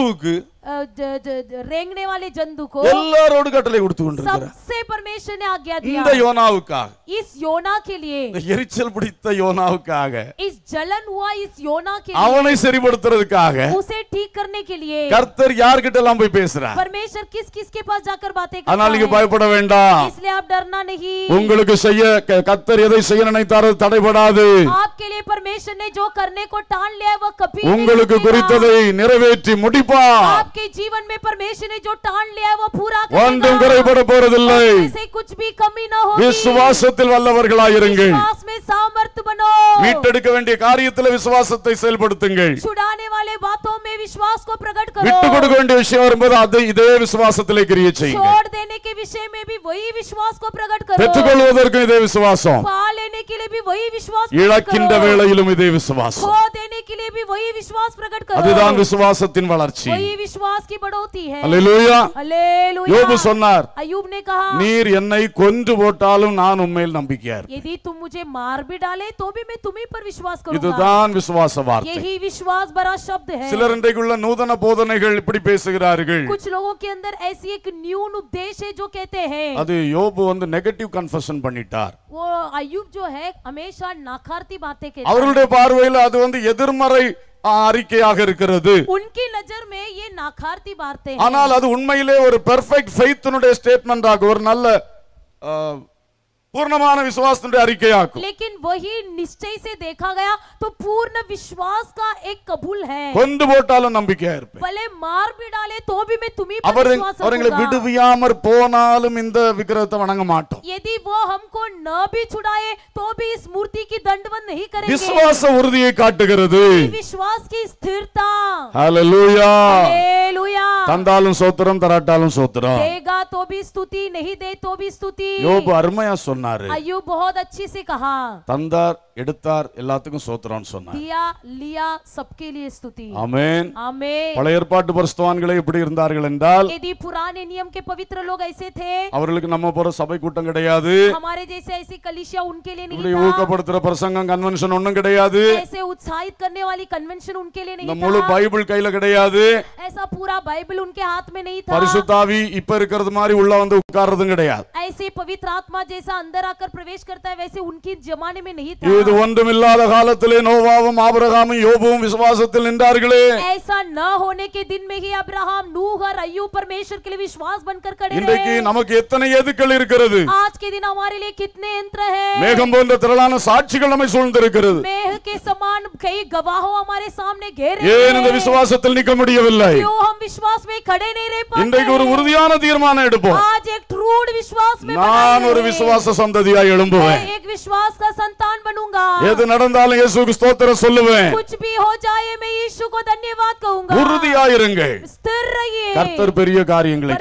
रेंगने वाले जंतु को எல்லாரோடு கட்டளை கொடுத்து கொண்டிருக்கிறார் सबसे परमेश्वर ने आज्ञा दिया இந்த யோனாவுக்காக इस योना के लिए இந்த எரிச்சல் பிடித்த யோனாவுக்காக इस जलन हुआ इस योना के लिए அவனை சரிபடுத்துறதுக்காக उसे ठीक करने के लिए கர்த்தர் யார்கிட்ட எல்லாம் போய் பேசுறார் परमेश्वर किस किस के पास जाकर बातें करता है நீங்க பயப்பட வேண்டாம் इसलिए आप डरना नहीं உங்களுக்கு செய்ய கர்த்தர் எதை செய்ய நினைத்தாரோ தடைபடாது आपके लिए परमेश्वर ने जो करने को ठान लिया वह कभी உங்களுக்கு குறித்ததை நிறைவேற்றி முடிப்பார் आपके जीवन में परमेश्वर ने जो ठान लिया है वो पूरा ஒன்றும் குறைபட போறதில்லை से कुछ भी कमी ना होगी விசுவாசத்தில் வல்லவர்களாய் இருங்கள் विश्वास में सामर्थ बनो மீட்டெடுக்க வேண்டிய காரியத்தில் விசுவாசத்தை செயல்படுத்துங்கள் छुड़ाने वाले बातों में विश्वास को प्रकट करो விட்டு கொடுக்க வேண்டிய விஷயம் வரும்போது அதை இதே விசுவாசத்திலே கிரியை செய்யுங்க छोड़ देने के विषय में भी वही विश्वास को प्रकट करो பெற்றுக்கொள்வதற்கும் இதே விசுவாசம் पा लेने के लिए भी वही विश्वास இழக்கின்ற வேளையிலும் இதே விசுவாசம் खो भी वही विश्वास प्रकट करो அதுதான் விசுவாசத்தின் வளர்ச்சி वही विश्वास की बढ़ोतरी है हालेलुया हालेलुया யோபு சொன்னார் अय्यूब ने कहा நீர் என்னை கொன்று போட்டாலும் நான் உம்மையில் நம்பிக்கையா இருப்பேன் यदि तुम मुझे मार भी डाले तो भी मैं तुम्ही पर विश्वास करूंगा இதுதான் விசுவாச வார்த்தை यही विश्वास बड़ा शब्द है சிலர் இன்றைக்குள்ள நூதன போதனைகள் இப்படி பேசுகிறார்கள் कुछ लोगों के अंदर ऐसी एक न्यू उपदेश है जो कहते हैं அது யோபு வந்து நெகட்டிவ் கன்ஃபெஷன் பண்ணிட்டார் वो अय्यूब जो है हमेशा नाखारती बातें कहते அவருடைய பார்வையில் அது வந்து எதிர்மறை அறிக்கையாக இருக்கிறது உன்கி நஜர் மே ये नाखारती बातें ஆனால் அது உண்மையிலே ஒரு பெர்ஃபெக்ட் ஃபெய்த்தினுடைய ஸ்டேட்மென்ட் ஆக ஒரு நல்ல पूर्ण विश्वास लेकिन वही निश्चय से देखा गया तो पूर्ण विश्वास का एक कबूल है नंबिक मार भी डाले तो भी मैं तुम्हें विग्रहत यदि वो हमको न भी छुड़ाए तो भी इस मूर्ति की दंडवन नहीं करेंगे विश्वास विश्वास की स्थिरता सोत्र तराटालू सोत्र देगा तो भी स्तुति नहीं दे तो भी स्तुति अरमया सुन சொன்னாரு ஐயோ बहुत अच्छी से कहा தந்தார் எடுத்தார் எல்லாத்துக்கும் ஸ்தோத்திரம்னு சொன்னார் दिया लिया सबके लिए स्तुति ஆமென் ஆமென் பழைய ஏற்பாட்டு பரிசுத்தவான்களே இப்படி இருந்தார்கள் என்றால் यदि पुराने नियम के पवित्र लोग ऐसे थे அவங்களுக்கு நம்ம போற சபை கூட்டம் கிடையாது हमारे जैसे ऐसी कलीसिया उनके लिए नहीं था ஊக்கப்படுத்துற பிரசங்கம் கன்வென்ஷன் ஒண்ணும் கிடையாது ऐसे उत्साहित करने वाली कन्वेंशन उनके लिए नहीं था முழு பைபிள் கையில கிடையாது ऐसा पूरा बाइबल उनके हाथ में नहीं था பரிசுத்த ஆவி இப்ப இருக்கிறது மாதிரி உள்ள வந்து உட்கார்றதும் கிடையாது ऐसे पवित्र आत्मा जैसा अंदर आकर प्रवेश करता है वैसे उनके जमाने में नहीं था இது ஒன்றுமில்லாத காலத்திலே நோவாவும் ஆபிரகாமும் யோபுவும் விசுவாசத்தில் நின்றார்களே ऐसा न होने के दिन में ही अब्राहम नूह और अय्यूब परमेश्वर के लिए विश्वास बनकर खड़े रहे இன்றைக்கு நமக்கு எத்தனை எதுக்கள் இருக்கிறது आज के दिन हमारे लिए कितने यंत्र है மேகம் போன்ற திரளான சாட்சிகள் நம்மை சூழ்ந்திருக்கிறது மேக के समान कई गवाहों हमारे सामने घेर रहे ஏன் இந்த விசுவாசத்தில் நிற்க முடியவில்லை क्यों हम विश्वास में खड़े नहीं रह पाते இன்றைக்கு ஒரு உறுதியான தீர்மானம் எடுப்போம் आज एक ट्रूड विश्वास में நான் ஒரு விசுவாச சந்ததியா எழும்புவேன் எது நடந்தாலும் சொல்லுவேன் உறுதியாயிருங்க கர்த்தர் பெரிய காரியங்களை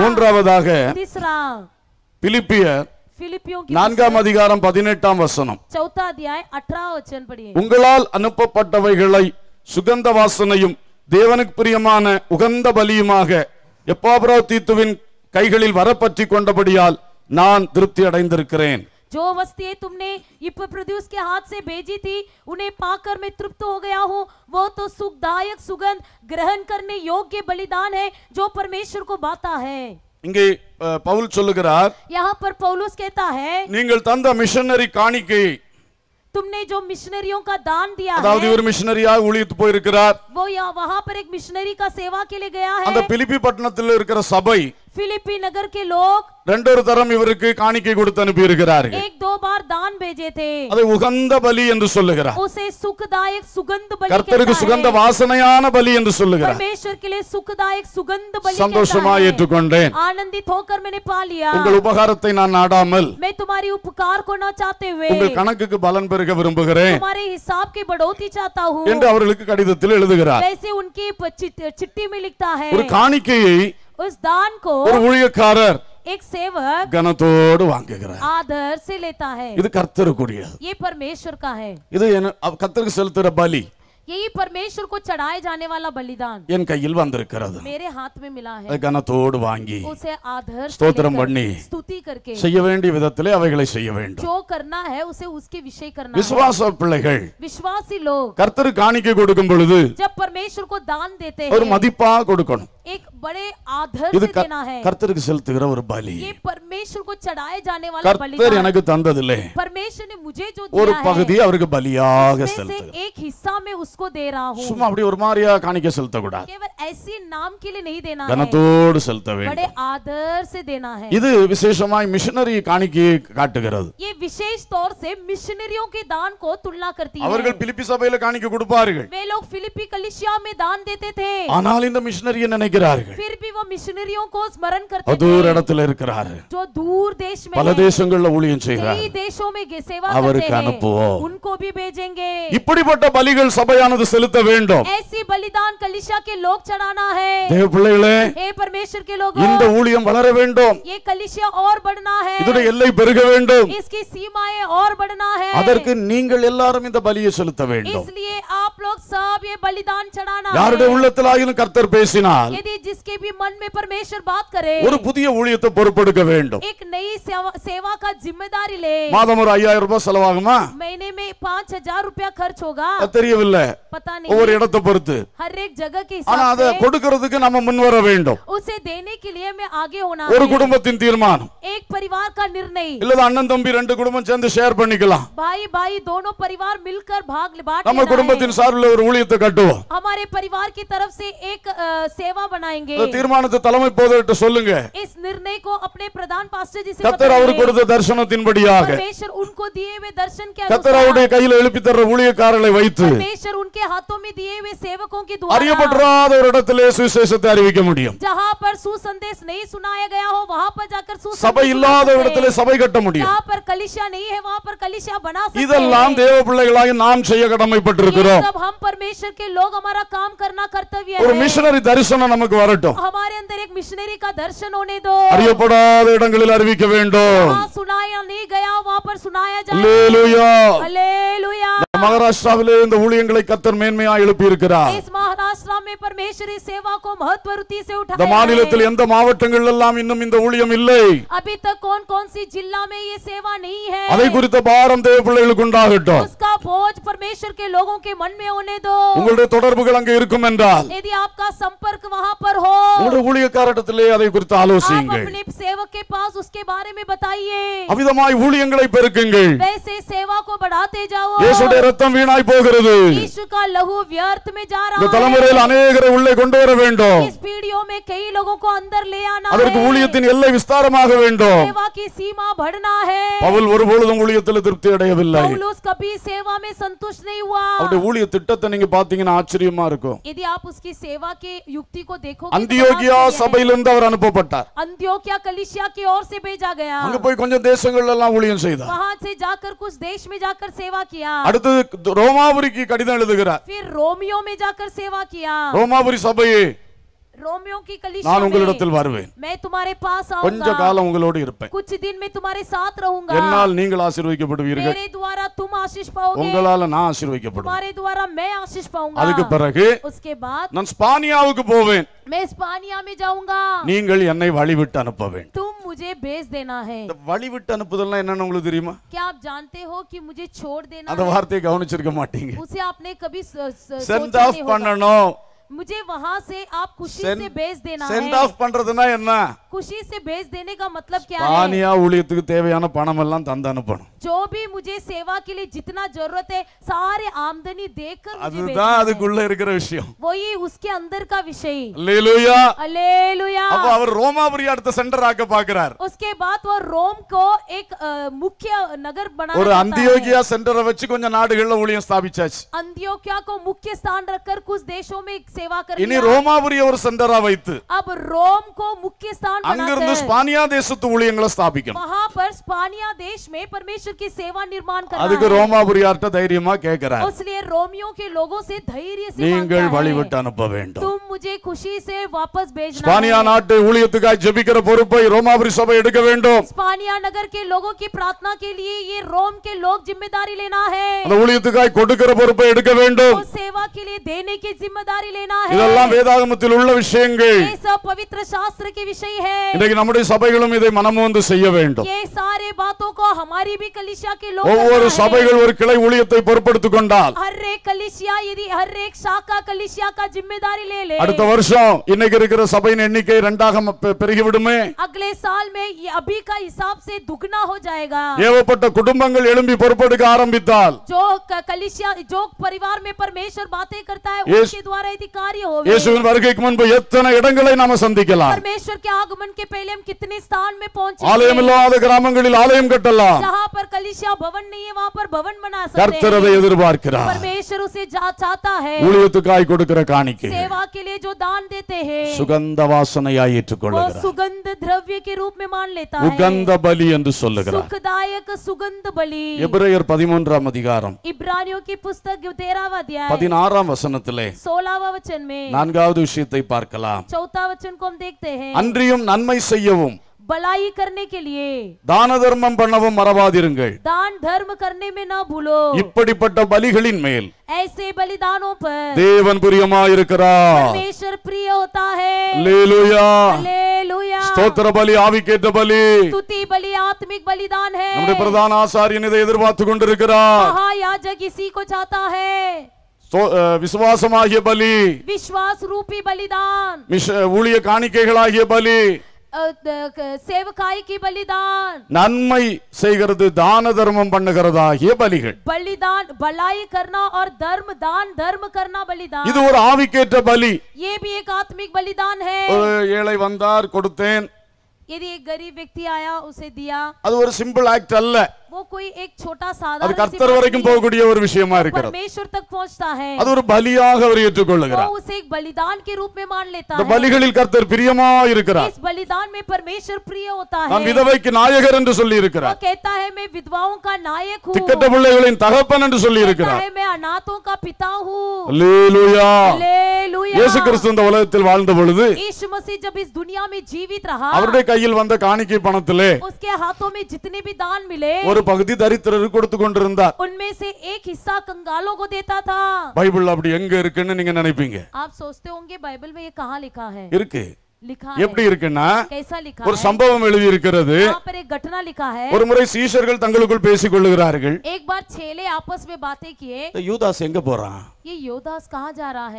மூன்றாவதாக நான்காம் அதிகாரம் பதினெட்டாம் வசனம் உங்களால் அனுப்பப்பட்டவைகளை சுகந்த வாசனையும் தேவனுக்கு பிரியமான உகந்த பலியுமாக எப்பாபுரோ தீத்துவின் கைகளில் வரப்பற்றி கொண்டபடியால் நான் திருப்தி अடைந்திருக்கிறேன் जो वस्तुएं तुमने प्रोड्यूस के हाथ से भेजी थी उन्हें पाकर मैं तृप्त हो गया हूँ वो तो सुखदायक सुगंध ग्रहण करने योग्य बलिदान है जो परमेश्वर को बाता है இங்கே பவுல் சொல்லுகிறார் यहाँ पर पौलुस कहता है நீங்கள் தந்த மிஷனரி காணிக்கை तुमने जो मिशनरियों का दान दिया है அதாவது ஒரு மிஷனரியா ஊழியத்து போய் இருக்கிறார் वो यहाँ वहाँ पर एक मिशनरी का सेवा के लिए गया है அந்த பிலிப்பி பட்டணத்தில் இருக்கிற சபை பிலிப்பி नगर ரெண்டொரு தரம் இவருக்கு காணிக்கை கொடுத்து அனுப்பி இருக்கிறார்கள் एक दो बार दान भेजे थे அதை உகந்த பலி என்று சொல்லுகிறார் उसे सुखदायक सुगंध बलि கர்த்தருக்கு சுகந்த வாசனையான பலி என்று சொல்லுகிறார் சந்தோஷமா ஏற்றுக்கொண்டேன் ஆனந்தி होकर मैंने पा உங்கள் உபகாரத்தை நான் நாடாமல் मैं तुम्हारी उपकार को चाहते हुए உங்கள் கணக்குக்கு பலன் பெருக விரும்புகிறேன் तुम्हारे हिसाब की बढ़ोतरी चाहता हूं என்று அவர்களுக்கு கடிதத்தில் எழுதுகிறார் वैसे उनकी चिट्ठी में लिखता है ஒரு காணிக்கையை उस दान को ஒரு ஊழியக்காரர் एक सेवक கனத்தோடு வாங்குகிறார் आदर से लेता है இது கர்த்தருக்குரியது ये परमेश्वर का है இது கர்த்தருக்கு செலுத்துற பலி यही परमेश्वर को चढ़ाए जाने वाला बलिदान इन कई मेरे हाथ में मिला है तोड़ वांगी उसे आदर्शोत्र स्तुति करके विधत्व जो करना है उसे उसके विषय करना विश्वास पिछले विश्वासी लोग कर्तर का जब परमेश्वर को दान देते एक बड़े आदर देना है परमेश्वर को चढ़ाए जाने वाला बलिदान परमेश्वर ने मुझे जो दिया एक हिस्सा में उसको दे रहा केवल नाम के लिए नहीं देना है बड़े से देना है ये विशेष तौर से मिशनरियों के दान को तुलना करती है वे लोग फिलिपी में दान देते थे ஆனால் இந்த மிஷனரி நினைக்கிறார்கள் फिर भी वो मिशनरियों को स्मरण करते दूर जो दूर देश में कई देशों में करते हैं उनको भी भेजेंगे இப்படிப்பட்ட பலிகள் சபை கிருபையானது செலுத்த வேண்டும் இந்த ஊழியம் வளர வேண்டும் இதுடைய எல்லை பெருக வேண்டும் அதற்கு நீங்கள் எல்லாரும் இந்த பலியை செலுத்த வேண்டும் इसलिए आप लोग सब ये बलिदान யாருடைய உள்ளத்தில் ஆயினும் கர்த்தர் பேசினால் ஒரு புதிய ஊழியத்தை பொறுப்பெடுக்க வேண்டும் एक नई सेवा का जिम्मेदारी ले மாதம் ஒரு 5000 ரூபாய் செலவாகுமா தெரியவில்லை ஒவ்வொரு இடத்தை பொறுத்து ஆனா அதை கொடுக்கிறதுக்கு நம்ம முன் வர வேண்டும் ஒரு குடும்பத்தின் தீர்மானம் இல்லது அண்ணன் தம்பி ரெண்டு குடும்பம் சேர்ந்து ஷேர் பண்ணிக்கலாம் பாய் பாய் நம்ம குடும்பத்தின் சார்பில் ஒரு ஊழியத்தை கட்டுவோம் இந்த தீர்மானத்தை தலைமை போதர்கிட்ட சொல்லுங்க इस நிர்ணய को अपने प्रधान पास्टर கத்தர் அவர் கொடுத்த उनको கத்தர் அவருடைய கையில் எழுப்பி தர ஊழியக்காரர்களை வைத்து उनके हाथों में दिए हुए सेवकों द्वारा ஒரு இடத்திலே அறிவிக்க முடியும் पर सुसंदेश नहीं सुनाया गया हो वहां पर जाकर சபை இல்லாத ஒரு இடத்திலே சபை கட்ட முடியும் कलिशा नहीं है वहां पर कलिशा बना सकते இதெல்லாம் தேவ பிள்ளைகளாக நாம் செய்ய கடமைப்பட்டிருக்கிறோம் हम परमेश्वर के लोग हमारा काम करना कर्तव्य ஒரு மிஷனரி தரிசனம் நமக்கு வரட்டும் हमारे अंदर एक मिशनरी का दर्शन होने दो அறியப்படாத இடங்களில் அறிவிக்க வேண்டும் சுனாயா नहीं गया वहां पर மகாராஷ்டிராவிலே இந்த ஊழியங்களை கத்தர் மேன்மையா எழுப்பி இருக்கிறார் இந்த மாநிலத்தில் எந்த மாவட்டங்கள் எல்லாம் இன்னும் இந்த ஊழியம் இல்லை अभी அதை குறித்த பாரம் தேவ பிள்ளைகளுக்கு உண்டாகட்டும் உங்களுடைய தொடர்புகள் அங்கே இருக்கும் என்றால் यदि आपका உங்களுடைய அதை குறித்து ஆலோசியுங்கள் अपने ஊழியங்களை பெருக்குங்கள் இயேசுடைய ரத்தம் வீணாய் போகிறது ஆச்சரியமா இருக்கும் यदि आप उसकी सेवा के युक्ति அந்தியோகியா சபையிலிருந்து அவர் அனுப்பப்பட்டார் अंत्योकिया கொஞ்சம் தேசங்கள்ல எல்லாம் ஊழியம் செய்தார் அடுத்து ரோமாபுரிக்கு கடிதம் எழுதினார் फिर रोमियो में जाकर सेवा किया रोमाபுरी சபையே ரோமியோ நான் உங்களிடத்தில் வருவேன் तुम्हारे पास आऊंगा கொஞ்ச காலம் உங்களோடு இருப்பேன் कुछ दिन मैं तुम्हारे साथ रहूंगा என்னால் நீங்கள் ஆசீர்வதிக்கப்படுவீர்கள் मेरे द्वारा तुम आशीष पाओगे உங்களால நான் ஆசீர்வதிக்கப்படுவேன் तुम्हारे द्वारा मैं आशीष पाऊंगा அதுக்கு பிறகு उसके बाद நான் ஸ்பானியாவுக்கு போவேன் मैं स्पानिया में जाऊंगा நீங்கள் என்னை வழிவிட்டு அனுப்ப வேண்டும் तुम मुझे भेज देना है இந்த என்னன்னு உங்களுக்கு தெரியுமா क्या आप जानते हो कि मुझे छोड़ देना அந்த வார்த்தையை கவனிச்சிருக்க மாட்டீங்க उसे आपने कभी பண்ணனும் मुझे वहाँ से आप खुशी से भेज देना सेंड ऑफ பண்றதுனா என்ன खुशी से भेज देने का मतलब क्या है ஸ்பானியா ஊழியத்துக்கு தேவையான பணம் எல்லாம் தந்து அனுப்பணும் जो भी मुझे सेवा के लिए जितना जरूरत है सारे आमदनी देकर कर भेज देना அதுக்குள்ள இருக்குற விஷயம் वही उसके अंदर का विषय हालेलुया हालेलुया तो उसके बाद वो रोम को एक मुख्य नगर बनाना और அந்தியோகியா சென்டரை को मुख्य स्थान रखकर कुछ देशों में இனி ரோமாபுரிய ஒரு சென்டரா வைத்து அங்கிருந்து ஸ்பானியா தேசத்து ஊழியங்களை ஸ்தாபிக்கணும் அதுக்கு தைரியமா நீங்கள் அனுப்ப வேண்டும் मुझे खुशी से वापस भेजना ஸ்பானியா நாட்டு ஊழியத்துக்காய் ஜெபிக்கிற பொறுப்பை ரோமாபுரி சபை எடுக்க வேண்டும் ஸ்பானியா நகர் के लोगों की प्रार्थना के लिए ये रोम के लोग जिम्मेदारी लेना है அந்த ஊழியத்துக்காய் கொடுக்கிற பொறுப்பை எடுக்க வேண்டும் सेवा के लिए देने की जिम्मेदारी लेना இல்லா வேதாகமத்தில் உள்ள விஷயங்கள் ஏசோ பரிசுத்த சாஸ்திர கி விஷயங்கள் இன்றைக்கு நம்முடைய சபைகளும் இதை மனமுவந்து செய்ய வேண்டும் ஏ سارے बातों को हमारी भी کلیশা के लोग ओवर சபைகள் ஒரு கிளை ஊழியத்தை परपடுத்துகொண்டால் அரே کلیశья यदि अரே శాఖ کلیశья का जिम्मेदारी ले ले அடுத்த வருஷம் இன்னைக்கு இருக்கிற சபைகள் எண்ணிக்கை இரண்டாகப் పెరిగిடுமே अगले सालமேApiException हिसाब से दुगना हो जाएगा ये वो பட்ட குடும்பங்கள் எழும்பி परपடட ஆரம்பித்தால் ஜோக் کلیశья ஜோக் परिवार में परमेश्वर बातें करता है उसके द्वारा ही कार्य வருகைக்கு முன்பு எத்தனை இடங்களை நாம சந்திக்கலாம் परमेश्वर के आगमन के पहले हम कितने स्थान में पहुंचे ஆலயம் இல்லாத கிராமங்களில் ஆலயம் கட்டலாம் जहां पर कलीसिया भवन नहीं है वहां पर भवन बना सकते கர்த்தர் அதை எதிர்பார்க்கிறார் परमेश्वर उसे चाहता है ஊழியத்துக்காய் கொடுக்கிற காணிக்கை सेवा के लिए जो दान देते हैं சுகந்த வாசனையாய் ஏற்றுக்கொள்கிறார் சுகந்த द्रव्य के रूप में मान लेता है உகந்த பலி என்று சொல்லுகிறார் சுகதாயக சுகந்த பலி எபிரேயர் 13 ஆம் அதிகாரம் இப்ரானியோ கி புஸ்தகம் 13 ஆம் அத்தியாயம் 16 ஆம் வசனத்திலே 16 ஆம் நான்காவது விஷயத்தை பார்க்கலாம் देखते हैं அன்றியும் நன்மை செய்யவும் भलाई தான தர்மம் பண்ணவும் மறவாதிருங்கள் दान धर्म करने இப்படிப்பட்ட பலிகளின் மேல் தேவன் பிரியமா இருக்கிறார் ஸ்தோத்திர பலி ஆவிக்கேற்ற பலி స్తుతి బలి ఆత్మిక బలిదాన్ பிரதான ஆசாரியன் இதை எதிர்பார்த்து கொண்டிருக்கிறார் விசுவாசமாகிய பலி விஸ்வாஸ் ரூபி பலிதான் ஊழிய காணிக்கைகளாகிய பலி சேவகாய்க்கு பலிதான் நன்மை செய்கிறது தான தர்மம் பண்ணுகிறதாகிய பலிகள் பலிதான் பலாய் கர்ணா ஆர் धर्म दान धर्म करना बलिदान இது ஒரு ஆவிக்கேற்ற பலி ये भी एक आत्मिक बलिदान ஏழை வந்தார் கொடுத்தேன் यदि एक गरीब व्यक्ति आया उसे அது ஒரு சிம்பிள் ஆக்ட் அல்ல அது கர்த்தர் வரைக்கும் போகக்கூடிய ஒரு விஷயமா இருக்கிறது பலியாக அவர் ஏற்றுக்கொள்கிறார் கர்த்தர் பிரியமா இருக்கிறார் விதவைக்கு நாயகர் என்று சொல்லி இருக்கிறார் பிள்ளைகளின் தகப்பன் என்று சொல்லி இருக்கிறார் இந்த உலகத்தில் வாழ்ந்த பொழுது यीशु मसीह जब इस दुनिया में அவருடைய கையில் வந்த காணிக்கை பணத்திலே उसके हाथों ஒரு ஒரு பகுதி தரித்திரருக்கு கொடுத்து கொண்டிருந்தார் उनमें से एक हिस्सा कंगालों को देता था பைபிள் அப்படி எங்க இருக்குன்னு நீங்க நினைப்பீங்க आप सोचते होंगे बाइबल में ये कहाँ लिखा है இருக்கு எப்படி இருக்குன்னா ஒரு சம்பவம் எழுதி இருக்கிறது ஒரு முறை சீஷர்கள் தங்களுக்குள் பேசிக் கொள்ளுகிறார்கள் யூதாஸ் எங்க போறான்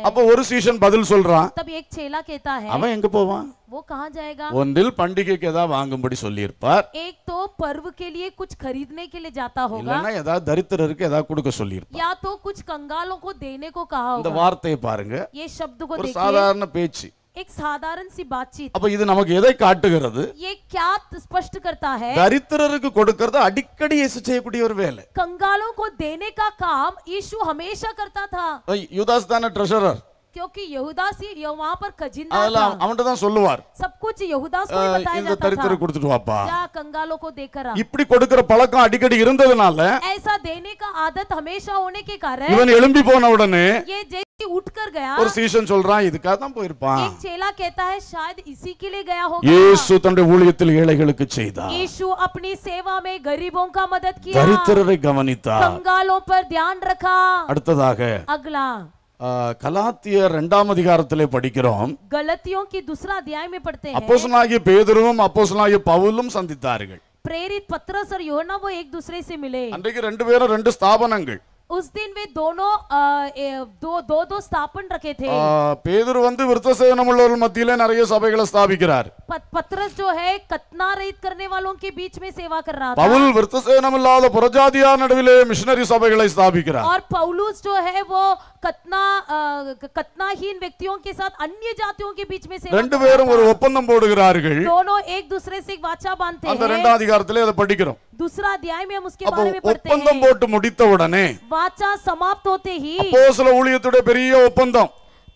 அப்ப ஒரு பதில் சொல்றான் அவன் எங்க போவான் ஒன்றில் பண்டிகைக்கு ஏதாவது வாங்கும்படி சொல்லி இருப்பார் एक ஏதாவது தரித்திரருக்கு ஏதாவது கொடுக்க சொல்லி இருப்பார் या பாருங்க ஒரு சாதாரண பேச்சு एक साधारण सी बातचीत அப்ப இது நமக்கு எதை காட்டுகிறது ये क्या स्पष्ट करता है தரித்திரருக்கு கொடுக்கிறது அடிக்கடி இயேசு செய்யக்கூடிய ஒரு வேலை कंगालों को देने का काम यीशु हमेशा करता था யூதாஸ் தான ட்ரெஷரர் क्योंकि यहूदा से वहां पर खजिंदा அதெல்லாம் அவன்ட்ட தான் சொல்லுவார் सब कुछ यहूदा को बताया இந்த जाता தரித்திர கொடுத்துட்டு வாப்பா क्या कंगालों को देकर இப்படி கொடுக்கிற பழக்கம் அடிக்கடி இருந்ததுனால ऐसा देने का आदत हमेशा होने के कारण இவன் எழும்பி போன உடனே ये जैसे उठ गया ஒரு சீசன் சொல்றான் இதுக்காக தான் போயிருப்பான் சேலா चेला कहता है शायद इसी के लिए गया होगा இயேசு தன்னுடைய ஊழியத்தில் ஏழைகளுக்கு செய்தார் यीशु अपनी सेवा में गरीबों का मदद किया தரித்திரரை கவனித்தார் कंगालों पर ध्यान रखा அடுத்ததாக अगला கலாத்தியர் இரண்டாம் அதிகாரத்திலே படிக்கிறோம் கலத்தியோ கி दूसरा अध्याय में पढ़ते பேதுருவும் பவுலும் சந்தித்தார்கள் பிரேரித் பத்ரஸ் और யோனா वो एक दूसरे से मिले அன்றைக்கு ரெண்டு பேரும் ரெண்டு ஸ்தாபனங்கள் उस दिन वे दोनों दो दो दो स्थापन रखे थे पेदर वंदे वर्तो से नमूल लोल मतीले नरिये सभे गल स्थापित करा पत्रस जो है कतना रहित करने वालों के बीच में सेवा कर रहा था पावल वर्तो से नमूल लाल प्रजादिया नडविले मिशनरी सभे गल स्थापित करा और पावलुस जो है वो कतना कतना हीन व्यक्तियों के साथ अन्य जातियों के बीच में से रंड वेरम और उपन्दम बोर्ड करा रखे दोनों एक दूसरे से एक वाचा बांधते हैं अंदर रंड आदि कार्तले अद पढ़ी करो दूसरा अध्याय में हम उसके बारे में पढ़ते हैं उपन्दम बोर्ड मुड़ी तो बढ़ने वाचा समाप्त होते ही அப்போஸ்தல பெரிய ஒப்பந்தம்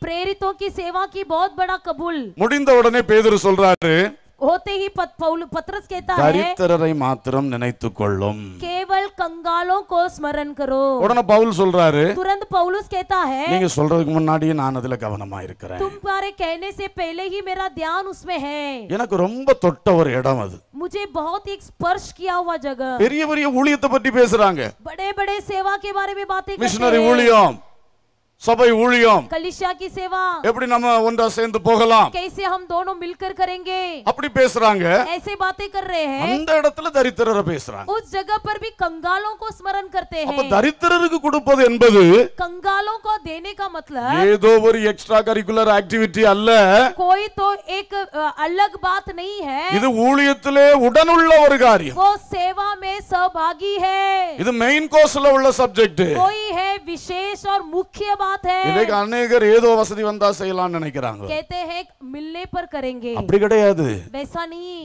प्रेरितों की सेवा की बहुत बड़ा कबूल முடிந்த உடனே பேதுரு சொல்றாரு होते ही पत, पत्रस कहता है மாத்திரம் நினைத்து கொள்ளும் கேவல் கங்காலோ கோ ஸ்மரன் கரோ உடனே பவுல் சொல்றாரு துரந்த பவுலஸ் कहता है நீங்க சொல்றதுக்கு முன்னாடியே நான் அதுல கவனமா இருக்கிறேன் तुम्हारे कहने से पहले ही मेरा ध्यान उसमें है எனக்கு ரொம்ப தொட்ட ஒரு இடம் அது मुझे बहुत ही स्पर्श किया हुआ जगह பெரிய பெரிய ஊழியத்தை பத்தி பேசுறாங்க बड़े बड़े सेवा के बारे में बातें मिशनरी ஊழியம் சபை ஊழியம் கலிஷா கி சேவா எப்படி நம்ம ஒன்றா சேர்ந்து போகலாம் कैसे हम दोनों मिलकर करेंगे அப்படி பேசுறாங்க ऐसे बातें कर रहे हैं அந்த இடத்துல தரித்திரர பேசுறாங்க उस जगह पर भी कंगालों को स्मरण करते हैं அப்ப தரித்திரருக்கு கொடுப்பது என்பது कंगालों को देने का मतलब ஏதோ ஒரு எக்ஸ்ட்ரா கரிகுலர் ஆக்டிவிட்டி அல்ல कोई तो एक अलग बात नहीं है இது ஊழியத்திலே உடனுள்ள ஒரு காரியம் ஓ சேவா மே सहभागी ஹே இது மெயின் கோர்ஸ்ல உள்ள சப்ஜெக்ட் कोई ஹே விசேஷ் ஆர் मुख्य बात है இன்னைக்கு अनेகர் ஏதோ வசதி வந்தா செய்யலாம்னு நினைக்கிறாங்க அப்படி கிடையாது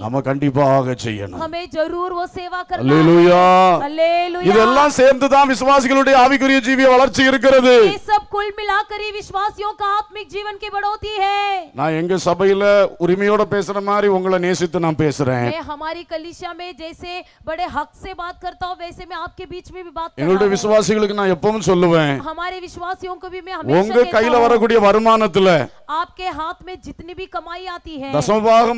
நம்ம கண்டிப்பாக செய்யணும் இதெல்லாம் சேர்ந்து விசுவாசிகளுடைய ஆவிக்குரிய ஜீவிய வளர்ச்சி இருக்கிறது நான் எங்க சபையில உரிமையோட பேசுற மாதிரி உங்களை நேசித்து நான் பேசுறேன் मैं हमारी कलीसिया में जैसे बड़े हक से बात எங்களுடைய விசுவாசிகளுக்கு நான் எப்பவும் சொல்லுவேன் हमारे भी मैं हमेशा உங்க வரக்கூடிய வருமானத்துல आपके हाथ में जितनी भी कमाई आती है தசம பாகம்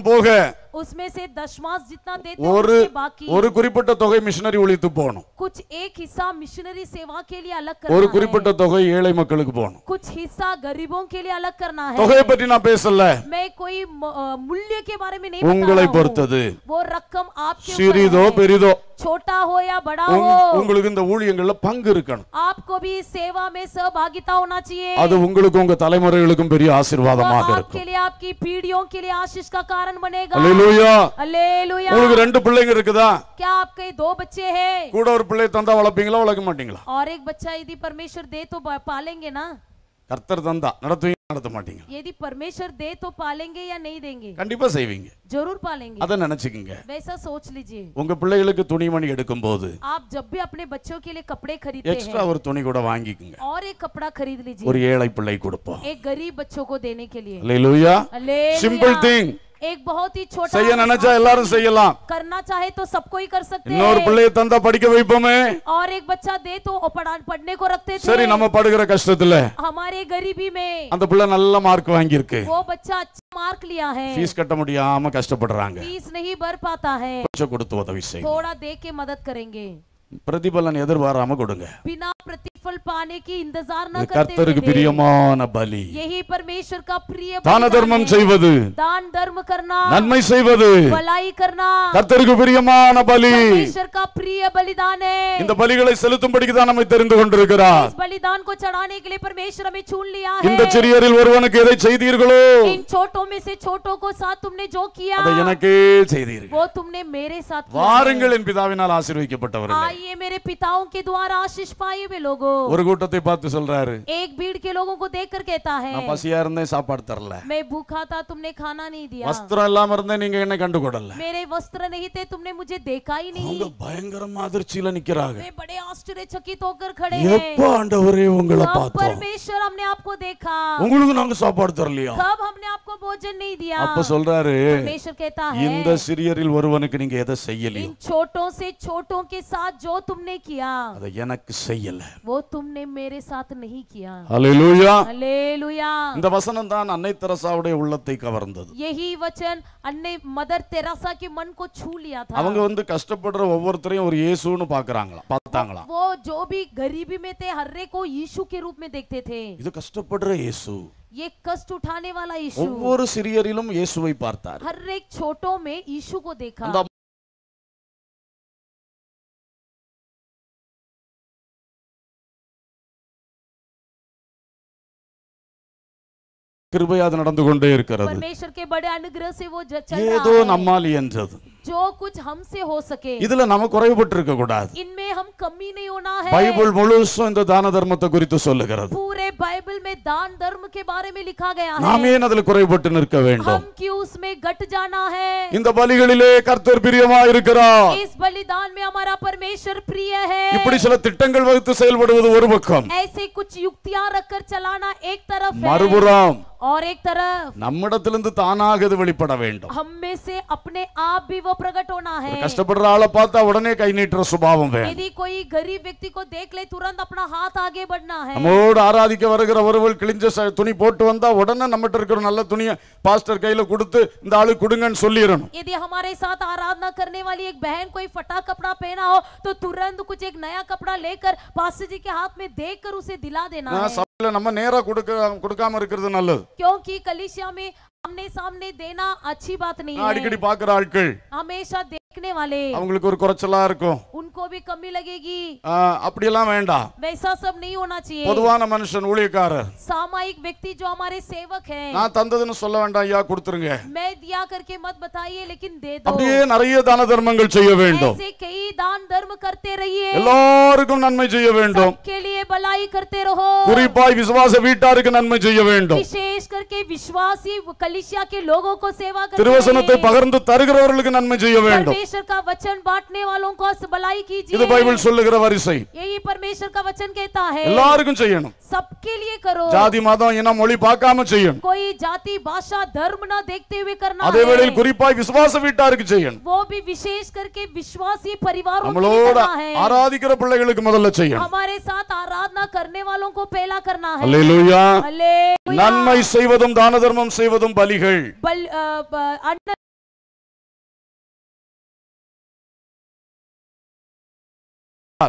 उसमें से दशमांश जितना देते हो ஒரு बाकी ஒரு குறிப்பிட்ட தொகை மிஷனரி ஊழியத்து போணும் कुछ एक हिस्सा मिशनरी सेवा के लिए अलग करना ஒரு குறிப்பிட்ட தொகை ஏழை மக்களுக்கு போணும் कुछ हिस्सा गरीबों के लिए अलग करना है தொகையை பத்தி நான் பேசல मैं कोई मूल्य के बारे में नहीं உங்களை பொறுத்தது वो रकम आपके சிறிதோ பெரிதோ छोटा हो या बड़ा हो உங்களுக்கு இந்த ஊழியங்கள்ல பங்கு இருக்கணும் आपको भी सेवा में सहभागिता होना चाहिए அது உங்களுக்கு உங்க தலைமுறைகளுக்கும் பெரிய ஆசீர்வாதமாக இருக்கும் आपके लिए आपकी पीढ़ियों के लिए आशीष का कारण बनेगा हालेलुया हालेलुया உங்களுக்கு ரெண்டு பிள்ளைங்க இருக்குதா क्या आपके दो बच्चे हैं கூட ஒரு பிள்ளை தந்தா வளப்பீங்களா வளக்க மாட்டீங்களா और एक बच्चा यदि परमेश्वर दे तो पालेंगे ना கர்த்தர் தந்தா நடத்துவீங்க நடத்த மாட்டீங்க यदि परमेश्वर दे तो पालेंगे या नहीं देंगे கண்டிப்பா செய்வீங்க जरूर पालेंगे அத நினைச்சுக்கங்க वैसा सोच लीजिए உங்க பிள்ளைகளுக்கு துணிமணி எடுக்கும் போது आप जब भी अपने बच्चों के लिए कपड़े खरीदते हैं எக்ஸ்ட்ரா ஒரு துணி கூட வாங்கிக்கங்க और एक कपड़ा खरीद लीजिए ஒரு ஏழை பிள்ளை கொடுப்போம் एक गरीब बच्चों को देने के लिए हालेलुया हालेलुया सिंपल थिंग एक बहुत ही छोटा செய்ய நினைச்சா எல்லாரும் செய்யலாம் करना चाहे तो सब कोई कर सकते हैं இன்னொரு பிள்ளைய தந்தா படிக்க வைப்போமே और एक बच्चा दे तो पढ़ा पढ़ने को रखते थे சரி நம்ம படுகிற கஷ்டத்துல हमारे गरीबी में அந்த பிள்ளை நல்ல மார்க் வாங்கி இருக்கு वो बच्चा अच्छा मार्क लिया है फीस கட்ட முடியாம கஷ்டப்படுறாங்க फीस नहीं भर पाता है கொஞ்சம் கொடுத்து உதவி செய்யுங்க थोड़ा दे के मदद करेंगे பிரதிபலன் எதிர்பாராம கொடுங்க बिना கர்த்தருக்கு பிரியமான பலி தான தர்மம் செய்வது दान धर्म करना நன்மை செய்வது கர்த்தருக்கு பிரியமான பலி இந்த பலிகளை செலுத்தும்படிக்கு தான் நம்மை தெரிந்து கொண்டிருக்கிறார் பலிதான் बलिदान को चढ़ाने இந்த சிறியரில் ஒருவனுக்கு எதை செய்தீர்களோ इन छोटों में से छोटों को साथ तुमने அதை எனக்கே செய்தீர்கள் வாருங்கள் என் பிதாவினால் ஆசீர்வதிக்கப்பட்டவர்கள் पाइए मेरे पिताओं के द्वारा आशीष पाइए वे लोगों एक भीड़ के लोगों को देख कर कहता है मैं भूखा था तुमने खाना नहीं दिया वस्त्र मेरे वस्त्र नहीं थे तुमने मुझे देखा ही नहीं भयंकर मादर्चील निकरा बड़े आश्चर्यचकित होकर खड़े परमेश्वर हमने आपको देखा तर लिया कब हमने आपको भोजन नहीं दिया आप बोल रहा है परमेश्वर कहता है इन द सीरियल वरवन के निगे यदा सहीली इन छोटों से छोटों के साथ जो तुमने किया அது எனக்கு செய்யல वो तुमने मेरे साथ नहीं किया ஹalleluya ஹalleluya இந்த வசனம் தான் அன்னை தெரசாவுடைய உள்ளத்தை கவர்ந்தது यही वचन அன்னை மதர் தெரசா के मन को छू लिया था அவங்க வந்து கஷ்டப்படுற ஒவ்வொருத்தரையும் ஒரு இயேசுன்னு பார்க்கறாங்களா பார்த்தாங்களா वो जो भी गरीबी में थे हर एक को यीशु के रूप में देखते थे இது கஷ்டப்படுற இயேசு ये कष्ट उठाने वाला यीशु ஒவ்வொரு சிறியரிலும் இயேசுவை பார்த்தார் हर एक छोटों में यीशु को देखा கிருபையாது நடந்து கொண்டே இருக்கிறது ஏதோ நம்மால் இயன்றது जो कुछ हमसे ஹோ சகே இதுல நம்ம குறைவுபட்டிருக்க கூடாது இன்மே ஹம் கம்மி नहीं ஹோனா ஹே பைபிள் முழுசும் இந்த தான தர்மத்தை குறித்து சொல்லுகிறது पूरे பைபிள் மே दान தர்ம கே பாரே மே லிகா கயா ஹே நாம ஏன் அதுல குறைவுபட்டு நிற்க வேண்டும் हम क्यों மே கட் ஜானா ஹே இந்த பலிகளிலே கர்த்தர் பிரியமா இருக்கிறார் இஸ் பலிதான் மே ஹமாரா பரமேஸ்வர் பிரிய ஹே இப்படி சில திட்டங்கள் வகுத்து செயல்படுவது ஒரு பக்கம் ஐசே குச் யுக்தியா ரக்கர் சலானா ஏக் தரஃப் ஹே மறுபுறம் और एक तरफ நம்மிடத்திலிருந்து தானாக இது வெளிப்பட வேண்டும் हमें से अपने आप भी वो वो प्रकट होना है कष्टपड़ रहा आला पाता உடனே கை நீட்டுற சுபாவம் வேணும் यदि कोई गरीब व्यक्ति को देख ले तुरंत अपना हाथ आगे बढ़ना है நம்மோடு ஆராதிக்க வருகிறவர்கள் கிழிஞ்ச துணி போட்டு வந்தா உடனே நம்மட்ட இருக்கிற நல்ல துணியை பாஸ்டர் கையில கொடுத்து இந்த ஆளு கொடுங்கன்னு சொல்லிரணும் यदि हमारे साथ आराधना करने वाली एक बहन कोई फटा कपड़ा पहना हो तो तुरंत कुछ एक नया कपड़ा लेकर पास्टर जी के हाथ में देकर उसे दिला देना है நம்ம நேரா கொடுக்க கொடுக்காம இருக்கிறது நல்லது क्योंकि कलिसिया में आमने सामने देना अच्छी बात नहीं है अடிக்கடி பாக்குற हमेशा அவங்களுக்கு ஒரு குறைச்சலா இருக்கும் उनको भी कमी लगेगी அப்படி எல்லாம் வேண்டாம் वैसा सब नहीं होना चाहिए பொதுவான மனுஷன் ஊழியக்காரர் सामायिक व्यक्ति जो हमारे सेवक हैं நான் தந்ததுன்னு சொல்ல வேண்டாம் ஐயா கொடுத்துருங்க मैं दिया करके मत बताइए लेकिन दे दो அப்படியே நிறைய தான தர்மங்கள் செய்ய வேண்டும் ऐसे कई दान धर्म करते रहिए எல்லாருக்கும் நன்மை செய்ய வேண்டும் सबके लिए भलाई करते रहो குறிப்பாய் விசுவாச வீட்டாருக்கு நன்மை செய்ய வேண்டும் विशेष करके विश्वासी कलिशिया के लोगों को सेवा करते திருவசனத்தை பகிர்ந்து தருகிறவர்களுக்கு நன்மை செய்ய வேண்டும் परमेश्वर का वचन बांटने वालों को भलाई कीजिए இது பைபிள் சொல்லுகிற வரிசை यही परमेश्वर का वचन कहता है எல்லாருக்கும் செய்யணும் सबके लिए करो ஜாதி மதம் இனம் மொழி பார்க்காம செய்யணும் कोई जाति भाषा धर्म ना देखते हुए करना அதே வேளையில் குறிப்பாய் விசுவாச வீட்டாருக்கு செய்யணும் वो भी विशेष करके विश्वासी परिवारों நம்மளோட ஆராதிக்கிற பிள்ளைகளுக்கு முதல்ல செய்யணும் हमारे साथ आराधना करने वालों को पहला करना है हालेलुया நன்மை செய்வதும் தான தர்மம் செய்வதும் பலிகள்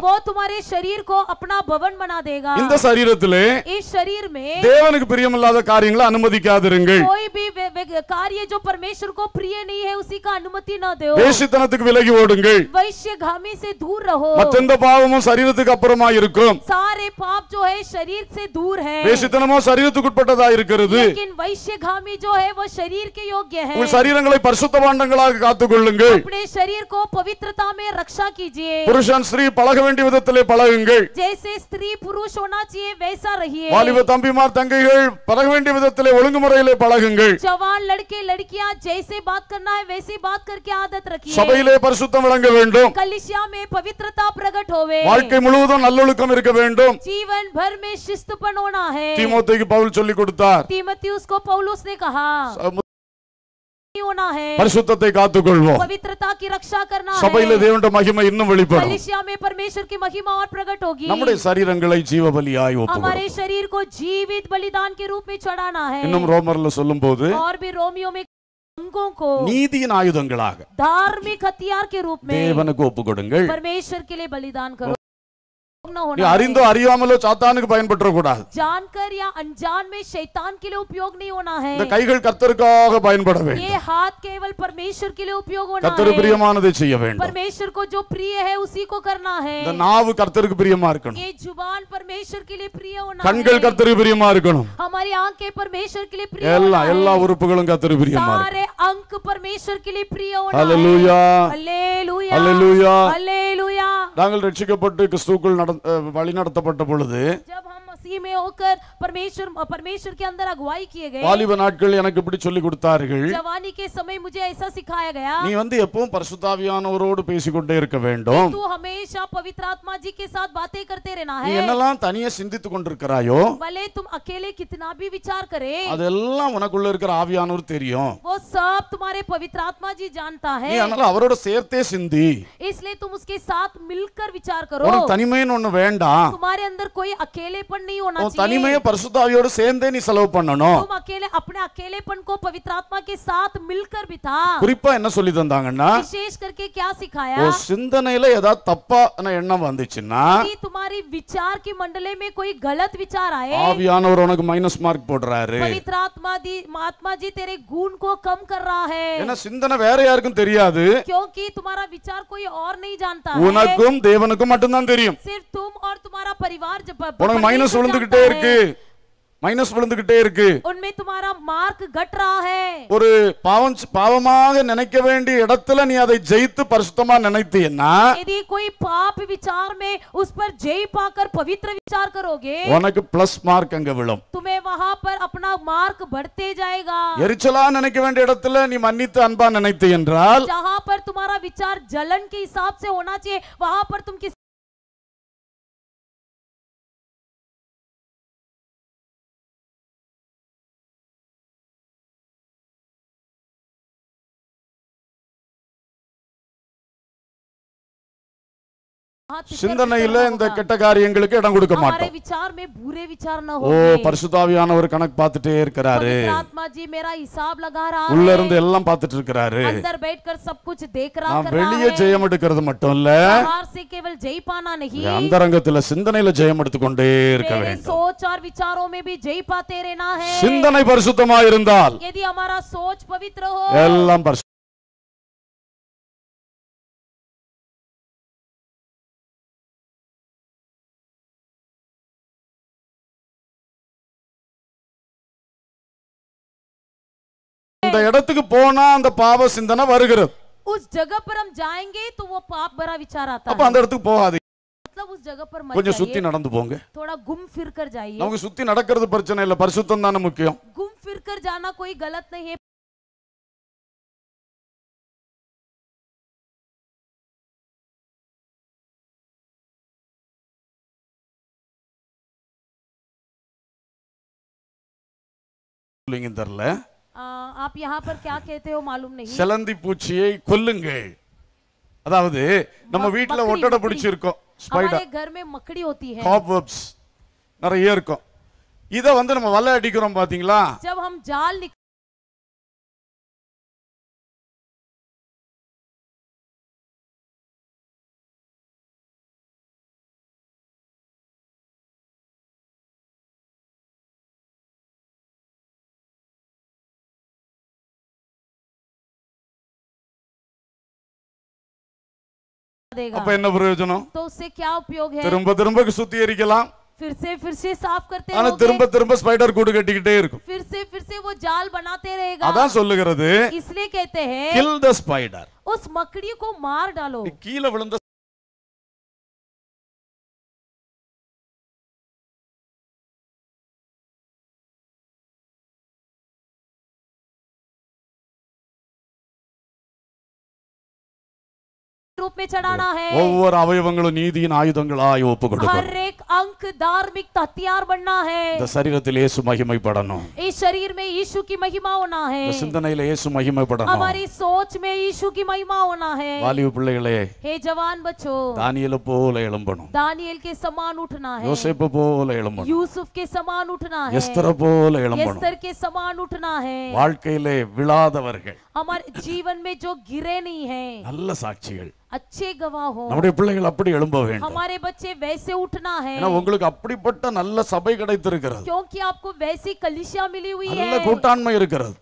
वो तुम्हारे शरीर को अपना भवन बना देगा இந்த சரீரத்திலே इस शरीर में தேவனுக்கு பிரியமில்லாத காரியங்களை அனுமதிக்காதிருங்கள் कोई भी कार्य जो परमेश्वर को प्रिय नहीं है उसी का अनुमति ना दो வேஷித்தனத்துக்கு விலகி ஓடுங்கள் वैश्यगामी से दूर रहो மத்தெந்த பாவமும் சரீரத்துக்கு அப்புறமா இருக்கும் सारे पाप जो है शरीर से दूर है வேஷித்தனமோ சரீரத்துக்கு உட்பட்டதா இருக்கிறது लेकिन காமி जो है वो शरीर के योग्य है உங்கள் சரீரங்களை பரிசுத்த பாண்டங்களாக காத்துக்கொள்ளுங்கள் अपने शरीर को पवित्रता में रक्षा कीजिए पुरुषन வேண்டிய விதத்திலே பழகுங்கள் ஜெய்சே ஸ்திரீ வாலிப தம்பிமார் தங்கைகள் பழக வேண்டிய விதத்திலே முறையிலே பழகுங்கள் ஜவான் वैसे बात करके சபையிலே பரிசுத்தம் விளங்க வேண்டும் पवित्रता प्रकट होवे வாழ்க்கை முழுவதும் நல்லொழுக்கம் இருக்க வேண்டும் में शिस्तपन होना है பவுல் சொல்லி கொடுத்தார் தீமோத்தேயுஸ் को पौलुस பரிசுத்தத்தை காத்துக்கொள்வோம் पवित्रता சபையில தேவனுடைய மகிமை இன்னும் வெளிப்படும் कलिसिया में परमेश्वर की महिमा और प्रकट நம்முடைய ശരീരங்களை ஜீவ பலியாய் ஒப்புக்கொடுவோம் हमारे शरीर को जीवित बलिदान के रूप में चढ़ाना है இன்னும் ரோமர்ல சொல்லும்போது और भी रोमियो में நீதியின் ஆயுதங்களாக धार्मिक हथियार के रूप में தேவனுக்கு ஒப்பு கொடுங்கள் परमेश्वर के लिए அறிந்தो சாத்தானுக்கு கூடாது இந்த கைகள் கர்த்தருக்காக பயன்பட வேண்டும் கர்த்தருக்கு பிரியமானதை செய்ய வேண்டும் இந்த நாவு கர்த்தருக்கு பிரியமா இருக்கணும் கண்கள் கர்த்தருக்கு பிரியமா இருக்கணும் எல்லா எல்லா உறுப்புகளும் கர்த்தருக்கு பிரியமா இருக்கணும் सारे अंग परमेश्वर के लिए நாங்கள் ரட்சிக்கப்பட்டு கிறிஸ்துவுக்குள் நடந்து வழிநடத்தப்பட்ட பொழுது उसी में होकर परमेश्वर परमेश्वर के अंदर अगुवाई किए गए के समय मुझे ऐसा सिखाया गया तू हमेशा पवित्र आत्मा जी के साथ बातें करते रहना है तुम अकेले कितना भी विचार करे அதெல்லாம் உனக்குள்ள இருக்கிற ஆவியானவர் தெரியும் वो सब तुम्हारे पवित्र आत्मा जी जानता है அவரோட சேர்த்தே சிந்தி इसलिए तुम उसके साथ मिलकर विचार करो வேண்டாம் तुम्हारे अंदर कोई नहीं में ही होना चाहिए तनिमय परशुद्ध आवियोड़ சேர்ந்தே நீ செலவு பண்ணணும் तुम अकेले अपने अकेलेपन को पवित्र आत्मा के साथ मिलकर बिता குறிப்பா என்ன சொல்லி தந்தாங்கன்னா विशेष करके क्या सिखाया ஓ சிந்தனையில ஏதா தப்பான எண்ணம் வந்துச்சுன்னா यदि तुम्हारी विचार के मंडले में कोई गलत विचार आए ஆவியானவர் உனக்கு மைனஸ் மார்க் போடுறாரு पवित्र आत्मा दी आत्मा जी तेरे गुण को कम कर रहा है ஏன்னா சிந்தனை வேற யாருக்கும் தெரியாது क्योंकि तुम्हारा विचार कोई और नहीं जानता है உனக்கும் தேவனுக்கும் மட்டும்தான் தெரியும் सिर्फ तुम और तुम्हारा परिवार जब उनக்கு மைனஸ் விழுந்துகிட்டே இருக்கு மைனஸ் விழுந்துகிட்டே இருக்கு மார்க் ஒரு பாவம் பாவமாக நினைக்க வேண்டிய இடத்துல நீ அதை ஜெயித்து பரிசுத்தமா நினைத்தீன்னா உனக்கு ப்ளஸ் மார்க் அங்க விழும் तुम्हें वहां पर अपना मार्क बढ़ते जाएगा எரிச்சலா நினைக்க வேண்டிய இடத்துல நீ மன்னித்து அன்பா நினைத்தீ என்றால் जहां पर तुम्हारा विचार जलन के हिसाब से होना चाहिए वहां पर तुम சிந்தனையில இந்த கெட்ட காரியங்களுக்கு இடம் கொடுக்க மாட்டோம் விचार கணக்கு பார்த்துட்டே இருக்கிறாரு உள்ள இருந்து எல்லாம் பார்த்துட்டு இருக்காரு अंदर வெளிய ஜெயம் எடுக்கிறது மட்டும் இல்ல बाहर से அந்தரங்கத்துல சிந்தனையில ஜெயம் கொண்டே இருக்க வேண்டும் सोच और विचारों में भी சிந்தனை பரிசுத்தமா இருந்தால் यदि हमारा எல்லாம் இடத்துக்கு போனா அந்த பாவ சிந்தனை வருகிறது उस जगह पर हम जाएंगे तो वो पाप विचार आता அப்ப அந்த இடத்துக்கு போகாதீங்க मतलब उस जगह पर मत கொஞ்சம் சுத்தி நடந்து போங்க थोड़ा घूम फिर कर जाइए நமக்கு சுத்தி நடக்கிறது பிரச்சனை இல்ல பரிசுத்தம் தான முக்கியம் घूम फिर कर जाना कोई गलत नहीं है சொல்லுங்க தெரியல आप यहाँ சிலந்தி பூச்சியை கொல்லுங்கள் அதாவது நம்ம வீட்டுல ஒட்டடை பிடிச்சிருக்கோம் ஸ்பைடர் घर நிறைய இருக்கும் இத வந்து நம்ம வலை அடிக்கிறோம் பாத்தீங்களா जब என்ன பிரயோஜனம் क्या திரும்ப திரும்ப சுத்திகரிக்கலாம் से साफ करते திரும்ப திரும்ப ஸ்பைடர் கூடு கட்டிக்கிட்டே இருக்கும் वो जाल बनाते रहेगा அதான் சொல்லுகிறது इसलिए को मार डालो விழுந்த रूप चढ़ाना है ஒவ்வொரு அவயவங்களும் நீதியின் ஆயுதங்களாய் ஒப்பு हर एक अंक धार्मिक बनना है இந்த சரீரத்தில் இயேசு மகிமைப்படணும் इस शरीर में यीशु की महिमा होना है இந்த हमारी सोच में यीशु की महिमा होना है जवान बच्चों தானியேல போல दानियल के समान उठना है யோசேப்பு போல यूसुफ के समान उठना है எஸ்தர போல के समान उठना है வாழ்க்கையிலே விழாதவர்கள் हमारे जीवन में जो गिरे नहीं है நல்ல சாட்சிகள் अच्छे நம்முடைய பிள்ளைகள் அப்படி எழும்ப வேண்டும் हमारे बच्चे वैसे उठना है உங்களுக்கு அப்படிப்பட்ட நல்ல சபை கிடைத்திருக்கிறது क्योंकि आपको वैसी मिली हुई है நல்ல கூட்டாண்மை இருக்கிறது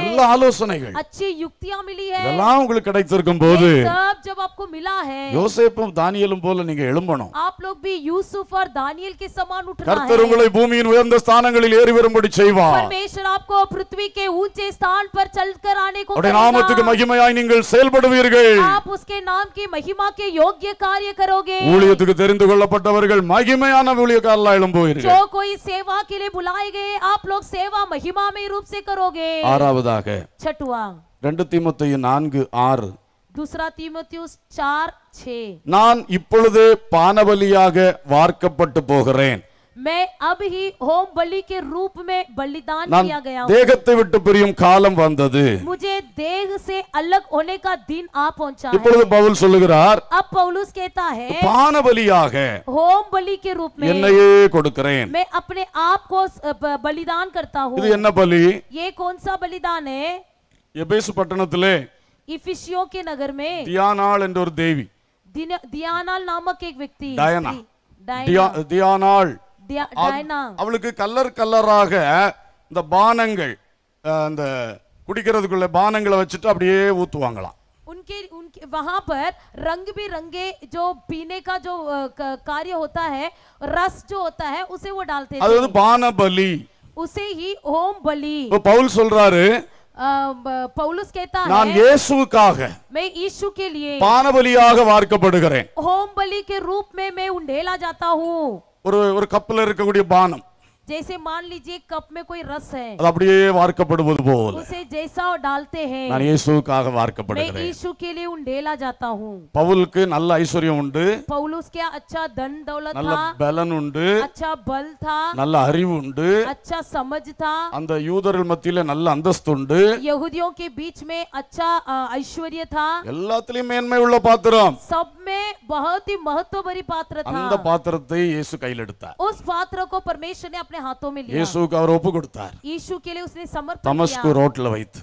நல்ல ஆலோசனைகள் இதெல்லாம் உங்களுக்கு கிடைத்திருக்கும் போது आपको मिला है யோசேப்பும் தானியேலும் போல நீங்க எழும்பணும் आप लोग भी यूसुफ और के समान उठना है கர்த்தர் உங்களை பூமியின் உயர்ந்த ஸ்தானங்களில் ஏறி வரும்படி செய்வார் परमेश्वर आपको पृथ्वी के ऊंचे स्थान पर चलकर आने को நாமத்துக்கு மகிமையாய் நீங்கள் செயல்படுவீர்கள் ஊழியத்துக்கு தெரிந்து கொள்ளப்பட்டவர்கள் மகிமையான ஆறாவதாக நான் இப்பொழுது பானபலியாக வார்க்கப்பட்டு போகிறேன் மே அபி ஹோம்பலி கே ரூபமே பலிદાન kiya gaya. தேகத்தை விட்டு பிரிய காலம் வந்தது. मुझे देह से अलग होने का दिन आ पहुंचा है. அப்பவுல சொல்லுகிறார். அப்பவுலஸ் कहता है. பானவலியாக. ஹோம்பலி के रूप में. என்னையே கொடுக்கிறேன். मैं अपने आप को बलिदान करता हूं. இது என்ன பலி? ఏ کونసా బలిదానే? எபேசு பட்டணத்திலே. எபிசியோக் நகர்மே. தியானால் என்ற ஒரு தேவி. தியானால் नामक एक व्यक्ति. தியானால். தியானால் அவளுக்கு கலர் கலராக இந்த பானங்கள் அந்த குடிக்கிறதுக்குள்ள பானங்களை வச்சுட்டு அப்படியே ஊத்துவாங்களாம் उनके उनके वहां पर रंग बिरंगे जो पीने का जो कार्य होता है रस जो होता है उसे वो डालते थे பான பலி उसे ही होम बलि பவுல் சொல்றாரு பவுலஸ் கேட்டா நான் இயேசுவுக்காக मैं यीशु के लिए பான பலியாக வார்க்கப்படுகிறேன் होम बलि के रूप में मैं उंडेला जाता हूं ஒரு ஒரு கப்பில் இருக்கக்கூடிய பானம் जैसे मान लीजिए कप में कोई रस है अपड़े वार्कपड़ बोल उसे जैसा डालते हैं मैं यीशु का वार्कपड़ मैं यीशु के लिए उन ढेला जाता हूं पौल के நல்லா ஐஸ்வரியம் உண்டு பவுலஸ் கே अच्छा धन दौलत था நல்ல பலன் உண்டு अच्छा बल था நல்ல அறிவு உண்டு अच्छा समझ था अंदर யூதர்கள் மத்தியில நல்ல அந்தஸ்து உண்டு यहूदियों के बीच में अच्छा ஐஸ்வரிய था எல்லாத்துலயும் மேன்மை உள்ள பாத்திரம் सब में बहुत ही महत्वपूर्ण पात्र था அந்த उस पात्र को परमेश्वर ने अपने अपने हाथों में लिया यीशु का கொடுத்தார் यीशु के लिए उसने தமஸ்கு ரோட்ல வைத்து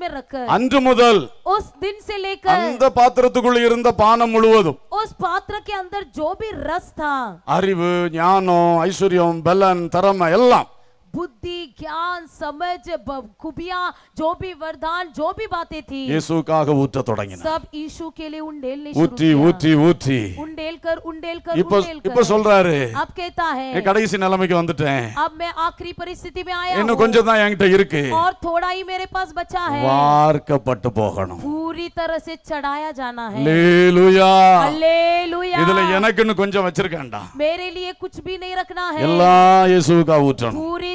में रखकर அன்று முதல் उस दिन से लेकर அந்த பாத்திரத்துக்குள்ள இருந்த பானம் முழுவதும் उस पात्र के अंदर जो भी रस था அறிவு ஞானம் ஐஸ்வர்யம் பலன் திறமை எல்லாம் बुद्धि ज्ञान समझ खुबिया जो भी वरदान जो भी बातें थी இயேசுக்காக ஊற்ற தொடங்கின सब यीशु के लिए उंडेलने ஊற்றி ஊற்றி ஊற்றி उंडेल कर उंडेल कर இப்போ இப்போ சொல்றாரு अब कहता है நான் கடைசி நிலைமைக்கு வந்துட்டேன் अब मैं आखिरी परिस्थिति में आया இன்னும் கொஞ்சம் தான் என்கிட்ட இருக்கு और थोड़ा ही मेरे पास बचा है வார்க்கப்பட்டு போகணும் पूरी तरह से चढ़ाया जाना है हालेलुया हालेलुया இதுல எனக்கு இன்னும் கொஞ்சம் வச்சிருக்கேன்டா मेरे लिए कुछ भी नहीं रखना है எல்லாம் இயேசுவுக்கு ஊற்றணும் पूरी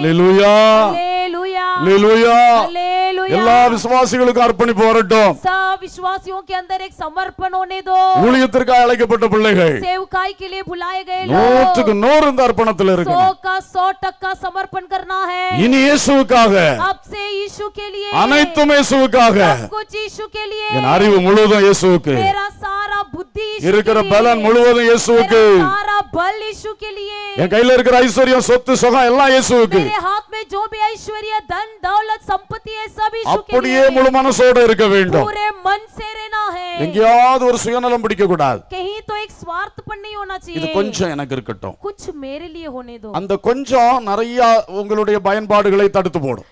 அல்லேலூயா எல்லா விசுவாசிகளுக்கும் அர்ப்பணிப்பு வரட்டும் ஊழியத்திற்காக அழைக்கப்பட்ட பிள்ளைகள் நூற்றுக்கு நூறு இந்த அர்ப்பணத்தில் இனி இயேசுவுக்காக அனைத்தும் இயேசுவுக்காக என் அறிவு முழுவதும் இருக்கிற பலன் முழுவதும் இயேசுவுக்கு என் கையில இருக்கிற ஐஸ்வர்யம் சொத்து சுகம் எல்லாம் இயேசுவுக்கு அப்படியே முழு இருக்க வேண்டும் ஒரு சுயநலம் பிடிக்க கூடாது இது கொஞ்சம் எனக்கு இருக்கட்டும் அந்த கொஞ்சம் நிறைய உங்களுடைய பயன்பாடுகளை தடுத்து போடும்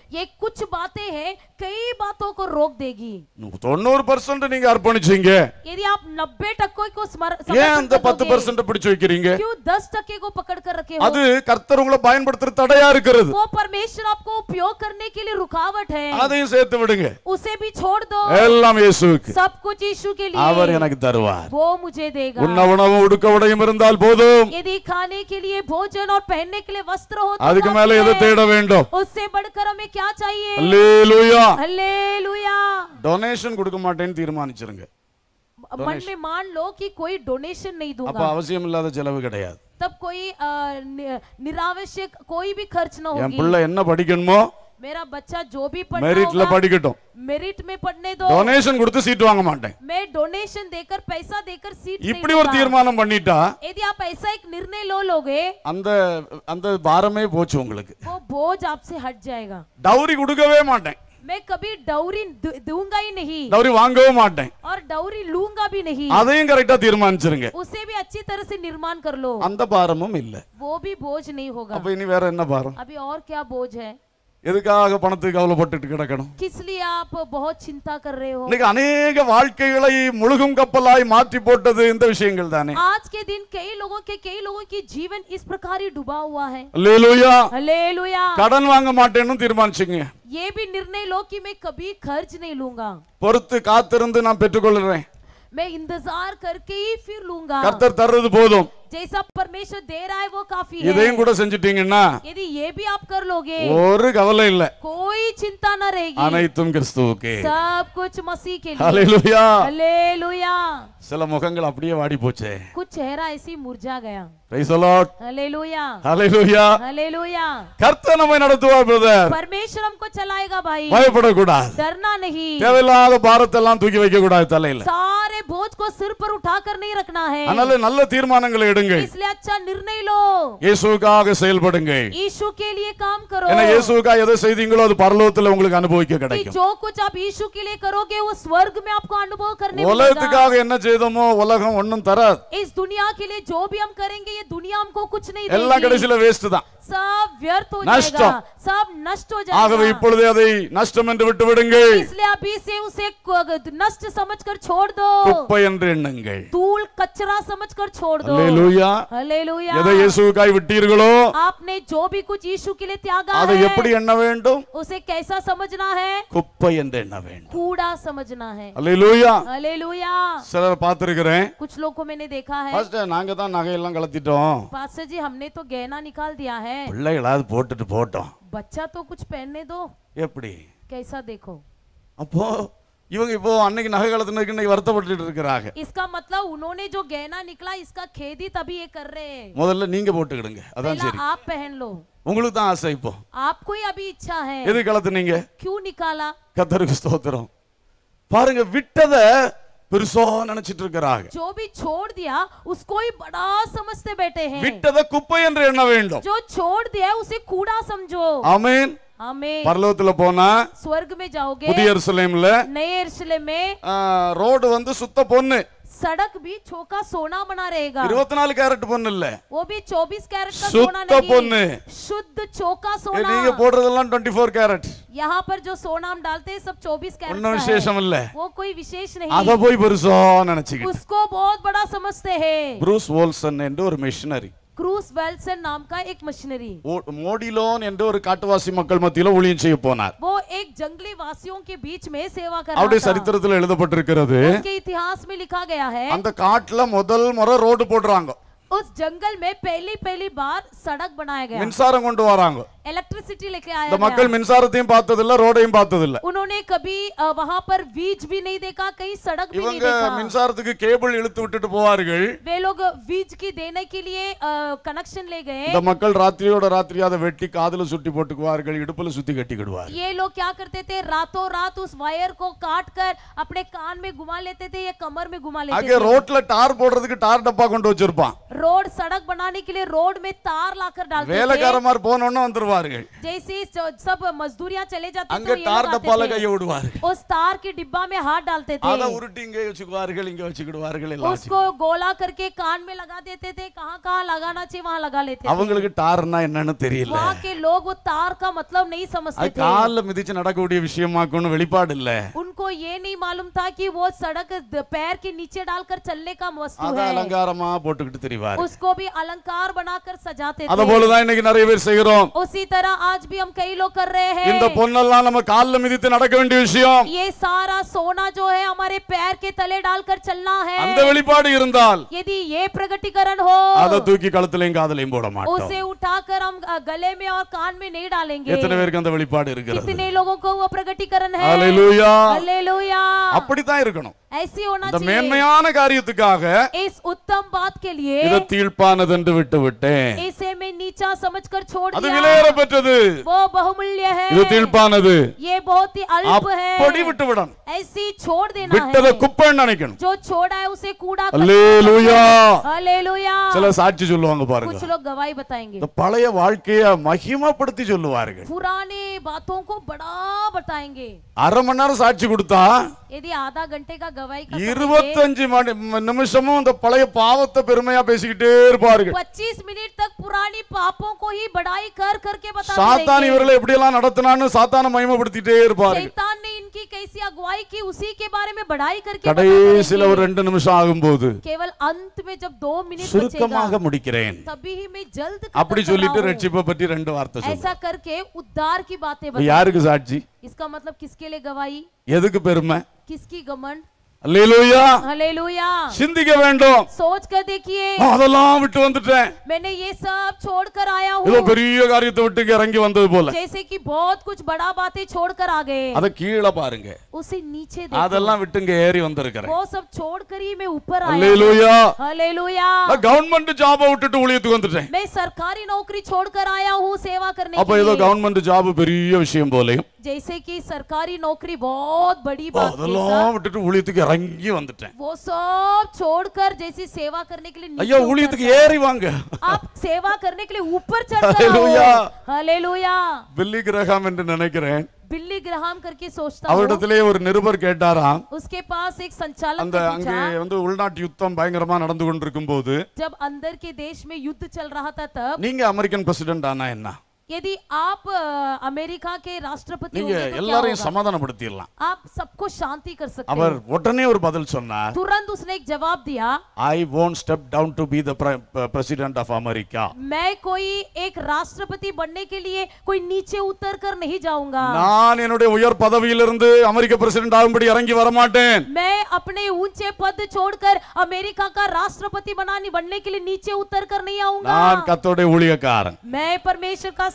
நீங்க அர்ப்பணிச்சீங்க பிடிச்சு வைக்கிறீங்க அது உங்களை பயன்படுத்துற தடையா இருக்கிறது கூடாது वो परमेश्वर आपको उपयोग करने के लिए रुकावट है அதையும் சேர்த்து விடுங்க उसे भी छोड़ दो எல்லாம் இயேசுவுக்கு सब कुछ यीशु के लिए அவர் எனக்கு தருவார் वो मुझे देगा உண்ண உணவும் உடுக்க உடையும் இருந்தால் போதும் यदि खाने के लिए भोजन और पहनने के लिए वस्त्र हो அதுக்கு மேல எதை தேட வேண்டும் उससे बढ़कर हमें क्या चाहिए हालेलुया हालेलुया டொனேஷன் கொடுக்க மாட்டேன்னு தீர்மானிச்சிருங்க मन में मान लो कि कोई डोनेशन नहीं दूंगा அப்ப அவசியம் இல்லாத செலவு கிடையாது तब कोई निरावश्यक कोई भी खर्च ना होगी பிள்ளை என்ன படிக்கணுமோ मेरा बच्चा जो भी पढ़ना मेरिटல படிக்கட்டும் மெரிட் மே பட்னே தோ டொனேஷன் கொடுத்து சீட் வாங்க மாட்டேன் மே டொனேஷன் देकर पैसा देकर சீட் இப்படி ஒரு தீர்மானம் பண்ணிட்டா यदि आप ऐसा एक निर्णय लो लोगे அந்த அந்த பாரமே போச்சு உங்களுக்கு वो बोझ आपसे हट जाएगा டௌரி மாட்டேன் मैं कभी डौरी दूंगा ही नहीं डौरी वांगவும் மாட்டேன் और डौरी लूंगा भी नहीं அதையும் கரெக்ட்டா चलेंगे उसे भी अच्छी तरह से निर्माण कर लो அந்த பாரமும் இல்ல वो भी बोझ नहीं होगा अब इनी வேற என்ன பாரம் अभी और क्या बोझ है எதுக்காக பணத்துக்கு கவலைப்பட்டுட்டு கிடக்கணும் அநேக வாழ்க்கைகளை முழுகும் கப்பலாய் மாற்றி போட்டது இந்த விஷயங்கள் தானே ஜீவன் கடன் வாங்க மாட்டேன்னு தீர்மானிச்சுங்க பொறுத்து காத்திருந்து நான் பெற்றுக் मैं கர்த்தர் போதும் जैसा परमेश्वर दे रहा है वो काफी है இதையும் கூட செஞ்சிட்டீங்கன்னா यदि ये भी आप कर लोगे ஒரு கவலை இல்ல कोई चिंता न रहेगी அனைத்தும் கிறிஸ்துவுக்கே सब कुछ मसीह के लिए हालेलुया हालेलुया சில முகங்கள் அப்படியே வாடி போச்சே कुछ चेहरा ऐसे मुरझा गया பிரைஸ் தி லார்ட் ஹalleluya ஹalleluya ஹalleluya கர்த்தர் நம்மை நடத்துவார் பிரதர் பரமேஸ்வர் हमको चलाएगा भाई பயப்பட கூடாது डरना नहीं தேவையில்லாத பாரத்தை எல்லாம் தூக்கி வைக்க கூடாது தலையில सारे बोझ को सिर पर उठाकर नहीं रखना है அதனால நல்ல தீர்மானங்களை எடு செயல்படுங்கள் इसलिए अच्छा निर्णय लो செயல்படுங்கள் यीशु के लिए काम करो ஏன்னா இயேசுக்காக எதை செய்தீங்களோ அது பரலோகத்துல உங்களுக்கு அனுபவிக்க கிடைக்கும் जो कुछ आप यीशु के लिए करोगे वो स्वर्ग में आपको अनुभव करने मिलेगा உலகத்துக்காக என்ன செய்தோமோ உலகம் ஒண்ணும் தராது इस दुनिया के लिए जो भी हम करेंगे ये दुनिया हमको कुछ नहीं देगी எல்லாம் கடைசில வேஸ்ட் தான் सब व्यर्थ हो जाएगा सब नष्ट हो जाएगा ஆகவே இப்பொழுதே அதை नष्ट என்று விட்டு விடுங்கள் इसलिए अभी से उसे नष्ट समझकर छोड़ दो குப்பை என்று எண்ணுங்கள் தூள் समझकर छोड़ दो ஹalleluya ஹalleluya எதை இயேசுவுக்காய் விட்டீர்களோ आपने जो भी कुछ यीशु के लिए त्यागा है அதை எப்படி எண்ண வேண்டும் उसे कैसा समझना है குப்பை என்று எண்ண வேண்டும் समझना है ஹalleluya ஹalleluya சிலர் பார்த்திருக்கிறேன் कुछ लोगों मैंने देखा है பாஸ்டர் நாங்க தான் நகை எல்லாம் கலத்திட்டோம் பாஸ்டர் जी हमने तो गहना निकाल दिया है பிள்ளைகளாவது போட்டுட்டு போட்டோம் பச்சா தோ பெண்ணே தோ எப்படி கைசா தேக்கோ அப்போ இவங்க இப்போ அன்னைக்கு நகை இன்னைக்கு வருத்தப்பட்டு இருக்கிறாங்க इसका मतलब उन्होंने முதல்ல நீங்க போட்டுக்கிடுங்க அதான் சரி உங்களுக்கு தான் ஆசை இப்போ आपको ही எது கலத்துனீங்க क्यों निकाला கர்த்தருக்கு ஸ்தோத்திரம் பாருங்க விட்டதை பெருசா நினைச்சிட்டு இருக்கிறாங்க जो भी छोड़ दिया उसको ही बड़ा समझते बैठे हैं விட்டத குப்பை என்று எண்ண வேண்டும் जो छोड़ दिया उसे कूड़ा समझो ஆமென் ஆமென் பரலோகத்துல போனா स्वर्ग में जाओगे புதிய எருசலேம்ல நய எருசலேமே ரோட் வந்து சுத்த பொண்ணு सड़क भी छोका सोना बना रहेगा இருபத்தி நாலு கேரட் பொண்ணு இல்ல वो भी 24 कैरेट का सोना சுத்த नहीं பொண்ணு शुद्ध चोका ஏ, सोना நீங்க போடுறதெல்லாம் டுவெண்ட்டி ஃபோர் கேரட் यहाँ पर जो सोना हम डालते हैं सब 24 कैरेट का ஒன்னும் है விசேஷம் இல்ல वो कोई विशेष அத नहीं போய் பெருசா நினைச்சுக்கிட்டு उसको बहुत बड़ा समझते हैं ப்ரூஸ் வோல்சன் என்று ஒரு மிஷனரி க்ரூஸ் வெல்சன் नाम का एक मशीनरी மோடிலோன் என்ற ஒரு காட்டுவாசி மக்கள் மத்தியில ஊழியம் செய்ய போனார் वो एक जंगली वासियों के बीच में सेवा कर அவருடைய சரித்திரத்தில் எழுதப்பட்டிருக்கிறது उसके इतिहास में लिखा गया है அந்த காட்டுல முதல் முறை ரோடு போடுறாங்க उस जंगल में पहली पहली बार सड़क बनाया गया மின்சாரம் கொண்டு வராங்க इलेक्ट्रिसिटी लेके आया था मक्कल मिनसारतीम பார்த்தது இல்ல ரோடையும் பார்த்தது இல்ல उन्होंने कभी वहां पर बीज भी नहीं देखा कई सड़क भी नहीं देखा இவங்க மின்சாரத்துக்கு கேபிள் இழுத்து விட்டுட்டு போவார்கள் वे लोग बीज की देने के लिए कनेक्शन ले गए இந்த மக்கள் रात्रीயோட रात्रीயாத வெட்டி காதுல சுட்டி போட்டுக்குவார்கள் இடுப்புல சுத்தி क्या करते थे रातो रात उस वायर को काट कर अपने कान में घुमा लेते थे या कमर में घुमा लेते थे आगे रोडல டார் போடுறதுக்கு सड़क बनाने के लिए रोड में तार लाकर डालते வருவார்கள் जैसे ही सब मजदूरियां चले जाते அங்க தார் டப்பால கைய ஓடுவார்கள் उस तार के डिब्बा में हाथ डालते थे அத உருட்டி இங்க வச்சுக்குவார்கள் இங்க வச்சுக்கிடுவார்கள் எல்லாம் उसको गोला करके कान में लगा देते थे कहां-कहां लगाना चाहिए वहां लगा लेते थे அவங்களுக்கு டார்னா என்னன்னு தெரியல वहां के लोग वो तार का मतलब नहीं समझते थे கால்ல மிதிச்சு நடக்கக்கூடிய விஷயமாக்குன்னு வெளிப்பாடு இல்ல उनको ये नहीं मालूम था कि वो सड़क पैर के नीचे डालकर चलने का वस्तु है अलंकारமா போட்டுக்கிட்டு திரிவார் उसको भी अलंकार बनाकर सजाते थे அத போல தான் இன்னைக்கு நிறைய பேர் செய்றோம் उसी उसी तरह आज भी हम कई लोग कर रहे हैं இந்த பொன்னெல்லாம் நம்ம கால்ல மிதித்து நடக்க வேண்டிய விஷயம் ये सारा सोना जो है हमारे पैर के तले डालकर चलना है அந்த வெளிப்பாடு இருந்தால் यदि ये प्रगटीकरण हो அத தூக்கி கழுத்திலையும் காதலையும் போட மாட்டோம் उसे उठाकर हम गले में और कान में नहीं डालेंगे इतने பேருக்கு அந்த வெளிப்பாடு लोगों को वो है हालेलुया हालेलुया அப்படி தான் இருக்கணும் होना चाहिए மேன்மையான காரியத்துக்காக के लिए இத விட்டு விட்டேன் इसे मैं नीचा समझकर छोड़ दिया அது இது அப்படி விட்டு விடணும் छोड़ देना விட்டத குப்பைன்னு நினைக்கணும் छोड़ा है उसे कूड़ा ஹalleluya ஹalleluya சில சாட்சி சொல்லுவாங்க பாருங்க कुछ लोग गवाही बताएंगे இந்த பழைய வாழ்க்கைய மகிமைப்படுத்தி சொல்லுவார்கள் बड़ा बताएंगे அரை மணி நேரம் சாட்சி கொடுத்தா यदि आधा घंटे का गवाही का 25 நிமிஷமும் அந்த பழைய பாவத்தை பெருமையா பேசிக்கிட்டே இருப்பார்கள் 25 मिनट தக் புராணி பாப்போம் को ही बड़ाई कर कर இவர்களை எப்படி எல்லாம் சாத்தான ஒரு நிமிஷம் ஆகும் போது சுருக்கமாக முடிக்கிறேன் அப்படி சொல்லிட்டு ரட்சிப்பை ரெண்டு வார்த்தை யாருக்கு சாட்சி எதுக்கு பெருமை கிஸ்கி घमंड அல்லேலூயா அல்லேலூயா சிந்திக்க வேண்டும் सोच कर देखिए அதெல்லாம் விட்டு வந்துட்டேன் मैंने ये सब छोड़ कर आया हूं ஏதோ பெரிய காரியத்தை விட்டு இறங்கி வந்தது போல जैसे कि बहुत कुछ बड़ा बातें छोड़ कर आ गए அத கீழ பாருங்க उसे नीचे देखो அதெல்லாம் விட்டுங்க ஏறி வந்திருக்கிறேன் सब छोड़ कर ही मैं ऊपर आया அல்லேலூயா அல்லேலூயா நான் கவர்மெண்ட் ஜாப் விட்டுட்டு ஊழியத்துக்கு வந்துட்டேன் मैं सरकारी नौकरी छोड़ कर आया हूं सेवा करने அப்ப ஏதோ கவர்மெண்ட் ஜாப் பெரிய விஷயம் போலயும் जैसे कि सरकारी नौकरी बहुत बड़ी बात அதெல்லாம் விட்டுட்டு ஊழியத்துக்கு இறங்கி வந்துட்டேன் वो सब छोड़कर जैसे सेवा करने के लिए ஐயோ ஊழியத்துக்கு ஏறி வாங்க आप सेवा करने के लिए ऊपर चढ़कर हालेलुया हालेलुया பில்லி கிரஹாம் என்று நினைக்கிறேன் பில்லி கிரஹாம் கர்க்கி சோச்தா அவரிடத்திலே ஒரு நிருபர் கேட்டாராம் उसके पास एक संचालक அந்த அங்கே வந்து உள்நாட்டு யுத்தம் பயங்கரமா நடந்து கொண்டிருக்கும் போது जब अंदर के देश में युद्ध चल रहा था तब நீங்க அமெரிக்கன் பிரசிடென்ட் ஆனா என்ன यदि आप अमेरिका के राष्ट्रपति होंगे तो क्या होगा? नहीं ये लारे समाधान बढ़ती है ना? आप सबको शांति कर सकते हैं। अबर वोटने एक बदल सुनना है। तुरंत उसने एक जवाब दिया। I won't step down to be the president of America। मैं कोई एक राष्ट्रपति बनने के लिए कोई नीचे उतर कर नहीं जाऊंगा। ना ने नोटे व्यर पदवी लेने अमेरिका का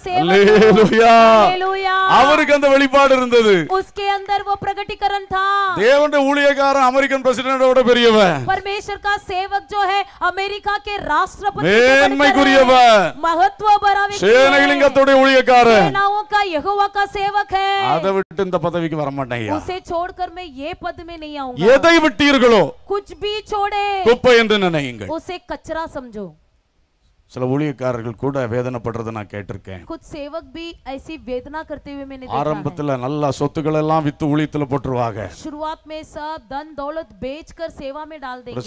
அவருக்கு அந்த வெளிப்பாடு ஊழியக்காரன் அதை விட்டு இந்த பதவிக்கு வர மாட்டேன் விட்டீர்களோ குப்பை என்று நினையுங்கள் उसे சில ஊழியக்காரர்கள் கூட வேதனைப்படுறத நான் கேட்டிருக்கேன் ஆரம்பத்துல நல்லா சொத்துக்கள் எல்லாம் வித்து ஊழியத்துல போட்டுருவாங்க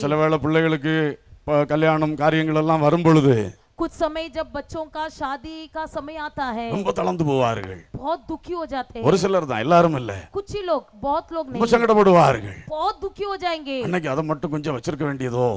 சில வேலை பிள்ளைகளுக்கு கல்யாணம் காரியங்கள் எல்லாம் வரும் பொழுது कुछ समय जब बच्चों का शादी का समय आता है போவார்கள் बहुत दुखी हो जाते हैं ஒரு சிலர் தான் எல்லாரும் இல்ல कुछ ही लोग बहुत लोग नहीं சங்கடப்படுவார்கள் बहुत दुखी हो जाएंगे மட்டும் கொஞ்சம் வச்சிருக்க வேண்டியதோ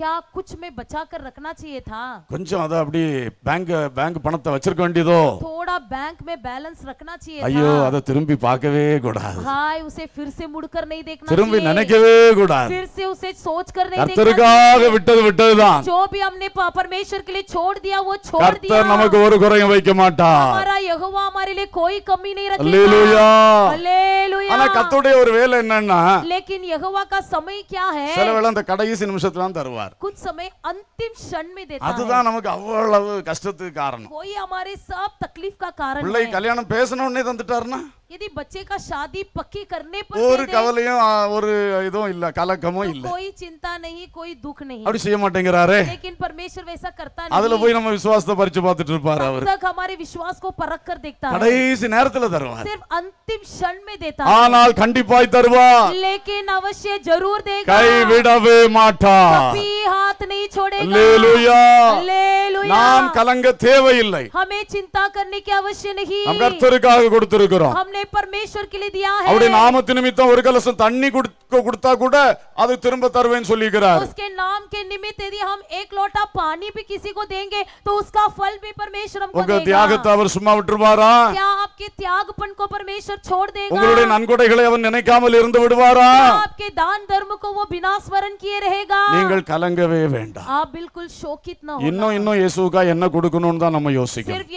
கா குச் மே பச்சா கர் ரக்னா சாயே தா கொஞ்சம் அத அப்படி பேங்க் பேங்க் பணத்தை வச்சிருக்க வேண்டியதோ தோடா பேங்க் மே பேலன்ஸ் ரக்னா சாயே ஐயோ அத திரும்பி பார்க்கவே கூடாது ஹாய் உசே फिर से मुड़कर नहीं देखना திரும்பி நினைக்கவே கூடாது फिर से उसे सोच कर नहीं देखना கர்த்தருக்காக விட்டது விட்டதுதான் जो भी हमने परमेश्वर के लिए छोड़ दिया वो छोड़ दिया கர்த்தர் நமக்கு ஒரு குறையும் வைக்க மாட்டார் हमारा यहोवा हमारे लिए कोई कमी नहीं रखेगा हालेलुया हालेलुया ஆனா கர்த்தருடைய ஒரு வேலை என்னன்னா लेकिन यहोवा का समय क्या है சில அந்த கடைசி நிமிஷத்துல தான் தருவார் देणार कुछ समय अंतिम क्षण அதுதான் நமக்கு அவ்வளவு கஷ்டத்துக்கு காரணம் कोई हमारे सब தக்லீஃப் का कारण பிள்ளை கல்யாணம் பேசணும்னே यदि बच्चे का शादी पक्की करने पर और और इल्ला, तो इल्ला। कोई चिंता नहीं कोई दुख नहीं लेकिन परमेश्वर वैसा करता नहीं अदलो नम विश्वास तो तक हमारे विश्वास को परख कर देखता है सिर्फ अंतिम क्षण में देता है लेकिन अवश्य जरूर देगा हाथ नहीं छोड़ेगा नाम कलंग हमें चिंता करने की अवश्य नहीं हमने அவருடைய நிமித்தம் ஒரு கலசம் தண்ணி கொடுத்தா கூட அது திரும்ப சொல்லிக்கிறார் உங்க தியாகத்தை அவர் சும்மா விட்டுருவாரா छोड़ देगा உங்களுடைய நன்கொடைகளை நினைக்காமல் இருந்து விடுவாரா आपके दान धर्म को நீங்கள் கலங்கவே வேண்டாம் आप बिल्कुल शोकित ना என்ன கொடுக்கணும்னு தான் நம்ம யோசிக்கிறோம்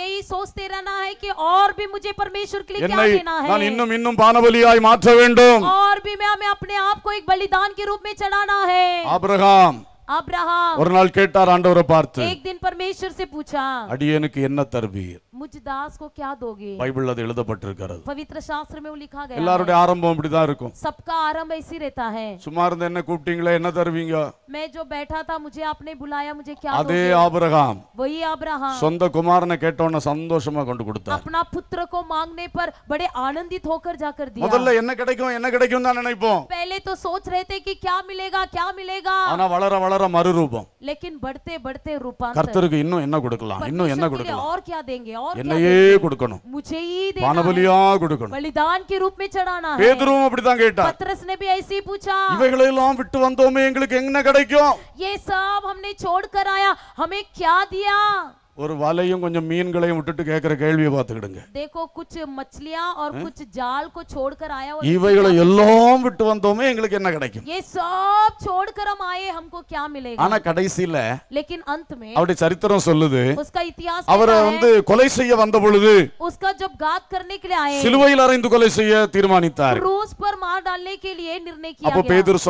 सिर्फ நான் இன்னும் இன்னும் பானவலியாய் மாட்டவேண்டாம் ஆபிரகாம் அப்ரஹாம் ஒரு நாள் கேட்டார் ஆண்டவரை பார்த்து एक दिन परमेश्वर से पूछा அடியனுக்கு என்ன தருவீர் मुझ दास को क्या दोगे பைபிள்ல அது எழுதப்பட்டிருக்கிறது पवित्र शास्त्र में वो गया எல்லாரோட ஆரம்பம் இப்படி தான் இருக்கும் सबका आरंभ ऐसी रहता है சும்மா இருந்த என்ன கூப்பிட்டீங்களே என்ன தருவீங்க मैं जो बैठा था मुझे आपने बुलाया मुझे क्या அதே ஆபிரகாம் वही ஆபிரகாம் சொந்த குமாரனை கேட்டவன சந்தோஷமா கொண்டு கொடுத்தார் अपना पुत्र को मांगने पर बड़े आनंदित होकर जाकर दिया முதல்ல என்ன கிடைக்கும் என்ன கிடைக்கும் தான் நினைப்போம் पहले तो सोच रहे थे कि क्या मिलेगा क्या मिलेगा ஆனா வளர வளர வர மறுரூபம் கர்த்தருக்கு இன்னும் என்ன கொடுக்கலாம் என்னையே கொடுக்கணும் கொடுக்கணும் கேட்டார் இவைகளை எல்லாம் விட்டு வந்தோமே எங்களுக்கு என்ன கிடைக்கும் ஏ சாப் हमने छोड़ कर आया क्या ஒரு வலையும் கொஞ்சம் மீன்களையும் விட்டுட்டு கேக்குற கேள்வியை பார்த்துக்கிடுங்க देखो कुछ मछलियां और कुछ जाल को छोड़कर आया और இவைகளை எல்லாம் விட்டு வந்தோமே எங்களுக்கு என்ன கிடைக்கும் ये सब छोड़कर हम आए हमको क्या मिलेगा ஆனா கடைசில लेकिन अंत में அவருடைய சரித்திரம் சொல்லுது उसका इतिहास வந்து கொலை செய்ய வந்த பொழுது उसका जब घात करने के लिए आए சிலுவையில் அறைந்து கொலை செய்ய தீர்மானித்தார் क्रूस पर मार डालने के लिए निर्णय किया அப்ப பேதுரு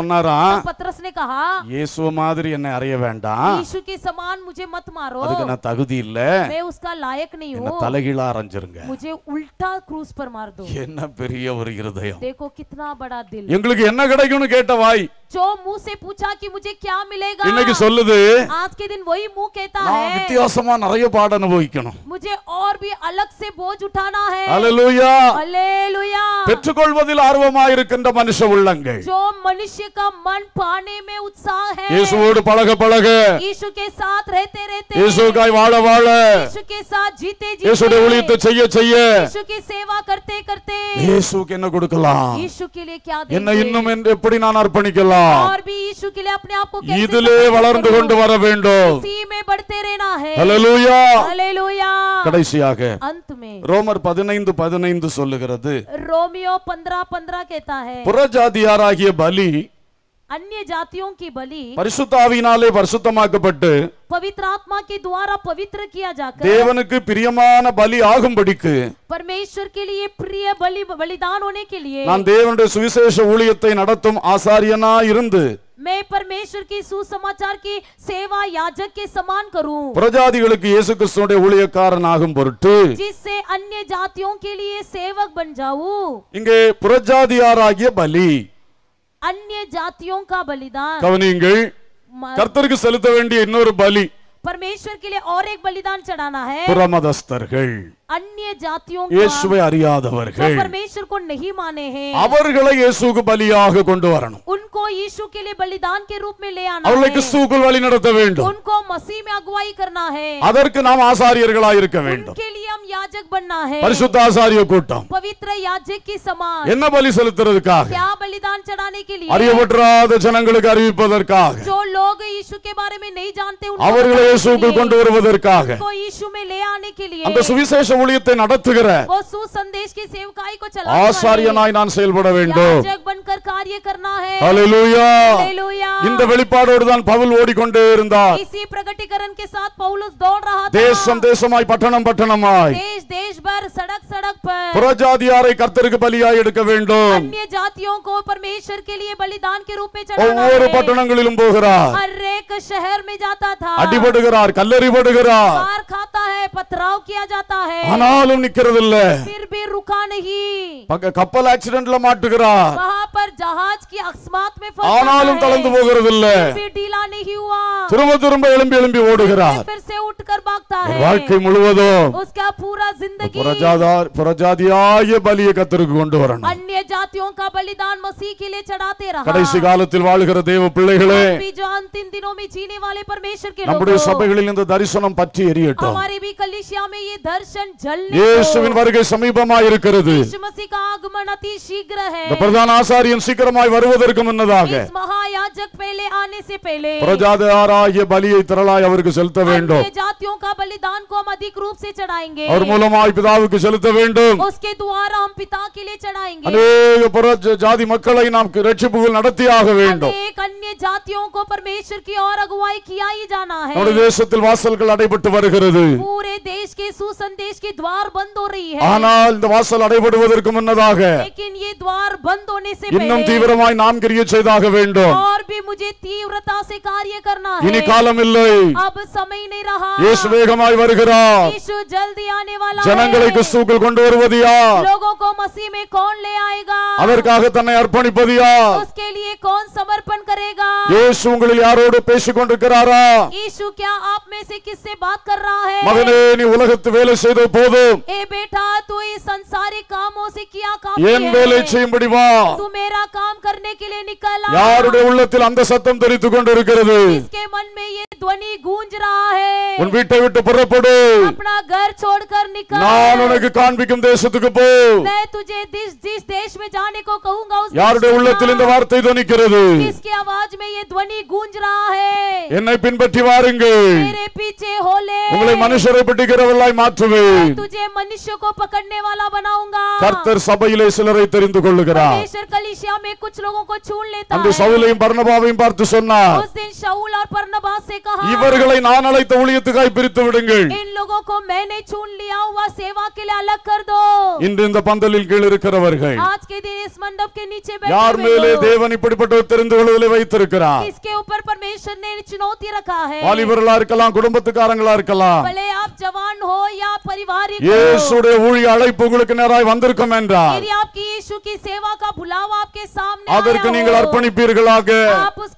பத்ரஸ் ने कहा இயேசு மாதிரி என்னை அறைய வேண்டாம் यीशु के समान मुझे मत मारो அதுக்கு நான் தகுதி இல்ல मैं उसका लायक नहीं हूं தலைகீழா அரஞ்சிருங்க मुझे उल्टा क्रूज पर मार दो என்ன பெரிய ஒரு இதயம் देखो कितना बड़ा दिल எங்களுக்கு என்ன கிடைக்கும்னு கேட்ட வாய் जो मुझे क्या मिलेगा இன்னைக்கு சொல்லுது நான் வித்தியாசமா நிறைய பாட அனுபவிக்கணும் मुझे और भी अलग பெற்றுக்கொள்வதில் இருக்கின்ற மனுஷ உள்ளங்கள் இயேசுவோடு பழக பழக இயேசு இயேசு செய்ய செய்ய இயேசு என்ன கொடுக்கலாம் இயேசு என்ன இன்னும் எப்படி நான் அர்ப்பணிக்கலாம் வேண்டாம் இதிலே வளர்ந்து கொண்டு வர வேண்டும் கடைசியாக ரோமர் பதினைந்து பதினைந்து சொல்லுகிறது ரோமியோ பந்திரா பந்திரா கேட்டா புறஜாதியாராகிய பலி अन्य जातियों की बलि பரிசுத்தாவினாலே பரிசுத்தமாக்கப்பட்டு பவித்ர ஆத்மா के द्वारा पवित्र किया जाकर தேவனுக்கு பிரியமான பலி ஆகும்படிக்கு परमेश्वर के लिए प्रिय बलि बलिदान होने के लिए நான் தேவனுடைய சுவிசேஷ ஊழியத்தை நடத்தும் ஆசாரியனா இருந்து मैं परमेश्वर की सुसमाचार की सेवा याजक के समान करूं பிரஜாதிகளுக்கு இயேசு கிறிஸ்துவுடைய ஊழியக்காரனாகும் பொருட்டு जिससे अन्य जातियों के लिए सेवक बन जाऊं இங்கே பிரஜாதியாராகிய பலி அந்நிய जातियों का बलिदान கவனியுங்கள் கர்த்தருக்கு செலுத்த வேண்டிய இன்னொரு பலி பரமேஸ்வர் के लिए பலிதான் சடானா बलिदान புறமதஸ்தர்கள் अन्य जातियों இயேசுவை அறியாதவர்கள் அவர்களை பலியாக கொண்டு வரணும் उनको यीशु के लिए बलिदान के रूप में ले आना அவர்களை வேண்டும் उनको मसीह में अगुवाई करना है அதற்கு நாம் ஆசாரியர்களாய் இருக்க வேண்டும் उनके लिए हम याजक बनना है பரிசுத்த ஆசாரிய கூட்டம் என்ன பலி செலுத்துறதுக்காக क्या बलिदान चढ़ाने के लिए அறியப்படாத ஜனங்களுக்கு அறிவிப்பதற்காக जो लोग यीशु के बारे में नहीं जानते அவர்களை கொண்டு வருவதற்காக उनको यीशु में ले आने के लिए அந்த ஊழியத்தை நடத்துகிற ஆசாரியனாய் நான் செயல்பட வேண்டும் வெளிப்பாடோடு தான் பவுல் ஓடி கொண்டே இருந்தார். इसी प्रगटिकरण के साथ पौलुस दौड़ रहा था. தேச தேசமாய் பட்டணம் பட்டணமாய் தேச தேசбар सड़क सड़क पर प्रजाதியாரை ಕರ್தருக்கு பலியாயை எடுக்க வேண்டும். అన్ని జాतियों கோ परमेश्वर के लिए बलिदान के रूप में चढ़ाया. ஊர் ஊர் பட்டணங்களிலும் போகிறார். அரேக்கு शहर में जाता था. அடிபடு กร ார் கல்லரி போடு กร ார் मार खाता है पतराव किया जाता है. ஹலாலுnikirudulle. பக கப்பல் ஆக்சிடென்ட்ல மாட்டுகிறார். மஹாபர் জাহাজ की अक्षमात में फंसा. ஆவதில்லை திரும்ப திரும்ப எழும்பி எழும்பி ஓடுகிறார் வாழ்க்கை முழுவதும் பலியை கத்திற்கு கொண்டு வரணும் அந்நிய கடைசி காலத்தில் வாழ்கிற தேவ பிள்ளைகளே நம்முடைய சபைகளில் இந்த தரிசனம் பற்றி எரியட்டும் இயேசுவின் வருகை சமீபமாய் இருக்கிறது பிரதான ஆசாரியன் சீக்கிரமாய் வருவதற்கு முன்னதாக इस महायाजक मेले आने से पहले प्रजा ये बलिये तरला से जातियों का बलिदान को हम अधिक रूप से चढ़ाएंगे और मूलम पिता से उसके द्वारा हम पिता के लिए चढ़ाएंगे अनेक जाति मकल नाम रक्षि अनेक अन्य जातियों को परमेश्वर की और अगुवाई किया ही जाना है देश वासल पूरे देश के सुसंदेश के द्वार बंद हो रही है आना वासल अड़पड़ लेकिन ये द्वार बंद होने से तीव्र नाम क्रिया और भी मुझे तीव्रता से कार्य करना है इन्हीं कालम अब समय नहीं रहा यीशु வேகமாய் வருகிறார் यीशु जल्दी आने वाला ஜனங்களை கிறிஸ்துவுக்குள் கொண்டு வருவது யார் लोगों को मसीह में कौन ले आएगा அதற்காக தன்னை அர்ப்பணிப்பது யார் उसके लिए कौन समर्पण करेगा இயேசு உங்களில் யாரோடு பேசிக் கொண்டிருக்கிறாரா இயேசு क्या आप में से किससे बात कर रहा है மகனே நீ உலகத்து வேலை செய்த போது ए बेटा तू इस संसारिक कामों से किया काम என் வேலை செய்யும்படி வா तू मेरा काम करने के लिए निकल आ யாருடைய உள்ளத்தில் அந்த சத்தம் தெரித்து கொண்டிருக்கிறது इसके मन में ये ध्वनि गूंज रहा है உன் வீட்டை விட்டு புறப்படு अपना घर छोड़कर निकल நான் உனக்கு காண்பிக்கும் தேசத்துக்கு போ मैं तुझे जिस जिस देश में जाने को कहूंगा उस யாருடைய உள்ளத்தில் இந்த வார்த்தை துணிக்கிறது किसकी आवाज में ये ध्वनि गूंज रहा है என்னை பின்பற்றி வாருங்கள் मेरे पीछे हो ले உங்களை மனுஷரை பிடிக்கிறவர்களாய் மாற்றுவேன் तुझे मनुष्य को पकड़ने वाला बनाऊंगा கர்த்தர் சபையிலே சிலரை தெரிந்து கொள்ளுகிறார் परमेश्वर कलिसिया में कुछ लोगों को छून लेता அந்த है சவுலையும் பர்னபாவையும் பார்த்து சொன்னார் இவர்களை நான் அழைத்த ஊழியத்துக்காய் பிரித்து விடுங்கள் இன்று இந்த பந்தலில் கீழ் இருக்கிறவர்கள் யார் மேலே தேவன் இப்படிப்பட்ட தெரிந்து கொள்வதை வைத்திருக்கிறார் வாலிபர்களா இருக்கலாம் குடும்பத்துக்காரங்களா இருக்கலாம் ஊழிய அழைப்பு உங்களுக்கு நேராய் வந்திருக்கும் என்றார் அதற்கு நீங்கள் அர்ப்பணிப்பீர்களாக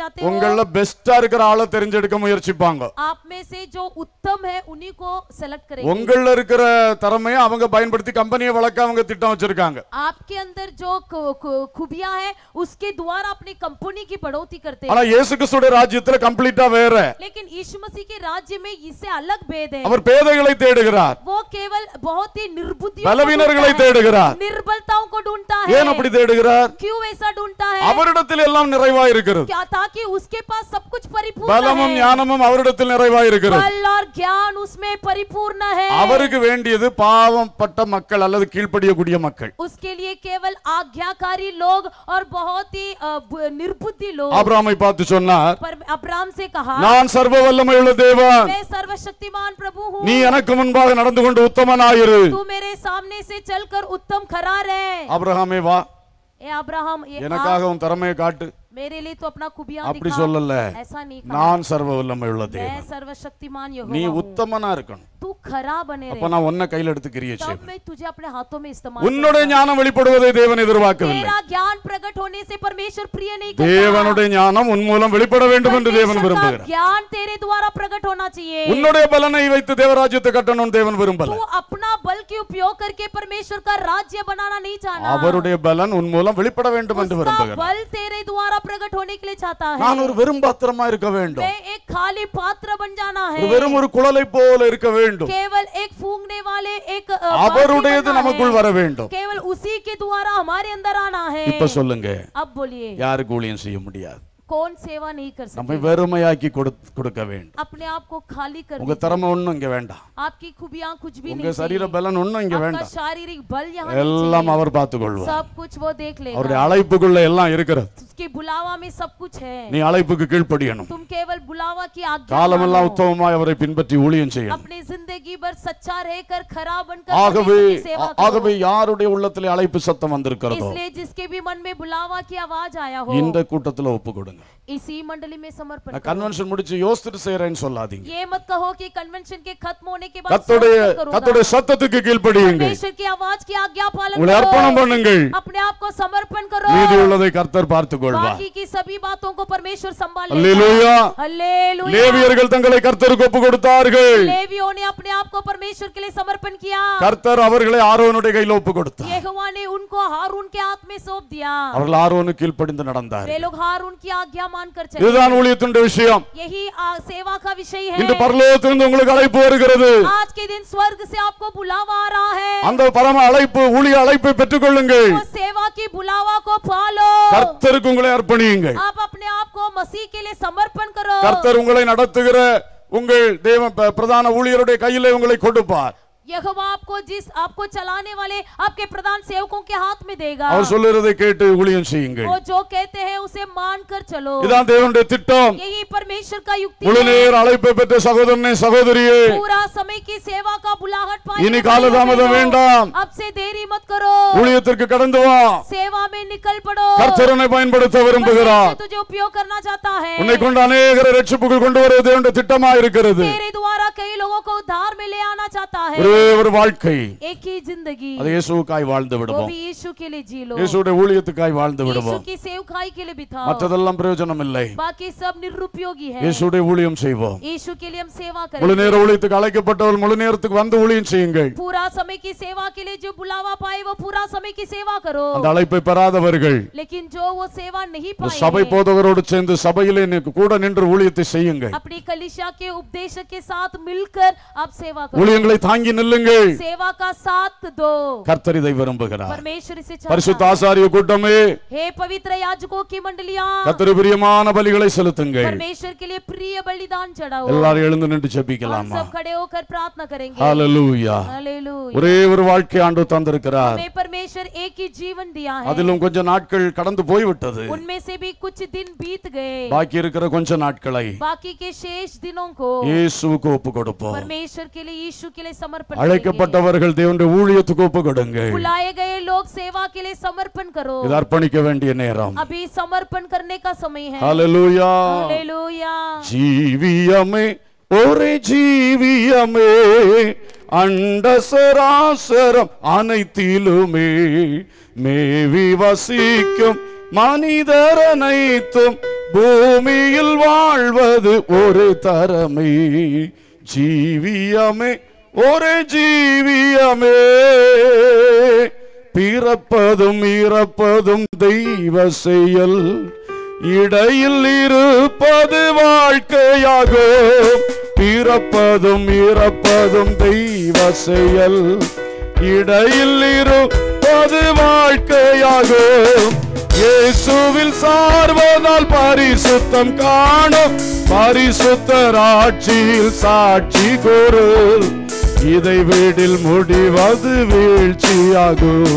जाते हो உங்கள பெஸ்டா இருக்கிற ஆளை தெரிஞ்செடுக்க முயற்சிப்பாங்க आप में से जो उत्तम है उन्हीं को सेलेक्ट करेंगे உங்கள இருக்கிற திறமையை அவங்க பயன்படுத்தி கம்பெனியை வளர்க்க அவங்க திட்டம் வச்சிருக்காங்க आपके अंदर जो खूबियां है उसके द्वारा अपनी कंपनी की बढ़ोतरी करते हैं ஆனா இயேசு கிறிஸ்துவோட ராஜ்யத்துல கம்ப்ளீட்டா வேற लेकिन यीशु मसीह के राज्य में इससे अलग भेद है அவர் பேதைகளை தேடுகிறார் वो केवल बहुत ही निर्बुद्धि பலவீனர்களை தேடுகிறார் निर्बलताओं को ढूंढता है ஏன் அப்படி தேடுகிறார் क्यों ऐसा ढूंढता है அவரிடத்தில் எல்லாம் நிறைவா இருக்கிறது ताकि उसके पास सब कुछ परिपूर्ण பலமும் ஞானமும் அவரிடத்தில் நிறைவாய் இருக்கிறது பல் और ज्ञान उसमें परिपूर्ण है அவருக்கு வேண்டியது பாவம் பட்ட மக்கள் அல்லது கூடிய மக்கள் उसके लिए केवल आज्ञाकारी लोग और बहुत ही निर्बुद्धि लोग அபிராமை பார்த்து சொன்னார் அபிராம் से कहा நான் சர்வ உள்ள தேவன் मैं सर्वशक्तिमान प्रभु हूं நீ எனக்கு முன்பாக நடந்து கொண்டு உத்தமனாயிரு तू मेरे सामने से चलकर उत्तम खरा रहे அபிரகாமே வா ஏ அபிரகாம் எனக்காக உன் திறமையை காட்டு मेरे लिए तो अपना खुबियां அப்படி சொல்லல ऐसा नहीं நான் சர்வ வல்லமை உள்ள தேவன் मैं सर्वशक्तिमान यहोवा நீ உத்தமனா இருக்கணும் તું ખરા બને રહે અપના વન્ન કૈલ എടുത്ത് ક્રિય છે તબ મેં તુજે અપને હાથો મેં ઇસ્તેમાલ ഉന്നോടെ ജ്ഞാനം വെളിപ്പെടുവതേ ദേവൻ എതിർവാക്കുന്നില്ല തേરા જ્ઞાન પ્રગટ હોને સે પરમેશ્વર પ્રિય નહીં કરતા ദേവനുടെ ജ്ഞാനം ഉന്മൂലം വെളിപ്പെട வேண்டும் என்று தேவன் விரும்புகிறார் ജ്ഞാൻ തേരെ દ્વારા പ്രગટ હોના चाहिए ഉന്നോടെ ബലനെ வைத்து தேவராஜ்யத்தை கட்டணும் தேவன் விரும்பல તું અપના બલ કે ઉપયોગ કરકે પરમેશ્વર કા રાજ્ય બનાના નહીં ચાહના அவருடைய பலன் உன் மூலம் வெளிப்பட வேண்டும் என்று விரும்புகிறார் பல் தேरे द्वारा प्रगट होने के लिए चाहता है நான் ஒரு வெறும் பாத்திரமா இருக்க வேண்டும் मैं एक खाली पात्र बन जाना है வெறும் ஒரு குழலை போல இருக்க வேண்டும் வேண்டும் அவருடையது நமக்குள் வர வேண்டும் இப்ப சொல்லுங்க செய்ய முடியாது கொடுக்க வேண்டும் திறமை ஒண்ணும் இங்க வேண்டாம் சரீர பலன் ஒண்ணும் இங்க வேண்டாம் எல்லாம் அவர் அழைப்புக்குள்ள எல்லாம் இருக்கிறது उसके நீ அழைப்புக்கு கீழ்ப்படியணும் காலமெல்லாம் உத்தமமாய் அவரை பின்பற்றி ஊழியம் செய்யணும் யாருடைய உள்ளத்திலே அழைப்பு சத்தம் வந்திருக்கிறதோ இந்த கூட்டத்துல ஒப்பு கொடுங்க கன்வென்ஷன் முடிச்சு யோசிச்சுட்டு செய்றேன்னு சொல்லாதீங்க சத்தத்துக்கு கீழ்ப்படியுங்க கர்த்தர் பார்த்துக்கோ லேவியர்கள் தங்களை கர்த்தருக்கு ஒப்பு கொடுத்தார்கள் கர்த்தர் அவர்களை ஆரோனுடைய கையில் ஒப்பு கொடுத்தார் அவர்கள் கீழ்ப்படிந்து நடந்தார் இதுதான் விஷயம் பரலோகத்திலிருந்து உங்களுக்கு அழைப்பு வருகிறது அந்த பரம அழைப்பு ஊழிய அழைப்பை கர்த்தருக்கு உங்களை அர்ப்பணியுங்கள் आप கருத்தர் கர்த்தர் உங்களை நடத்துகிற உங்கள் தேவ பிரதான ஊழியருடைய கையிலே உங்களை கொடுப்பார் आपको जिस आपको चलाने वाले आपके प्रधान सेवकों के हाथ में देगा वो जो कहते हैं उसे मान कर चलो यही परमेश्वर का युक्ति अड़पे सहोद सहोद पूरा समय की सेवा का बुलाहट पाए अब से देरी मत करो कड़वा सेवा में निकल पड़ो पड़ते वो तुझे उपयोग करना चाहता है अनेक रक्षा तिटा मेरे द्वारा कई लोगों को उधार में ले आना चाहता है ஒரே ஒரு வாழ்க்கை இயேசுவுக்காய் வாழ்ந்து விடுவோம் ஊழியத்துக்காய் வாழ்ந்து விடுவோம் மற்றதெல்லாம் பிரயோஜனம் இல்லை ஊழியம் செய்வோம் முழு நேர ஊழியத்துக்கு அழைக்கப்பட்டவர் முழு நேரத்துக்கு வந்து ஊழியம் செய்யுங்கள் அந்த அழைப்பை பெறாதவர்கள் சபை போதகரோடு சேர்ந்து சபையிலே கூட நின்று ஊழியத்தை செய்யுங்கள் அப்படி கலிஷா கே उपदेशक ஊழியங்களை தாங்கி நில் செல்லுங்கள் सेवा விரும்புகிறார் பரிசுத்த ஆசாரிய கூட்டமே பிரியமான பலிகளை செலுத்துங்கள் எல்லாரும் எழுந்து நின்று ஜெபிக்கலாமா ஹalleluya ஹalleluya ஒரே ஒரு வாழ்க்கை ஆண்டு தந்திருக்கிறார் हमें परमेश्वर एक ही जीवन दिया அதிலும் கொஞ்ச நாட்கள் கடந்து போய் விட்டது उनमें से भी कुछ दिन பாக்கி இருக்கிற கொஞ்ச நாட்களை बाकी के शेष दिनों को இயேசுவுக்கு ஒப்பு கொடுப்போம் परमेश्वर के लिए यीशु அழைக்கப்பட்டவர்கள் தேவனுடைய ஊழியத்துக்கு இது அர்ப்பணிக்க வேண்டிய நேரம் अभी का समय है ஹalleluya ஜீவியமே ஒரே ஜீவியமே அனைத்திலுமே மேவி வசிக்கும் மனிதர் அனைத்தும் பூமியில் வாழ்வது ஒரு தரமே ஜீவியமே ஒரு ஜீவியமே பிறப்பதும் இறப்பதும் தெய்வ செயல் இடையில் இருப்பது வாழ்க்கையாக பிறப்பதும் இறப்பதும் தெய்வ செயல் இடையில் இருப்பது வாழ்க்கையாக இயேசுவில் சார்வதால் பரிசுத்தம் காணும் பரிசுத்தராட்சியில் சாட்சி கூறு இதை வீடில் முடிவது வீழ்ச்சியாகும்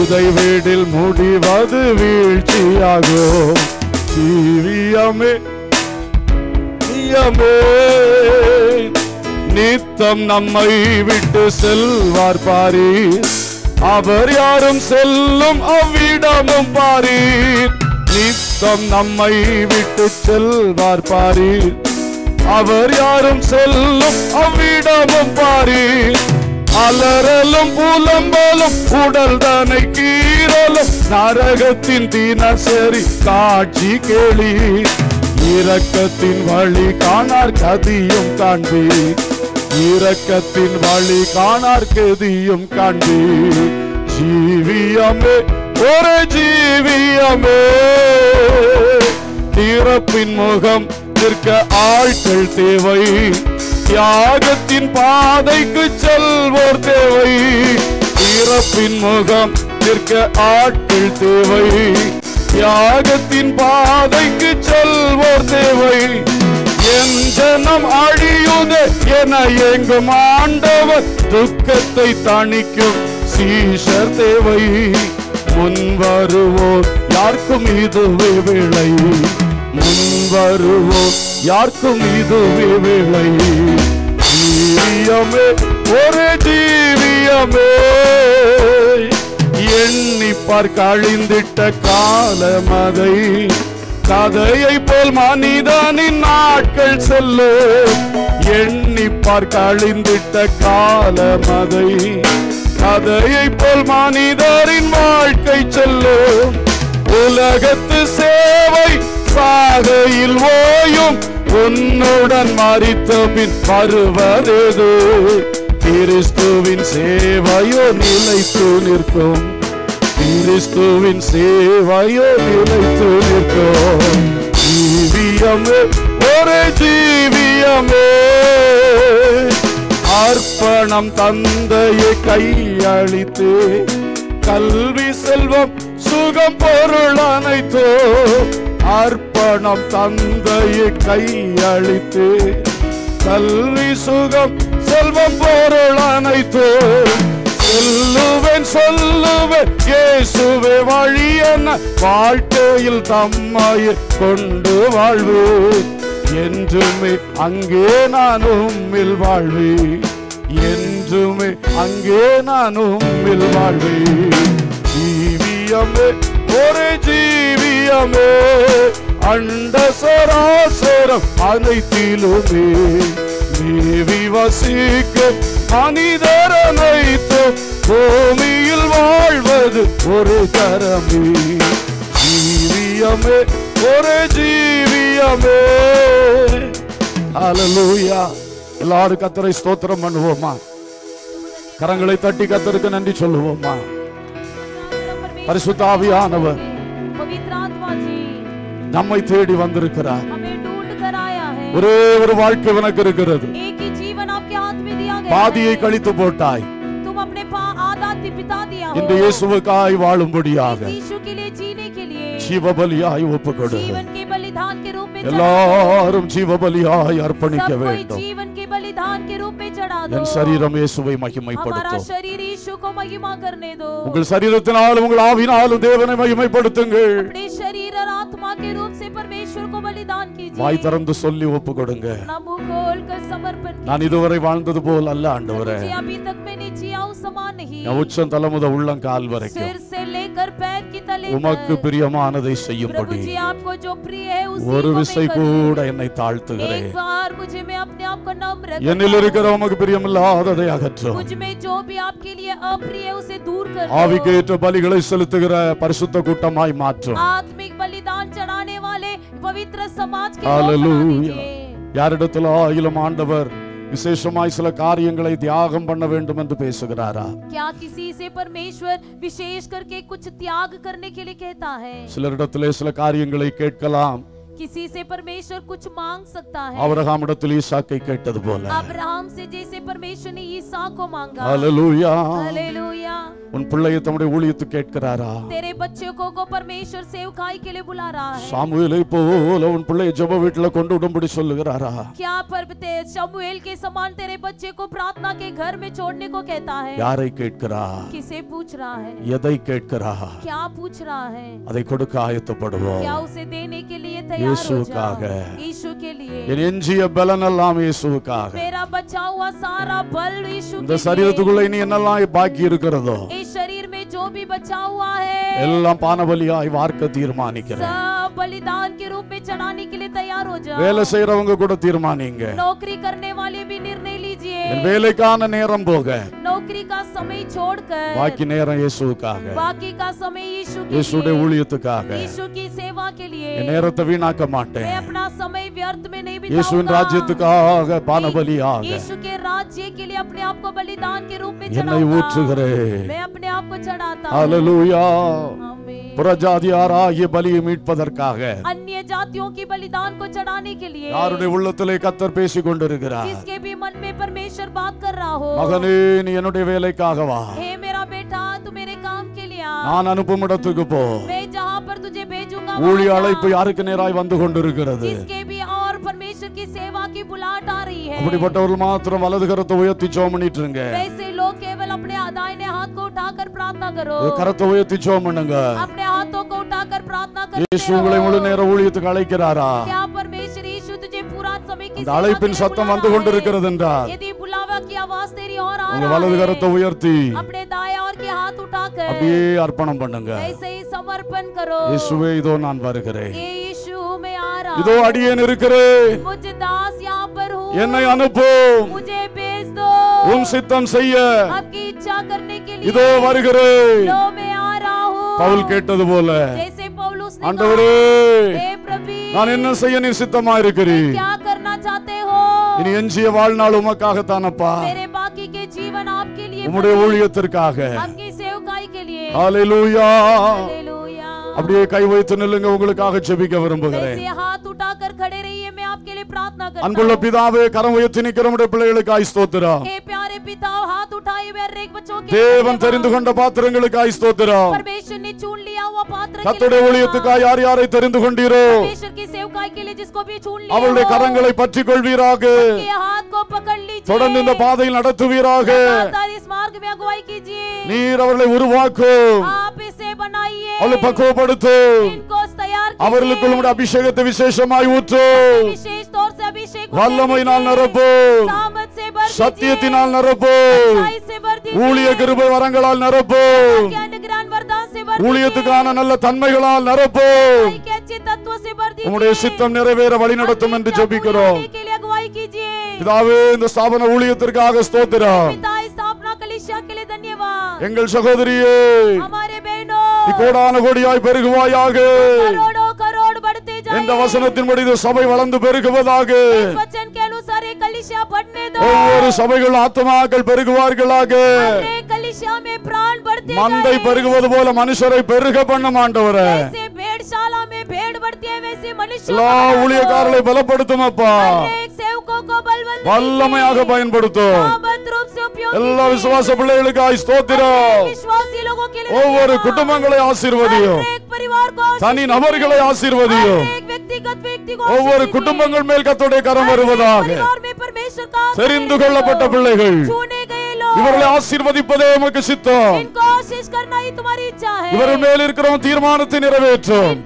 இதை வீடில் முடிவது வீழ்ச்சியாகும் தீவியமே தீயமே நித்தம் நம்மை விட்டு செல்வார் பாரி அவர் யாரும் செல்லும் அவ்விடமும் பாரி நித்தம் நம்மை விட்டு செல்வார் பாரீர் அவர் யாரும் செல்லும் அவ்விடமும் பாரி அலறலும் புலம்பலும் உடல் தனை கீரலும் நரகத்தின் தினசரி காட்சி கேளி இரக்கத்தின் வழி காணார் கதியும் காண்பி இரக்கத்தின் வழி காணார் கதியும் காண்பி ஜீவியமே ஒரு ஜீவியமே தீரப்பின் முகம் நிற்க ஆட்கள் தேவை தியாகத்தின் பாதைக்கு செல்வோர் தேவை இறப்பின் முகம் நிற்க ஆட்கள் தேவை தியாகத்தின் பாதைக்கு செல்வோர் தேவை ஜனம் அழியுது என எங்கும் ஆண்டவர் துக்கத்தை தணிக்கும் சீஷர் தேவை முன் வருவோர் யாருக்கும் இதுவே விளை முன் வருவோம் யாருக்கும் இது வேலை ஜீவியமே ஒரு ஜீவியமே எண்ணி பார்க்க அழிந்திட்ட கால மதை கதையை போல் மனிதனின் நாட்கள் செல்ல எண்ணி பார்க்க அழிந்திட்ட கால மதை கதையை போல் மனிதரின் வாழ்க்கை செல்ல உலகத்து சேவை சாகையில் ஓயும் உன்னுடன் மறித்த பின் வருவரேது கிறிஸ்துவின் சேவையோ நிலைத்து நிற்கும் கிறிஸ்துவின் சேவையோ நிலைத்து நிற்கும் ஜீவியமே ஒரே ஜீவியமே அர்ப்பணம் தந்தையை கையளித்து கல்வி செல்வம் சுகம் பொருள் அனைத்தோ அர்ப்பணம் தந்தையை கையளித்து கல்வி சுகம் செல்வம் பொருள் அனைத்து சொல்லுவேன் சொல்லுவேன் இயேசுவே வழி என்ன வாழ்க்கையில் தம்மையை கொண்டு வாழ்வு என்றுமே அங்கே நான் உம்மில் வாழ்வி என்றுமே அங்கே நான் உம்மில் வாழ்வி ஜீவியமே ஒரு ஜீவியமே அண்ட சராசரம் அனைத்திலுமே நீவி வசிக்க மனிதர் அனைத்து பூமியில் வாழ்வது ஒரு தரமே ஜீவியமே ஒரு ஜீவியமே அலலூயா எல்லாரும் கத்தரை ஸ்தோத்திரம் பண்ணுவோமா கரங்களை தட்டி கத்தருக்கு நன்றி சொல்லுவோமா பரிசுத்தாவியானவர் நம்மை தேடி வந்திருக்கிறார் ஒரே ஒரு வாழ்க்கை உனக்கு இருக்கிறது பாதியை கழித்து போட்டாய் இந்த இயேசுவுக்காய் வாழும்படியாக ஜீவபலியாய் பலியாய் கொடு எல்லாரும் ஜீவபலியாய் பலியாய் அர்ப்பணிக்க வேண்டும் என் சரீரம் இயேசுவை மகிமைப்படுத்தும் परमेश्वर உங்கள் சரீரத்தினாலும் உங்கள் ஆவியினாலும் தேவனை மகிமைப்படுத்துங்கள் வாய் திறந்து சொல்லி ஒப்பு கொடுங்க நான் இதுவரை வாழ்ந்தது போல் அல்ல ஆண்டவரே தலைமுத உள்ளம் கால் வரைக்கும் உமக்கு பிரியமானதை செய்யும்படி ஒரு விசை கூட என்னை தாழ்த்துகிறேன் என்னில் இருக்கிற உமக்கு பிரியமில்லாததை அகற்றும் ஆவிக்கேற்ற பலிகளை செலுத்துகிற பரிசுத்த கூட்டமாய் மாற்றும் யாரிடத்தில் ஆயிலும் ஆண்டவர் விசேஷமாய் சில காரியங்களை தியாகம் பண்ண வேண்டும் என்று பேசுகிறாரா क्या किसी से परमेश्वर विशेष करके कुछ त्याग करने के लिए कहता है சிலரிடத்திலே சில காரியங்களை கேட்கலாம் किसी से परमेश्वर कुछ मांग सकता है अब्राहम இடத்தில் ஈசாக்கை கேட்டது போல से जैसे परमेश्वर ने ईसा को मांगा हालेलुया हालेलुया உன் பிள்ளையை தம்முடைய ஊழியத்துக்கு கேட்கிறாரா तेरे बच्चे को को परमेश्वर सेवकाई के लिए बुला रहा है சாமுவேலை போல உன் பிள்ளையை ஜெப வீட்ல கொண்டு விடும்படி சொல்லுகிறாரா क्या पर्वते शमूएल के समान तेरे बच्चे को प्रार्थना के घर में छोड़ने को कहता है யாரை கேட்கிறா किसे पूछ रहा है எதை கேட்கிறா क्या पूछ रहा है அதை கொடுக்க ஆயத்தப்படுவோம் क्या उसे देने के लिए எஞ்சிய பலன் எல்லாம் இந்த சரீரத்துக்குள்ள இனி என்னெல்லாம் பாக்கி இருக்கிறதோ எல்லாம் பானபலியாய் வார்க்க தீர்மானிக்கிறேன் बलिदान के रूप में चढ़ाने கே लिए तैयार हो வேலை செய்யறவங்க கூட தீர்மானிங்க नौकरी करने वाले भी வேலைக்கான நேரம் போக नौकरी का समय छोड़कर बाकी நேரம் இயேசுவுக்காக बाकी का समय यीशु के இயேசுடைய ஊழியத்துக்காக यीशु की सेवा के लिए என் நேரத்தை வீணாக்க மாட்டேன் मैं अपना समय व्यर्थ में नहीं बिताऊंगा இயேசுவின் ராஜ்யத்துக்காக பானபலியாக यीशु के राज्य के लिए अपने आप को बलिदान के रूप में என்னை ஊற்றுகிறேன் मैं अपने आप को चढ़ाता हूं हालेलुया புறஜாதியாராகிய பலியை மீட்பதற்காக அந்நிய ஜாதியோं की बलिदान को चढ़ाने के लिए யாருடைய உள்ளத்திலே கத்தர் பேசிக் கொண்டிருக்கிறார் जिसके भी मन में परमेश्वर बात कर रहा हो மகனே நீ என்னுடைய வேலைக்காக வா हे मेरा बेटा तू मेरे काम के लिए आ நான் அனுப்பும் இடத்துக்கு போ मैं जहां पर तुझे भेजूंगा ஊழிய அழைப்பு யாருக்கு நேராய் வந்து கொண்டிருக்கிறது जिसके भी और परमेश्वर की सेवा की बुलाहट आ रही है அப்படிப்பட்டவர்கள் மாத்திரம் வலது கரத்தை உயர்த்தி ஜெபம் பண்ணிட்டு இருங்க वैसे लोग केवल अपने दाहिने हाथ को उठाकर प्रार्थना करो கரத்தை உயர்த்தி ஜெபம் பண்ணுங்க अपने हाथों को उठाकर प्रार्थना करते இயேசु உங்களை முழு நேர ஊழியத்துக்கு அழைக்கிறாரா क्या परमेश्वर அந்த அழைப்பின் சத்தம் வந்து கொண்டிருக்கிறது என்றார் உங்க வலது கரத்தை உயர்த்தி அப்படியே அர்ப்பணம் பண்ணுங்க இதோ நான் வருகிறேன் இதோ அடியேன் இருக்கிறேன் என்னை அனுப்பும் உன் சித்தம் செய்ய இதோ வருகிறேன் பவுல் கேட்டது போல ஆண்டவரே நான் என்ன செய்ய நீ சித்தமா இருக்கிறேன் இனி எஞ்சிய வாழ்நாள் தானப்பா உம்முடைய ஊழியத்திற்காக அப்படியே கை வைத்து நில்லுங்க உங்களுக்காக செபிக்க விரும்புகிறேன் रहिए मैं आपके लिए प्रार्थना करता हे प्यारे हाथ उठाए बच्चों के परमेश्वर ने चुन लिया हुआ पात्र के परमेश्वर की सेवकाई के लिए जिसको भी चुन लिया हाथ को पकड़ लीजिए பாதையில் நடத்துவீராக लगातार इस मार्ग में अगुवाई कीजिए உருவாக்கும் आप इसे बनाइए அவர்களை पक्को அவர்களுக்கு அபிஷேகத்தை விசேஷமாய் மாற்றும் சத்தியத்தினால் நிரப்பும் ஊழிய கிருபை வரங்களால் நிரப்பும் ஊழியத்துக்கான நல்ல தன்மைகளால் நிரப்பும் உங்களுடைய சித்தம் நிறைவேற வழி நடத்தும் என்று ஜபிக்கிறோம் பிதாவே இந்த ஸ்தாபன ஊழியத்திற்காக ஸ்தோத்திரம் எங்கள் சகோதரியே கோடான கோடியாய் பெருகுவாயாக கரோடு படுத்தே இந்த வசனத்தின்படி இந்த சபை வளர்ந்து பெருகுவதாக ஒவ்வொரு சபைகள் ஆத்மாக்கள் பெருகுவார்களாக மந்தை பெருகுவது போல மனுஷரை பெருக பண்ண ஆண்டவரை ஊழியக்காரர்களை பலப்படுத்தும் அப்பா வல்லமையாக பயன்படுத்தும் எல்லா விசுவாச பிள்ளைகளுக்காய் ஸ்தோத்திரம் ஒவ்வொரு குடும்பங்களை ஆசீர்வதியும் தனி நபர்களை ஆசீர்வதியும் ஒவ்வொரு குடும்பங்கள் மேல் கத்துடைய கரம் வருவதாக தெரிந்து கொள்ளப்பட்ட பிள்ளைகள் இவர்களை ஆசீர்வதிப்பதே உமக்கு சித்தம் இவர்கள் மேல் இருக்கிறோம் தீர்மானத்தை நிறைவேற்றும்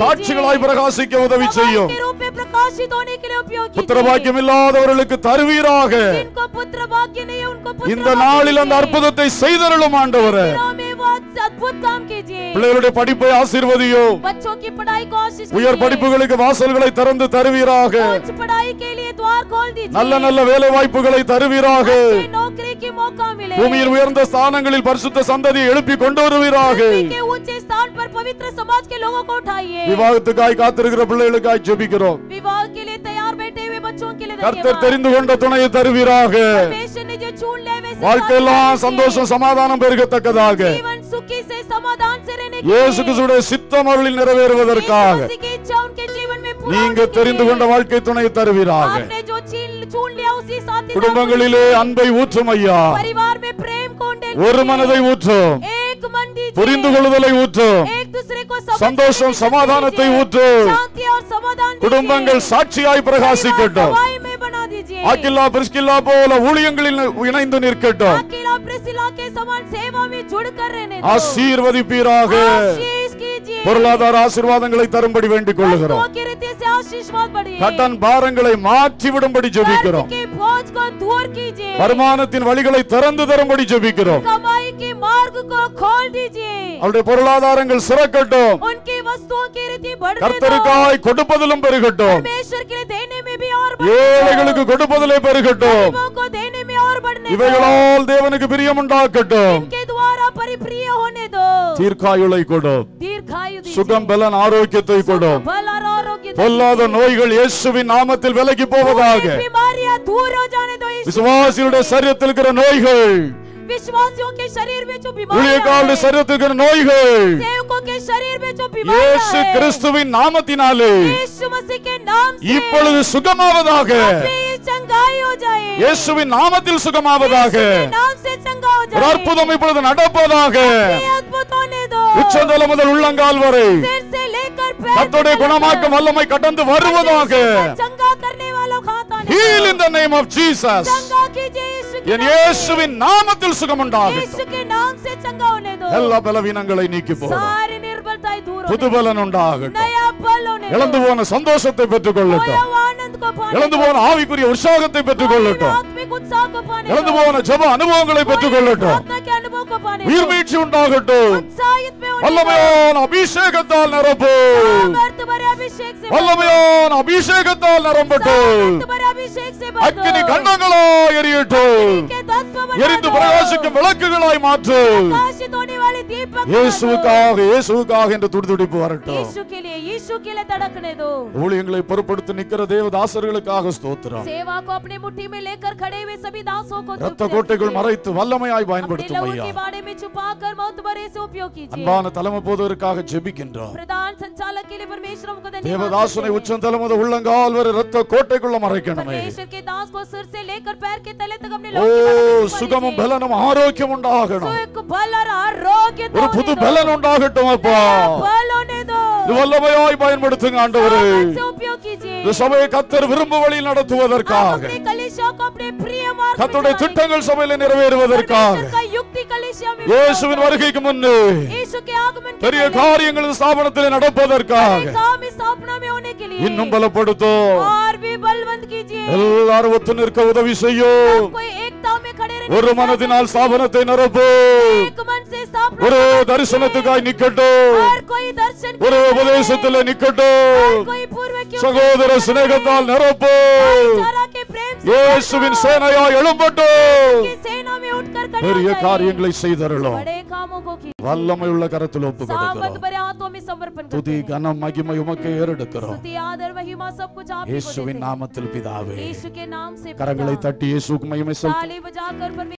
சாட்சிகளாய் பிரகாசிக்க உதவி செய்யும் புத்திரபாக்கியம் இல்லாதவர்களுக்கு தருவீராக இந்த நாளில் அந்த அற்புதத்தை செய்தருளும் ஆண்டவரே பிள்ளைகளுடைய படிப்பை ஆசீர்வதியோ உயர் படிப்புகளுக்கு வாசல்களை திறந்து தருவீராக நல்ல நல்ல வேலை வாய்ப்புகளை தருவீராக பூமியில் உயர்ந்த ஸ்தானங்களில் சந்ததியை எழுப்பி கொண்டு வருவீராக விவாகத்துக்காய் காத்திருக்கிற பிள்ளைகளுக்காய் ஜெபிக்கிறோம் கர்த்தர் தெரிந்து கொண்ட துணையை தருவீராக வாழ்க்கையெல்லாம் சந்தோஷம் சமாதானம் பெருகத்தக்கதாக उनकी से समाधान சித்தம் அவர்களில் நிறைவேறுவதற்காக நீங்க தெரிந்து கொண்ட வாழ்க்கை துணை தருவீராக குடும்பங்களிலே அன்பை ஊற்றும் ஐயா ஒரு மனதை ஊற்றும் புரிந்து கொள்ளுதலை ஊற்றும் சந்தோஷம் சமாதானத்தை ஊற்றும் குடும்பங்கள் சாட்சியாய் பிரகாசிக்கட்டும் ஆக்கில்லா பிரிஸ்கிலா போல ஊழியங்களில் இணைந்து நிற்கட்டும் ஆக்கில்லா பிரிஸ்கில்லா के समान सेवा में ஆசீர்வதிப்பீராக பொருளாதார ஆசீர்வாதங்களை தரும்படி வேண்டிக் கொள்கிறோம் கடன் பாரங்களை மாற்றி விடும்படி ஜெபிக்கிறோம் வருமானத்தின் வழிகளை திறந்து தரும்படி ஜெபிக்கிறோம் அவருடைய பொருளாதாரங்கள் சிறக்கட்டும் கர்த்தருக்காய் கொடுப்பதிலும் பெருகட்டும் ஏழைகளுக்கு கொடுப்ப முப்பதிலே பெருகட்டும் இவைகளால் தேவனுக்கு பிரியம் உண்டாக்கட்டும் தீர்க்காயுளை கொடும் சுகம் பலன் ஆரோக்கியத்தை கொடும் பொல்லாத நோய்கள் இயேசுவின் நாமத்தில் விலகி போவதாக விசுவாசியுடைய சரீரத்தில் இருக்கிற நோய்கள் நோய்கள் நாமத்தினாலே இப்பொழுது நாமத்தில் சுகமாவதாக ஒரு அற்புதம் இப்பொழுது நடப்பதாக உச்சந்தலை முதல் உள்ளங்கால் வரை கத்தோடைய குணமாக்கும் வல்லமை கடந்து வருவதாக Heal in the name of Jesus. என் இயேசுவின் நாமத்தில் சுகம் உண்டாகட்டும் எல்லா பலவீனங்களை நீக்கி போகிறோம் புதுபலன் உண்டாகட்டும் இழந்து போன சந்தோஷத்தை பெற்றுக் கொள்ளட்டும் இழந்து போன ஆவிக்குரிய உற்சாகத்தை பெற்றுக் கொள்ளட்டும் இழந்து போன ஜப அனுபவங்களை பெற்றுக் கொள்ளட்டும் உயிர் மீட்சி உண்டாகட்டும் வல்லமையான அபிஷேகத்தால் நிரப்பும் வல்லமையான அபிஷேகத்தால் நிரம்பட்டும் அக்கினி கண்டங்களா எரியட்டும் எரிந்து பிரகாசிக்கும் விளக்குகளாய் மாற்று இயேசுக்காக இயேசுக்காக என்று துடிதுடிப்பு வரட்டும் ஊழியங்களை நிக்கிற தேவதாசர்களுக்காக ஸ்தோத்திரம் ரத்த கோட்டைகள் மறைத்து வல்லமையாய் பயன்படுத்தும் ஐயா அன்பான தலைமை போதவருக்காக ஜெபிக்கின்றோம் தேவதாசனை உள்ளங்கால் வரை ரத்த கோட்டைக்குள்ள மறைக்கணுமே ஓ சுகமும் பலனும் ஆரோக்கியம் உண்டாகணும் ஒரு புது பலன் உண்டாகட்டும் அப்பா வல்லமையாய் பயன்படுத்துங்க ஆண்டவரே இந்த சபையை கத்தர் விரும்ப வழியில் நடத்துவதற்காக கத்தருடைய திட்டங்கள் சபையில் நிறைவேறுவதற்காக இயேசுவின் வருகைக்கு முன்னே பெரிய காரியங்கள் ஸ்தாபனத்தில் நடப்பதற்காக இன்னும் பலப்படுத்தும் எல்லாரும் ஒத்து நிற்க உதவி செய்யும் ஒரு மனதினால் ஸ்தாபனத்தை நிரப்பும் ஒரு தரிசனத்துக்காய் நிக்கட்டும் ஒரு உபதேசத்தில் நிக்கட்டும் சகோதர சிநேகத்தால் நிரப்பும் சேனையா எழும்பட்டும் பெரிய காரியங்களை செய்தருளும் வல்லமை உள்ள கரத்தில் ஒப்பு துதி கனம் மகிமை உமக்கு ஏறெடுக்கிறோம் இயேசுவின் நாமத்தில் பிதாவே கரங்களை தட்டி இயேசுக்கு மகிமை